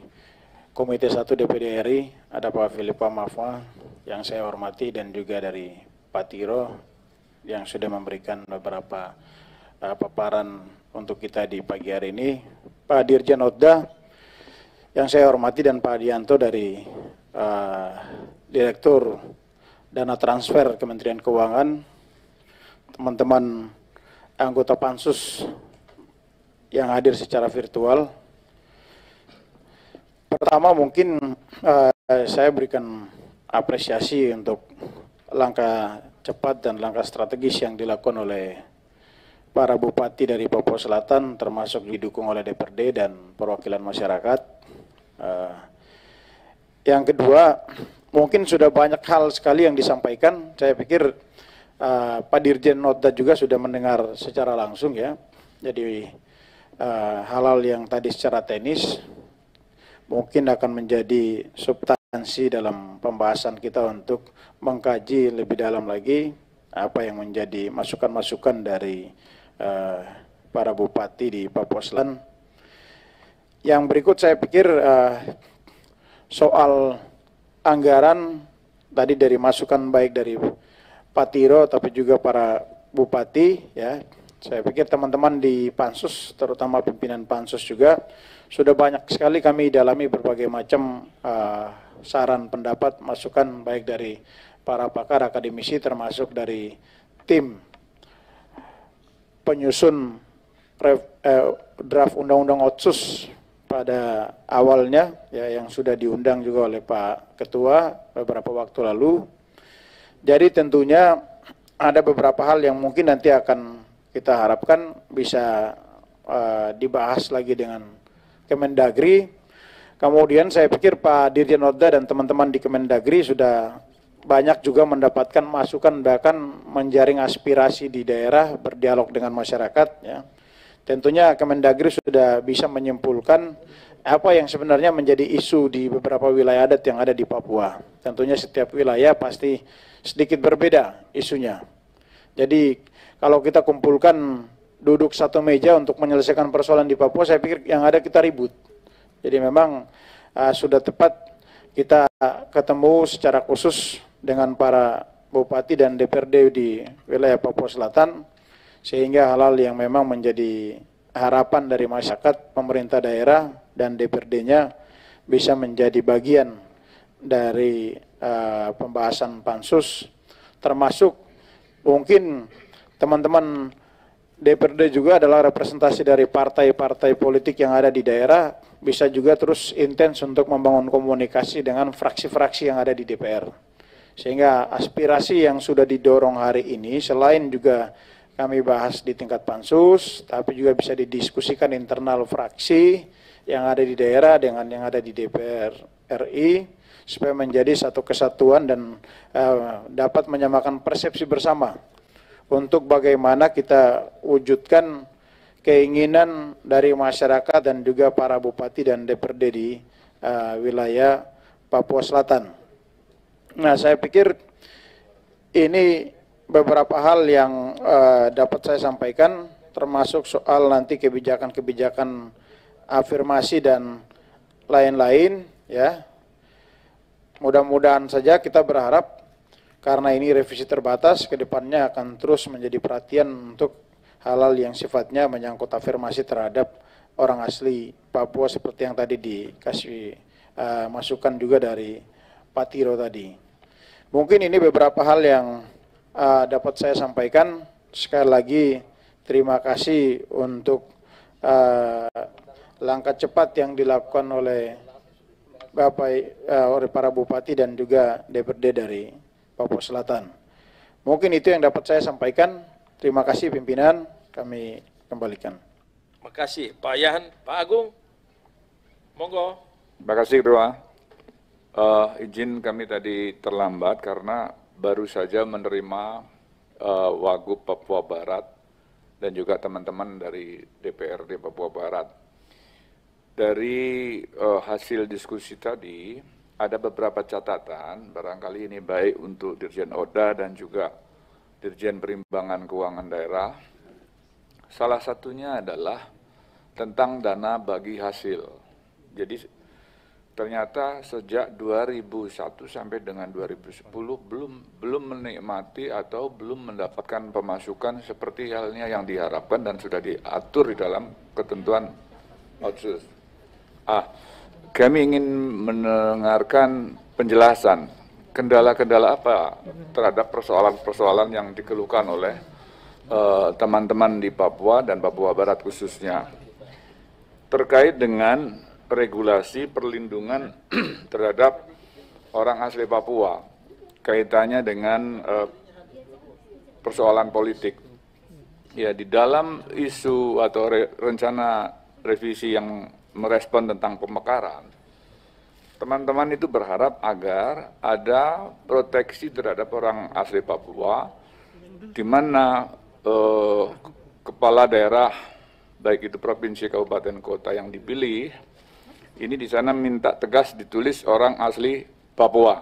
Komite 1 DPD RI, ada Pak Filipa Mafwa yang saya hormati dan juga dari Pak Tiro yang sudah memberikan beberapa uh, paparan untuk kita di pagi hari ini. Pak Dirjen Oda yang saya hormati dan Pak Adianto dari uh, Direktur Dana Transfer Kementerian Keuangan, teman-teman anggota pansus yang hadir secara virtual. Pertama mungkin uh, saya berikan apresiasi untuk langkah cepat dan langkah strategis yang dilakukan oleh para bupati dari Papua Selatan termasuk didukung oleh DPRD dan perwakilan masyarakat. Uh, yang kedua, mungkin sudah banyak hal sekali yang disampaikan. Saya pikir uh, Pak Dirjen Nota juga sudah mendengar secara langsung ya. Jadi uh, eh, hal yang tadi secara teknis mungkin akan menjadi substansi dalam pembahasan kita untuk mengkaji lebih dalam lagi apa yang menjadi masukan-masukan dari uh, para bupati di Papua Selatan Yang berikut saya pikir uh, soal anggaran tadi dari masukan baik dari Pak Tiro tapi juga para bupati ya. Saya pikir teman-teman di pansus terutama pimpinan pansus juga sudah banyak sekali kami dalami berbagai macam uh, saran pendapat masukan baik dari para pakar akademisi termasuk dari tim penyusun eh, draft undang-undang otsus pada awalnya ya yang sudah diundang juga oleh Pak Ketua beberapa waktu lalu. Jadi tentunya ada beberapa hal yang mungkin nanti akan kita harapkan bisa uh, dibahas lagi dengan Kemendagri. Kemudian saya pikir Pak Dirjen Oda dan teman-teman di Kemendagri sudah banyak juga mendapatkan masukan bahkan menjaring aspirasi di daerah berdialog dengan masyarakat ya tentunya Kemendagri sudah bisa menyimpulkan apa yang sebenarnya menjadi isu di beberapa wilayah adat yang ada di Papua. Tentunya setiap wilayah pasti sedikit berbeda isunya. Jadi kalau kita kumpulkan duduk satu meja untuk menyelesaikan persoalan di Papua, saya pikir yang ada kita ribut. Jadi memang uh, sudah tepat kita ketemu secara khusus dengan para bupati dan DPRD di wilayah Papua Selatan sehingga halal yang memang menjadi harapan dari masyarakat, pemerintah daerah dan DPRD-nya bisa menjadi bagian dari uh, pembahasan pansus termasuk mungkin teman-teman DPRD juga adalah representasi dari partai-partai politik yang ada di daerah bisa juga terus intens untuk membangun komunikasi dengan fraksi-fraksi yang ada di DPR. Sehingga aspirasi yang sudah didorong hari ini selain juga kami bahas di tingkat pansus, tapi juga bisa didiskusikan internal fraksi yang ada di daerah dengan yang ada di DPR RI supaya menjadi satu kesatuan dan uh, dapat menyamakan persepsi bersama untuk bagaimana kita wujudkan keinginan dari masyarakat dan juga para bupati dan DPRD di uh, wilayah Papua Selatan. Nah, saya pikir ini beberapa hal yang uh, dapat saya sampaikan termasuk soal nanti kebijakan-kebijakan afirmasi dan lain-lain ya. Mudah-mudahan saja kita berharap karena ini revisi terbatas ke depannya akan terus menjadi perhatian untuk halal yang sifatnya menyangkut afirmasi terhadap orang asli Papua seperti yang tadi dikasih uh, masukan juga dari Patiro tadi. Mungkin ini beberapa hal yang uh, dapat saya sampaikan. Sekali lagi terima kasih untuk uh, langkah cepat yang dilakukan oleh Bapak uh, oleh para bupati dan juga DPRD dari Papua Selatan. Mungkin itu yang dapat saya sampaikan. Terima kasih pimpinan, kami kembalikan. Terima kasih Pak Yahan, Pak Agung. Monggo. Terima kasih Ketua. Uh, izin kami tadi terlambat karena baru saja menerima uh, Wagub Papua Barat dan juga teman-teman dari DPRD Papua Barat. Dari uh, hasil diskusi tadi, ada beberapa catatan, barangkali ini baik untuk Dirjen ODA dan juga Dirjen Perimbangan Keuangan Daerah. Salah satunya adalah tentang dana bagi hasil. Jadi ternyata sejak 2001 sampai dengan 2010 belum belum menikmati atau belum mendapatkan pemasukan seperti halnya yang diharapkan dan sudah diatur di dalam ketentuan otsus. Ah, kami ingin mendengarkan penjelasan kendala-kendala apa terhadap persoalan-persoalan yang dikeluhkan oleh eh, teman-teman uh, teman -teman di Papua dan Papua Barat khususnya terkait dengan regulasi perlindungan *clears throat* terhadap orang asli Papua kaitannya dengan uh, persoalan politik. Ya, di dalam isu atau re, rencana revisi yang merespon tentang pemekaran, teman-teman itu berharap agar ada proteksi terhadap orang asli Papua, di mana uh, kepala daerah, baik itu provinsi, kabupaten, kota yang dipilih, ini di sana minta tegas ditulis orang asli Papua.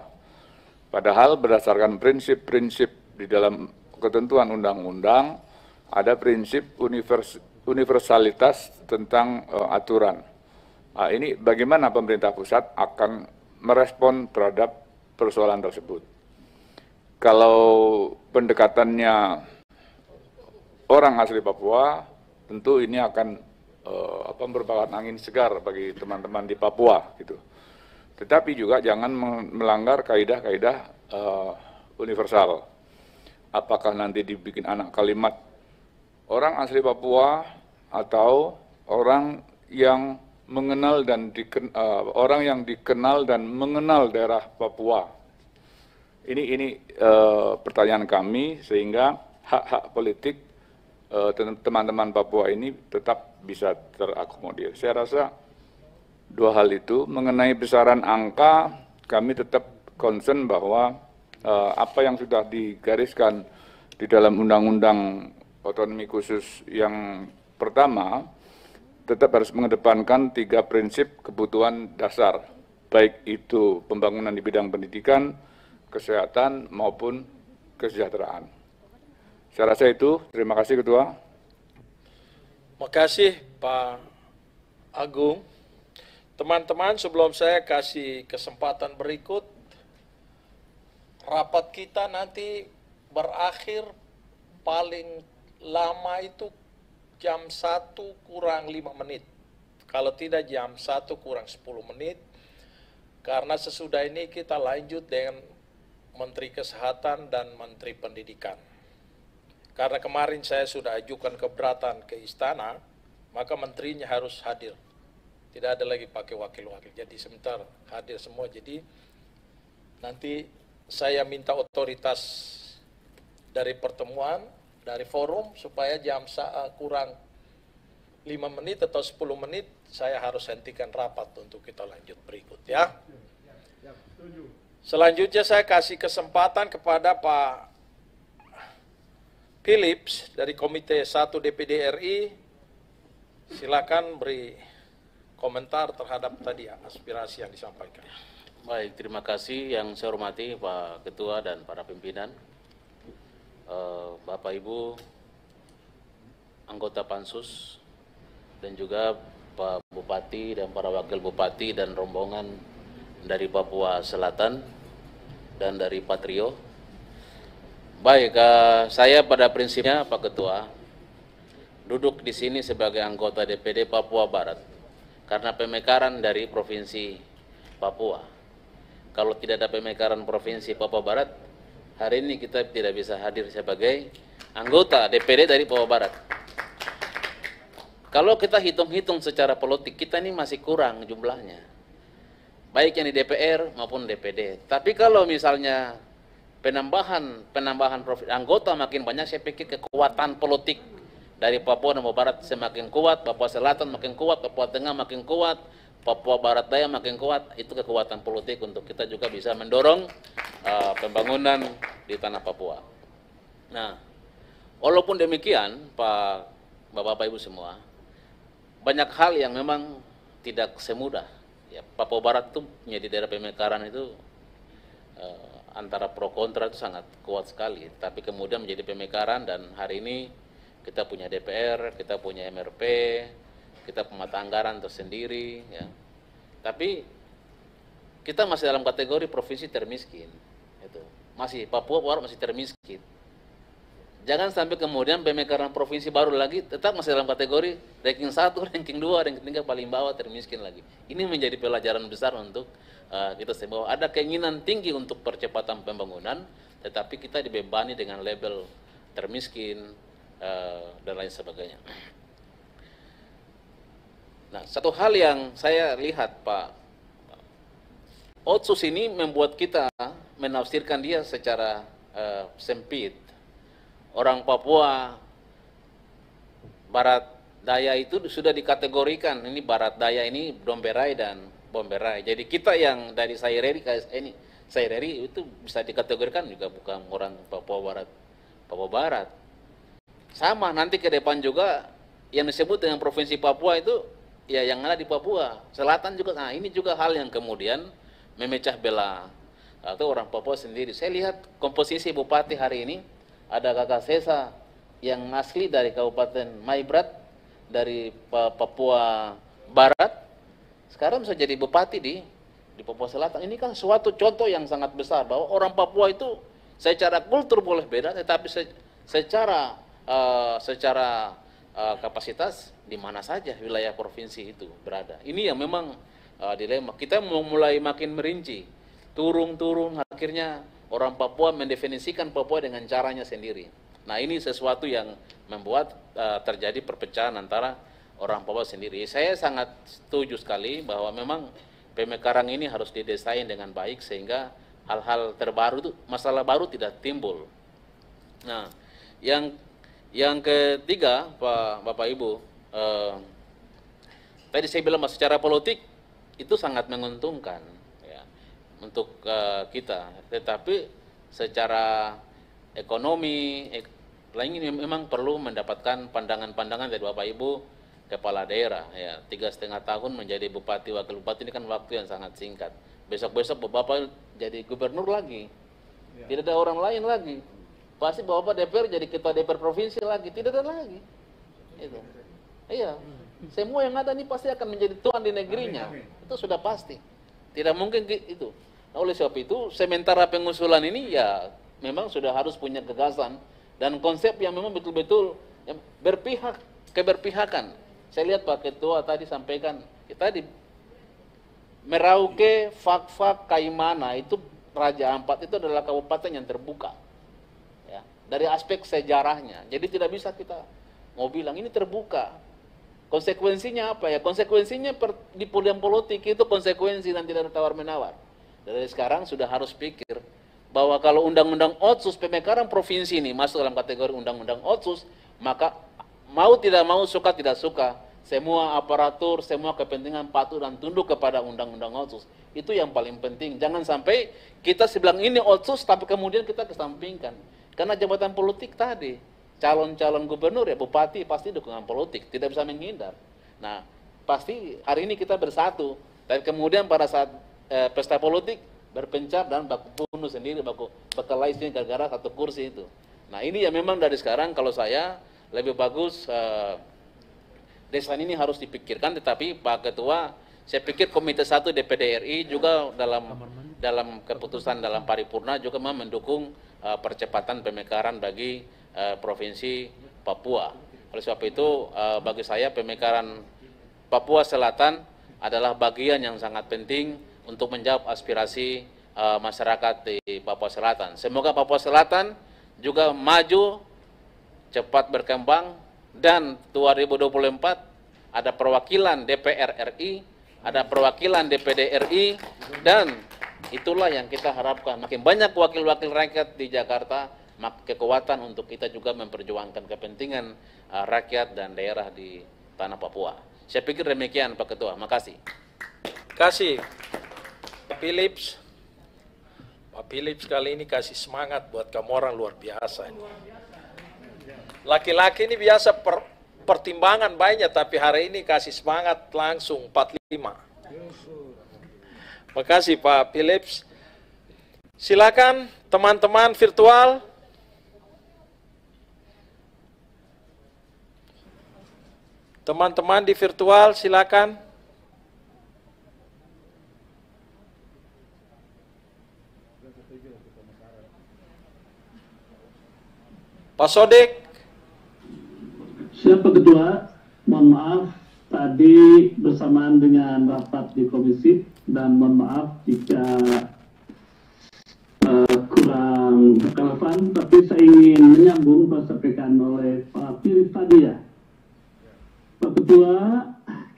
Padahal berdasarkan prinsip-prinsip di dalam ketentuan undang-undang ada prinsip univers universalitas tentang uh, aturan. Nah, ini bagaimana pemerintah pusat akan merespon terhadap persoalan tersebut. Kalau pendekatannya orang asli Papua, tentu ini akan uh, apa angin segar bagi teman-teman di Papua gitu. Tetapi juga jangan melanggar kaidah-kaidah uh, universal. Apakah nanti dibikin anak kalimat orang asli Papua atau orang yang mengenal dan diken, uh, orang yang dikenal dan mengenal daerah Papua. Ini ini uh, pertanyaan kami sehingga hak-hak politik Eh, teman-teman uh, Papua ini tetap bisa terakomodir. Saya rasa dua hal itu mengenai besaran angka kami tetap concern bahwa uh, apa yang sudah digariskan di dalam undang-undang otonomi khusus yang pertama tetap harus mengedepankan tiga prinsip kebutuhan dasar baik itu pembangunan di bidang pendidikan, kesehatan maupun kesejahteraan. Saya rasa itu. Terima kasih Ketua. Terima kasih Pak Agung. Teman-teman sebelum saya kasih kesempatan berikut, rapat kita nanti berakhir paling lama itu jam 1 kurang 5 menit. Kalau tidak jam 1 kurang 10 menit. Karena sesudah ini kita lanjut dengan Menteri Kesehatan dan Menteri Pendidikan. Karena kemarin saya sudah ajukan keberatan ke istana, maka menterinya harus hadir. Tidak ada lagi pakai wakil-wakil. Jadi sebentar hadir semua. Jadi nanti saya minta otoritas dari pertemuan, dari forum, supaya jam saat eh, kurang 5 menit atau 10 menit saya harus hentikan rapat untuk kita lanjut berikut ya. ya, ya, ya Selanjutnya saya kasih kesempatan kepada Pak Philips dari Komite 1 DPD RI silakan beri komentar terhadap tadi aspirasi yang disampaikan. Baik, terima kasih yang saya hormati Pak Ketua dan para pimpinan. Eh, Bapak Ibu anggota pansus dan juga Pak Bupati dan para wakil bupati dan rombongan dari Papua Selatan dan dari Patrio Baik, uh, saya pada prinsipnya Pak Ketua duduk di sini sebagai anggota DPD Papua Barat karena pemekaran dari Provinsi Papua. Kalau tidak ada pemekaran Provinsi Papua Barat, hari ini kita tidak bisa hadir sebagai anggota DPD dari Papua Barat. Kalau kita hitung-hitung secara politik, kita ini masih kurang jumlahnya. Baik yang di DPR maupun DPD. Tapi kalau misalnya penambahan penambahan profil anggota makin banyak saya pikir kekuatan politik dari Papua dan Papua Barat semakin kuat, Papua Selatan makin kuat, Papua Tengah makin kuat, Papua Barat Daya makin kuat, itu kekuatan politik untuk kita juga bisa mendorong uh, pembangunan di tanah Papua. Nah, walaupun demikian, Pak Bapak-bapak Ibu semua, banyak hal yang memang tidak semudah. Ya, Papua Barat itu menjadi ya, daerah pemekaran itu uh, antara pro kontra itu sangat kuat sekali. Tapi kemudian menjadi pemekaran dan hari ini kita punya DPR, kita punya MRP, kita pemata anggaran tersendiri. Ya. Tapi kita masih dalam kategori provinsi termiskin. Itu. Masih Papua Barat masih termiskin. Jangan sampai kemudian pemekaran provinsi baru lagi tetap masih dalam kategori ranking satu, *laughs* ranking dua, ranking 3 paling bawah termiskin lagi. Ini menjadi pelajaran besar untuk Eh, kita sebut bahwa ada keinginan tinggi untuk percepatan pembangunan, tetapi kita dibebani dengan label termiskin eh, dan lain sebagainya. Nah, satu hal yang saya lihat Pak Otsus ini membuat kita menafsirkan dia secara uh, sempit. Orang Papua barat daya itu sudah dikategorikan ini barat daya ini Domberai dan Bomberai. Jadi kita yang dari Saireri ke eh, ini Saireri itu bisa dikategorikan juga bukan orang Papua Barat. Papua Barat. Sama nanti ke depan juga yang disebut dengan provinsi Papua itu ya yang ada di Papua Selatan juga. Nah, ini juga hal yang kemudian memecah belah atau orang Papua sendiri. Saya lihat komposisi bupati hari ini ada Kakak Sesa yang asli dari Kabupaten Maibrat dari Papua Barat sekarang bisa jadi bupati di di Papua Selatan. Ini kan suatu contoh yang sangat besar bahwa orang Papua itu secara kultur boleh beda, tetapi se, secara uh, secara uh, kapasitas di mana saja wilayah provinsi itu berada. Ini yang memang uh, dilema. Kita mulai makin merinci, turun-turun akhirnya orang Papua mendefinisikan Papua dengan caranya sendiri. Nah ini sesuatu yang membuat uh, terjadi perpecahan antara orang Papua sendiri. Saya sangat setuju sekali bahwa memang pemekaran ini harus didesain dengan baik sehingga hal-hal terbaru itu masalah baru tidak timbul. Nah, yang yang ketiga Pak Bapak Ibu eh, tadi saya bilang secara politik itu sangat menguntungkan ya untuk eh, kita tetapi secara ekonomi ek, lain memang perlu mendapatkan pandangan-pandangan dari Bapak Ibu kepala daerah ya tiga setengah tahun menjadi bupati wakil bupati ini kan waktu yang sangat singkat besok besok bapak jadi gubernur lagi ya. tidak ada orang lain lagi pasti bapak DPR jadi ketua DPR provinsi lagi tidak ada lagi itu iya semua yang ada ini pasti akan menjadi tuan di negerinya itu sudah pasti tidak mungkin itu nah, oleh sebab itu sementara pengusulan ini ya memang sudah harus punya gagasan dan konsep yang memang betul-betul ya, berpihak keberpihakan saya lihat Pak Ketua tadi sampaikan, kita ya di Merauke, Fakfak, Kaimana itu Raja Ampat itu adalah kabupaten yang terbuka. Ya, dari aspek sejarahnya. Jadi tidak bisa kita mau bilang ini terbuka. Konsekuensinya apa ya? Konsekuensinya per, di pilihan politik itu konsekuensi nanti tidak ada tawar-menawar. Dari sekarang sudah harus pikir bahwa kalau undang-undang otsus pemekaran provinsi ini masuk dalam kategori undang-undang otsus, maka mau tidak mau, suka tidak suka, semua aparatur, semua kepentingan patuh dan tunduk kepada undang-undang otsus. Itu yang paling penting. Jangan sampai kita sebelang ini otsus, tapi kemudian kita kesampingkan. Karena jabatan politik tadi, calon-calon gubernur ya bupati pasti dukungan politik, tidak bisa menghindar. Nah, pasti hari ini kita bersatu, tapi kemudian pada saat e, pesta politik berpencar dan baku bunuh sendiri, baku sendiri gara-gara satu kursi itu. Nah ini ya memang dari sekarang kalau saya lebih bagus uh, desain ini harus dipikirkan tetapi Pak Ketua saya pikir Komite 1 DPD RI juga dalam dalam keputusan dalam paripurna juga mendukung uh, percepatan pemekaran bagi uh, provinsi Papua. Oleh sebab itu uh, bagi saya pemekaran Papua Selatan adalah bagian yang sangat penting untuk menjawab aspirasi uh, masyarakat di Papua Selatan. Semoga Papua Selatan juga maju cepat berkembang dan 2024 ada perwakilan DPR RI, ada perwakilan DPD RI dan itulah yang kita harapkan. Makin banyak wakil-wakil rakyat di Jakarta, maka kekuatan untuk kita juga memperjuangkan kepentingan uh, rakyat dan daerah di tanah Papua. Saya pikir demikian Pak Ketua. Makasih. Kasih. Pak Philips. Pak Philips kali ini kasih semangat buat kamu orang luar biasa ini. Laki-laki ini biasa per, pertimbangan banyak, tapi hari ini kasih semangat langsung 45. Makasih Pak Philips. Silakan teman-teman virtual. Teman-teman di virtual silakan. Pak Sodik. Siapa Ketua? Mohon maaf tadi bersamaan dengan rapat di komisi dan mohon maaf jika uh, kurang relevan, tapi saya ingin menyambung apa oleh Pak Pilit tadi ya. Pak Ketua,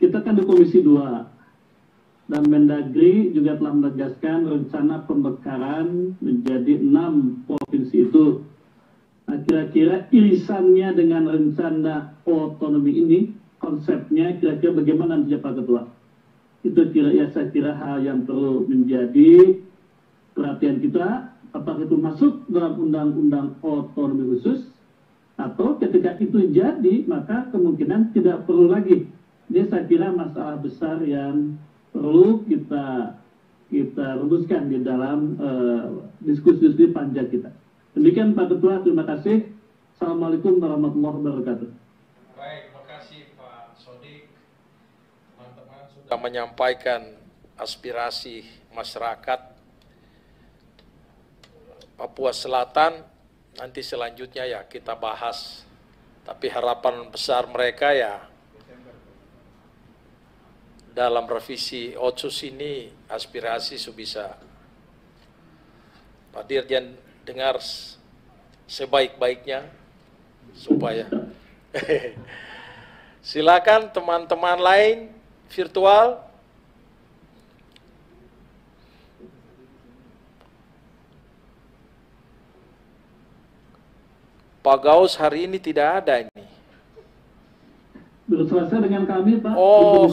kita kan di Komisi 2 dan Mendagri juga telah menegaskan rencana pembekaran menjadi enam provinsi itu Nah, kira-kira irisannya dengan rencana otonomi ini, konsepnya kira-kira bagaimana nanti Pak Ketua? Itu kira ya saya kira hal yang perlu menjadi perhatian kita, apakah itu masuk dalam undang-undang otonomi khusus, atau ketika itu jadi, maka kemungkinan tidak perlu lagi. Ini saya kira masalah besar yang perlu kita kita rumuskan di dalam uh, diskusi-diskusi panja kita. Demikian Pak Ketua, terima kasih. Assalamualaikum warahmatullahi wabarakatuh. Baik, terima kasih Pak Sodik. Teman-teman sudah menyampaikan aspirasi masyarakat Papua Selatan. Nanti selanjutnya ya kita bahas. Tapi harapan besar mereka ya dalam revisi Otsus ini aspirasi sebisa Pak Dirjen dengar sebaik-baiknya supaya *laughs* silakan teman-teman lain virtual Pak Gaus hari ini tidak ada ini. Belum dengan kami Pak. Oh,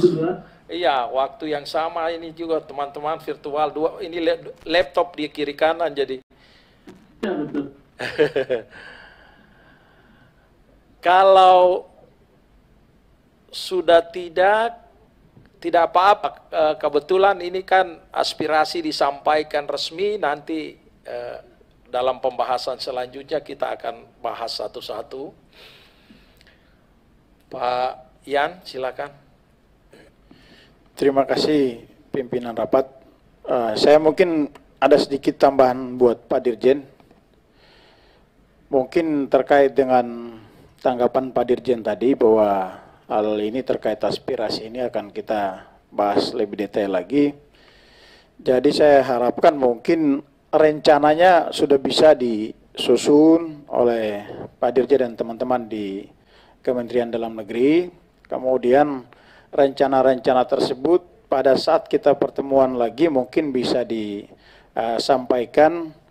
iya waktu yang sama ini juga teman-teman virtual dua ini laptop di kiri kanan jadi *laughs* Kalau sudah tidak tidak apa-apa eh, kebetulan ini kan aspirasi disampaikan resmi nanti eh, dalam pembahasan selanjutnya kita akan bahas satu-satu Pak Yan silakan terima kasih pimpinan rapat eh, saya mungkin ada sedikit tambahan buat Pak Dirjen Mungkin terkait dengan tanggapan Pak Dirjen tadi bahwa hal ini terkait aspirasi ini akan kita bahas lebih detail lagi. Jadi saya harapkan mungkin rencananya sudah bisa disusun oleh Pak Dirjen dan teman-teman di Kementerian Dalam Negeri. Kemudian rencana-rencana tersebut pada saat kita pertemuan lagi mungkin bisa disampaikan eh,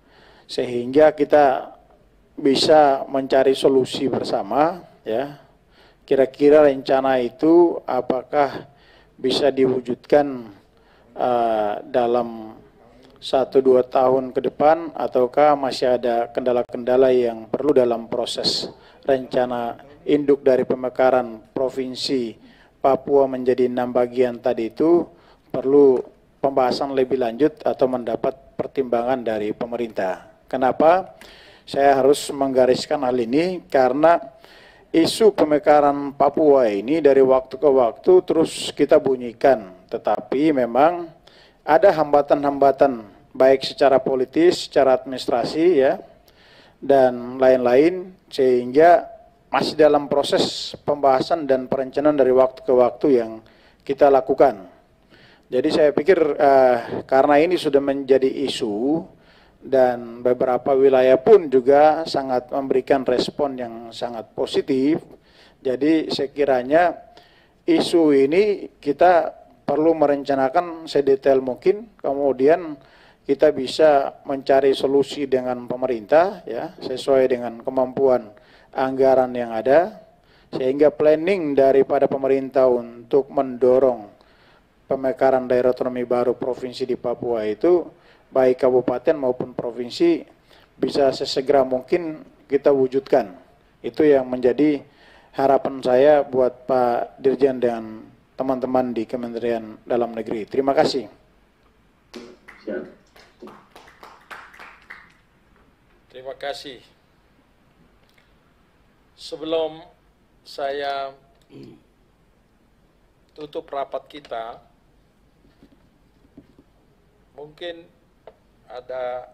sehingga kita bisa mencari solusi bersama ya. Kira-kira rencana itu apakah bisa diwujudkan uh, dalam satu dua tahun ke depan ataukah masih ada kendala-kendala yang perlu dalam proses rencana induk dari pemekaran provinsi Papua menjadi enam bagian tadi itu perlu pembahasan lebih lanjut atau mendapat pertimbangan dari pemerintah. Kenapa? Saya harus menggariskan hal ini karena isu pemekaran Papua ini dari waktu ke waktu terus kita bunyikan. Tetapi memang ada hambatan-hambatan baik secara politis, secara administrasi ya, dan lain-lain sehingga masih dalam proses pembahasan dan perencanaan dari waktu ke waktu yang kita lakukan. Jadi saya pikir eh, karena ini sudah menjadi isu, dan beberapa wilayah pun juga sangat memberikan respon yang sangat positif. Jadi sekiranya isu ini kita perlu merencanakan sedetail mungkin, kemudian kita bisa mencari solusi dengan pemerintah ya sesuai dengan kemampuan anggaran yang ada sehingga planning daripada pemerintah untuk mendorong pemekaran daerah otonomi baru provinsi di Papua itu baik kabupaten maupun provinsi bisa sesegera mungkin kita wujudkan. Itu yang menjadi harapan saya buat Pak Dirjen dan teman-teman di Kementerian Dalam Negeri. Terima kasih. Terima kasih. Sebelum saya tutup rapat kita, mungkin ada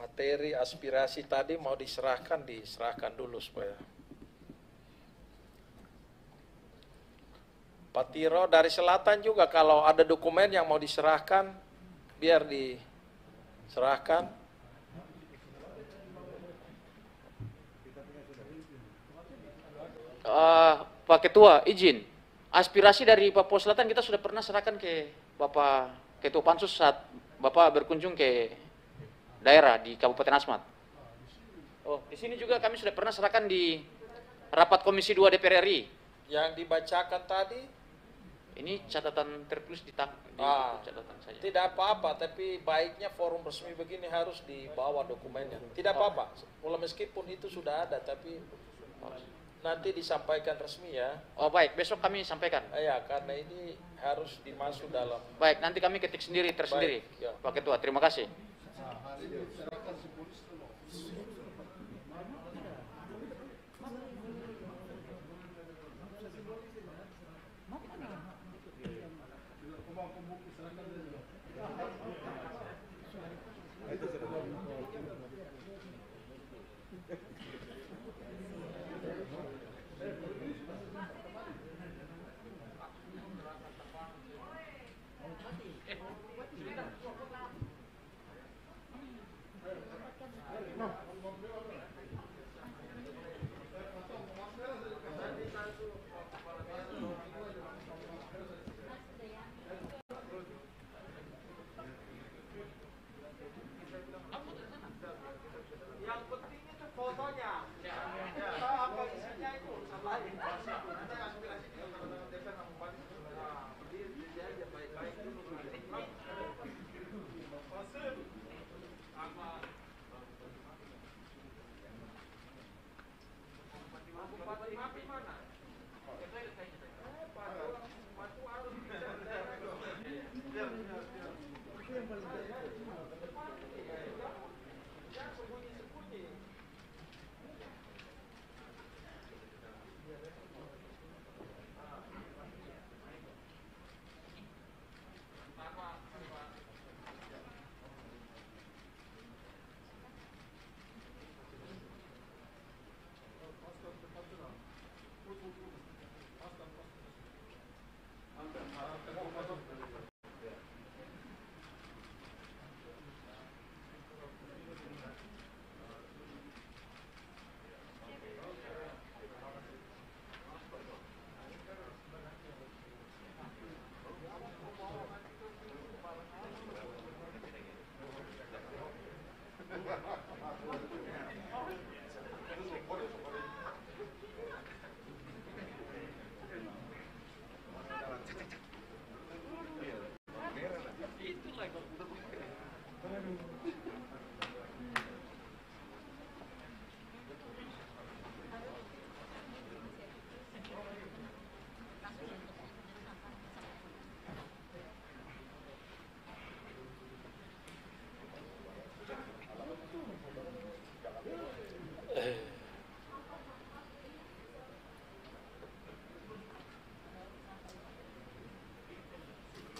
materi aspirasi tadi mau diserahkan diserahkan dulu supaya Pak Tiro dari selatan juga kalau ada dokumen yang mau diserahkan biar diserahkan uh, Pak Ketua izin aspirasi dari Papua Selatan kita sudah pernah serahkan ke Bapak Ketua Pansus saat Bapak berkunjung ke daerah di Kabupaten Asmat? Oh, di sini juga kami sudah pernah serahkan di rapat Komisi 2 DPR RI. Yang dibacakan tadi? Ini catatan tertulis di, tang di ah, catatan saya. Tidak apa-apa, tapi baiknya forum resmi begini harus dibawa dokumennya. Tidak apa-apa, oh. meskipun itu sudah ada, tapi... Oh nanti disampaikan resmi ya. Oh baik, besok kami sampaikan. Eh, ya, karena ini harus dimasuk dalam. Baik, nanti kami ketik sendiri tersendiri, baik, ya. Pak Ketua. Terima kasih.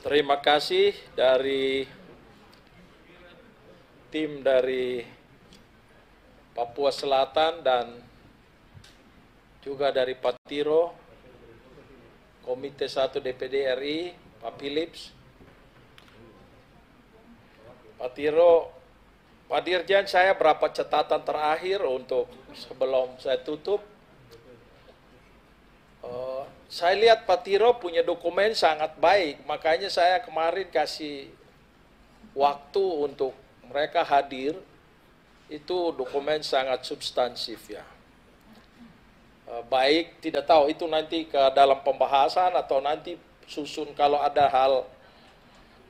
Terima kasih dari tim dari Papua Selatan dan juga dari Patiro, Komite 1 DPD RI, Pak Philips, Pak Tiro, Pak Dirjen saya berapa catatan terakhir untuk sebelum saya tutup. Saya lihat Pak Tiro punya dokumen sangat baik, makanya saya kemarin kasih waktu untuk mereka hadir. Itu dokumen sangat substansif ya. E, baik, tidak tahu itu nanti ke dalam pembahasan atau nanti susun kalau ada hal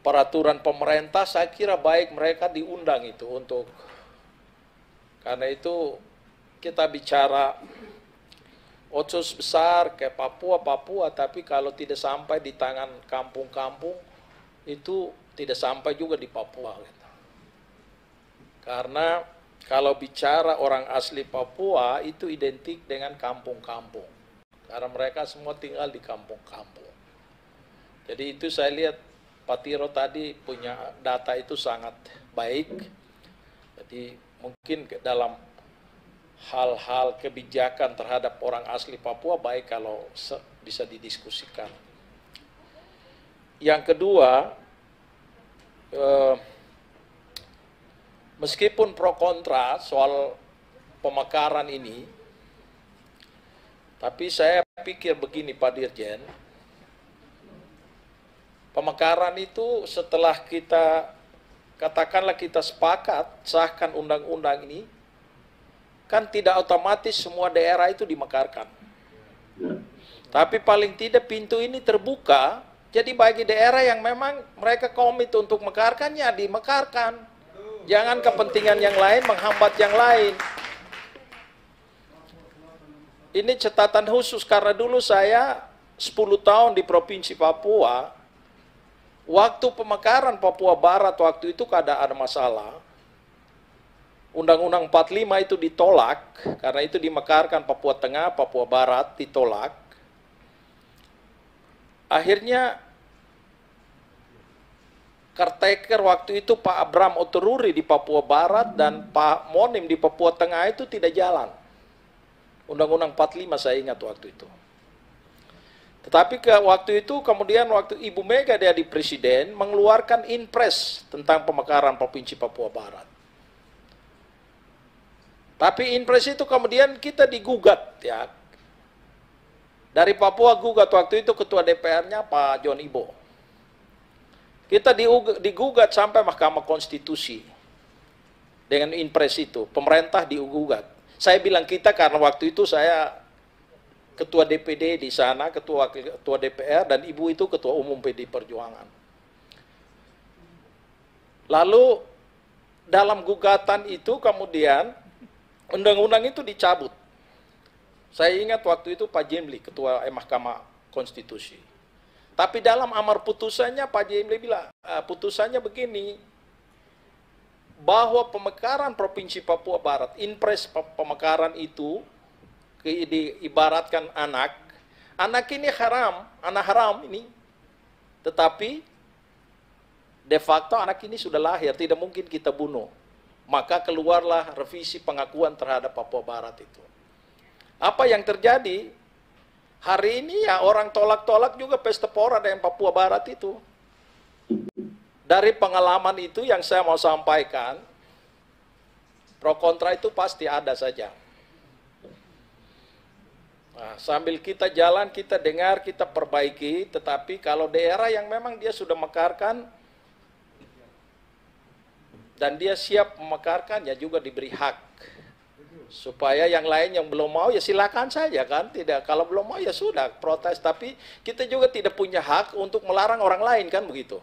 peraturan pemerintah, saya kira baik mereka diundang itu untuk karena itu kita bicara otsus besar kayak Papua Papua tapi kalau tidak sampai di tangan kampung-kampung itu tidak sampai juga di Papua gitu. Karena kalau bicara orang asli Papua itu identik dengan kampung-kampung. Karena mereka semua tinggal di kampung-kampung. Jadi itu saya lihat Patiro tadi punya data itu sangat baik. Jadi mungkin dalam hal-hal kebijakan terhadap orang asli Papua baik kalau bisa didiskusikan. Yang kedua, eh, meskipun pro kontra soal pemekaran ini, tapi saya pikir begini Pak Dirjen, pemekaran itu setelah kita katakanlah kita sepakat sahkan undang-undang ini kan tidak otomatis semua daerah itu dimekarkan. Ya. Tapi paling tidak pintu ini terbuka, jadi bagi daerah yang memang mereka komit untuk mekarkannya, dimekarkan. Jangan kepentingan yang lain menghambat yang lain. Ini catatan khusus karena dulu saya 10 tahun di Provinsi Papua, waktu pemekaran Papua Barat waktu itu kada ada masalah, Undang-Undang 45 itu ditolak karena itu dimekarkan Papua Tengah, Papua Barat ditolak. Akhirnya kerteker waktu itu Pak Abram Otoruri di Papua Barat dan Pak Monim di Papua Tengah itu tidak jalan. Undang-Undang 45 saya ingat waktu itu. Tetapi ke waktu itu kemudian waktu Ibu Mega dia di presiden mengeluarkan impres tentang pemekaran provinsi Papua Barat. Tapi impres itu kemudian kita digugat ya. Dari Papua gugat waktu itu ketua DPR-nya Pak John Ibo. Kita digugat sampai Mahkamah Konstitusi dengan impres itu. Pemerintah digugat. Saya bilang kita karena waktu itu saya ketua DPD di sana, ketua ketua DPR dan ibu itu ketua umum PD Perjuangan. Lalu dalam gugatan itu kemudian undang-undang itu dicabut. Saya ingat waktu itu Pak Jemli, Ketua eh, Mahkamah Konstitusi. Tapi dalam amar putusannya Pak Jemli bilang, eh, putusannya begini, bahwa pemekaran Provinsi Papua Barat, impres pemekaran itu, diibaratkan anak, anak ini haram, anak haram ini, tetapi de facto anak ini sudah lahir, tidak mungkin kita bunuh maka keluarlah revisi pengakuan terhadap Papua Barat itu. Apa yang terjadi? Hari ini ya orang tolak-tolak juga pesta pora dengan Papua Barat itu. Dari pengalaman itu yang saya mau sampaikan, pro kontra itu pasti ada saja. Nah, sambil kita jalan, kita dengar, kita perbaiki, tetapi kalau daerah yang memang dia sudah mekarkan, dan dia siap memekarkannya juga diberi hak supaya yang lain yang belum mau ya silakan saja kan tidak kalau belum mau ya sudah protes tapi kita juga tidak punya hak untuk melarang orang lain kan begitu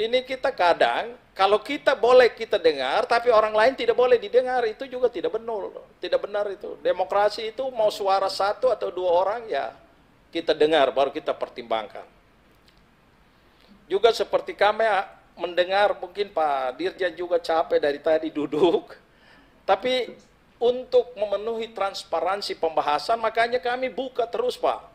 ini kita kadang kalau kita boleh kita dengar tapi orang lain tidak boleh didengar itu juga tidak benar tidak benar itu demokrasi itu mau suara satu atau dua orang ya kita dengar baru kita pertimbangkan juga seperti kami mendengar mungkin Pak Dirjen juga capek dari tadi duduk. Tapi untuk memenuhi transparansi pembahasan makanya kami buka terus Pak.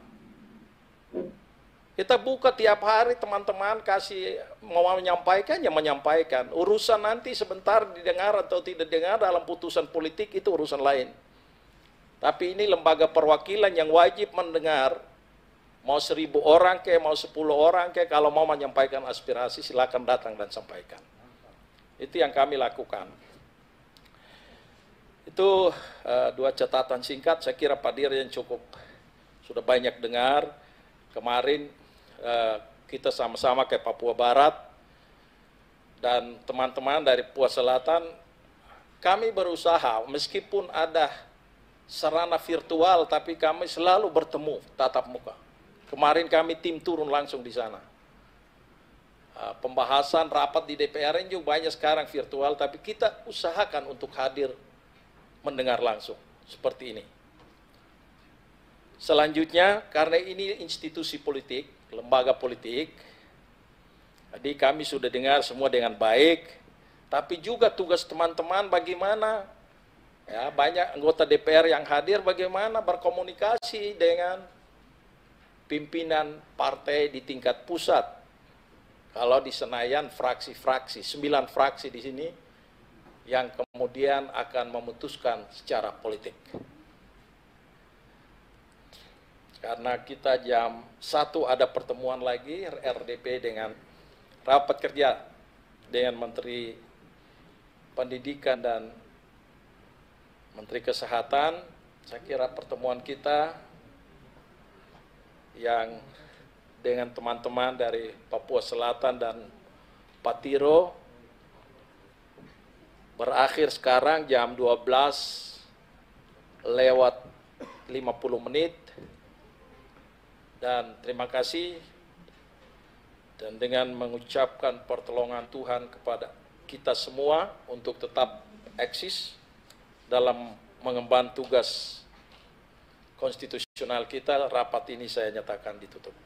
Kita buka tiap hari teman-teman kasih mau menyampaikan ya menyampaikan. Urusan nanti sebentar didengar atau tidak dengar dalam putusan politik itu urusan lain. Tapi ini lembaga perwakilan yang wajib mendengar Mau seribu orang kayak mau sepuluh orang kayak kalau mau menyampaikan aspirasi silakan datang dan sampaikan. Itu yang kami lakukan. Itu uh, dua catatan singkat, saya kira Pak Dir yang cukup sudah banyak dengar. Kemarin uh, kita sama-sama ke Papua Barat dan teman-teman dari Papua Selatan, kami berusaha meskipun ada sarana virtual tapi kami selalu bertemu tatap muka. Kemarin kami tim turun langsung di sana. Ah, pembahasan rapat di DPR ini juga banyak sekarang virtual, tapi kita usahakan untuk hadir mendengar langsung seperti ini. Selanjutnya, karena ini institusi politik, lembaga politik, jadi kami sudah dengar semua dengan baik, tapi juga tugas teman-teman bagaimana ya banyak anggota DPR yang hadir bagaimana berkomunikasi dengan pimpinan partai di tingkat pusat. Kalau di Senayan fraksi-fraksi, sembilan fraksi di sini yang kemudian akan memutuskan secara politik. Karena kita jam satu ada pertemuan lagi RDP dengan rapat kerja dengan Menteri Pendidikan dan Menteri Kesehatan. Saya kira pertemuan kita yang dengan teman-teman dari Papua Selatan dan Patiro berakhir sekarang jam 12 lewat 50 menit dan terima kasih dan dengan mengucapkan pertolongan Tuhan kepada kita semua untuk tetap eksis dalam mengemban tugas konstitusional kita rapat ini saya nyatakan ditutup.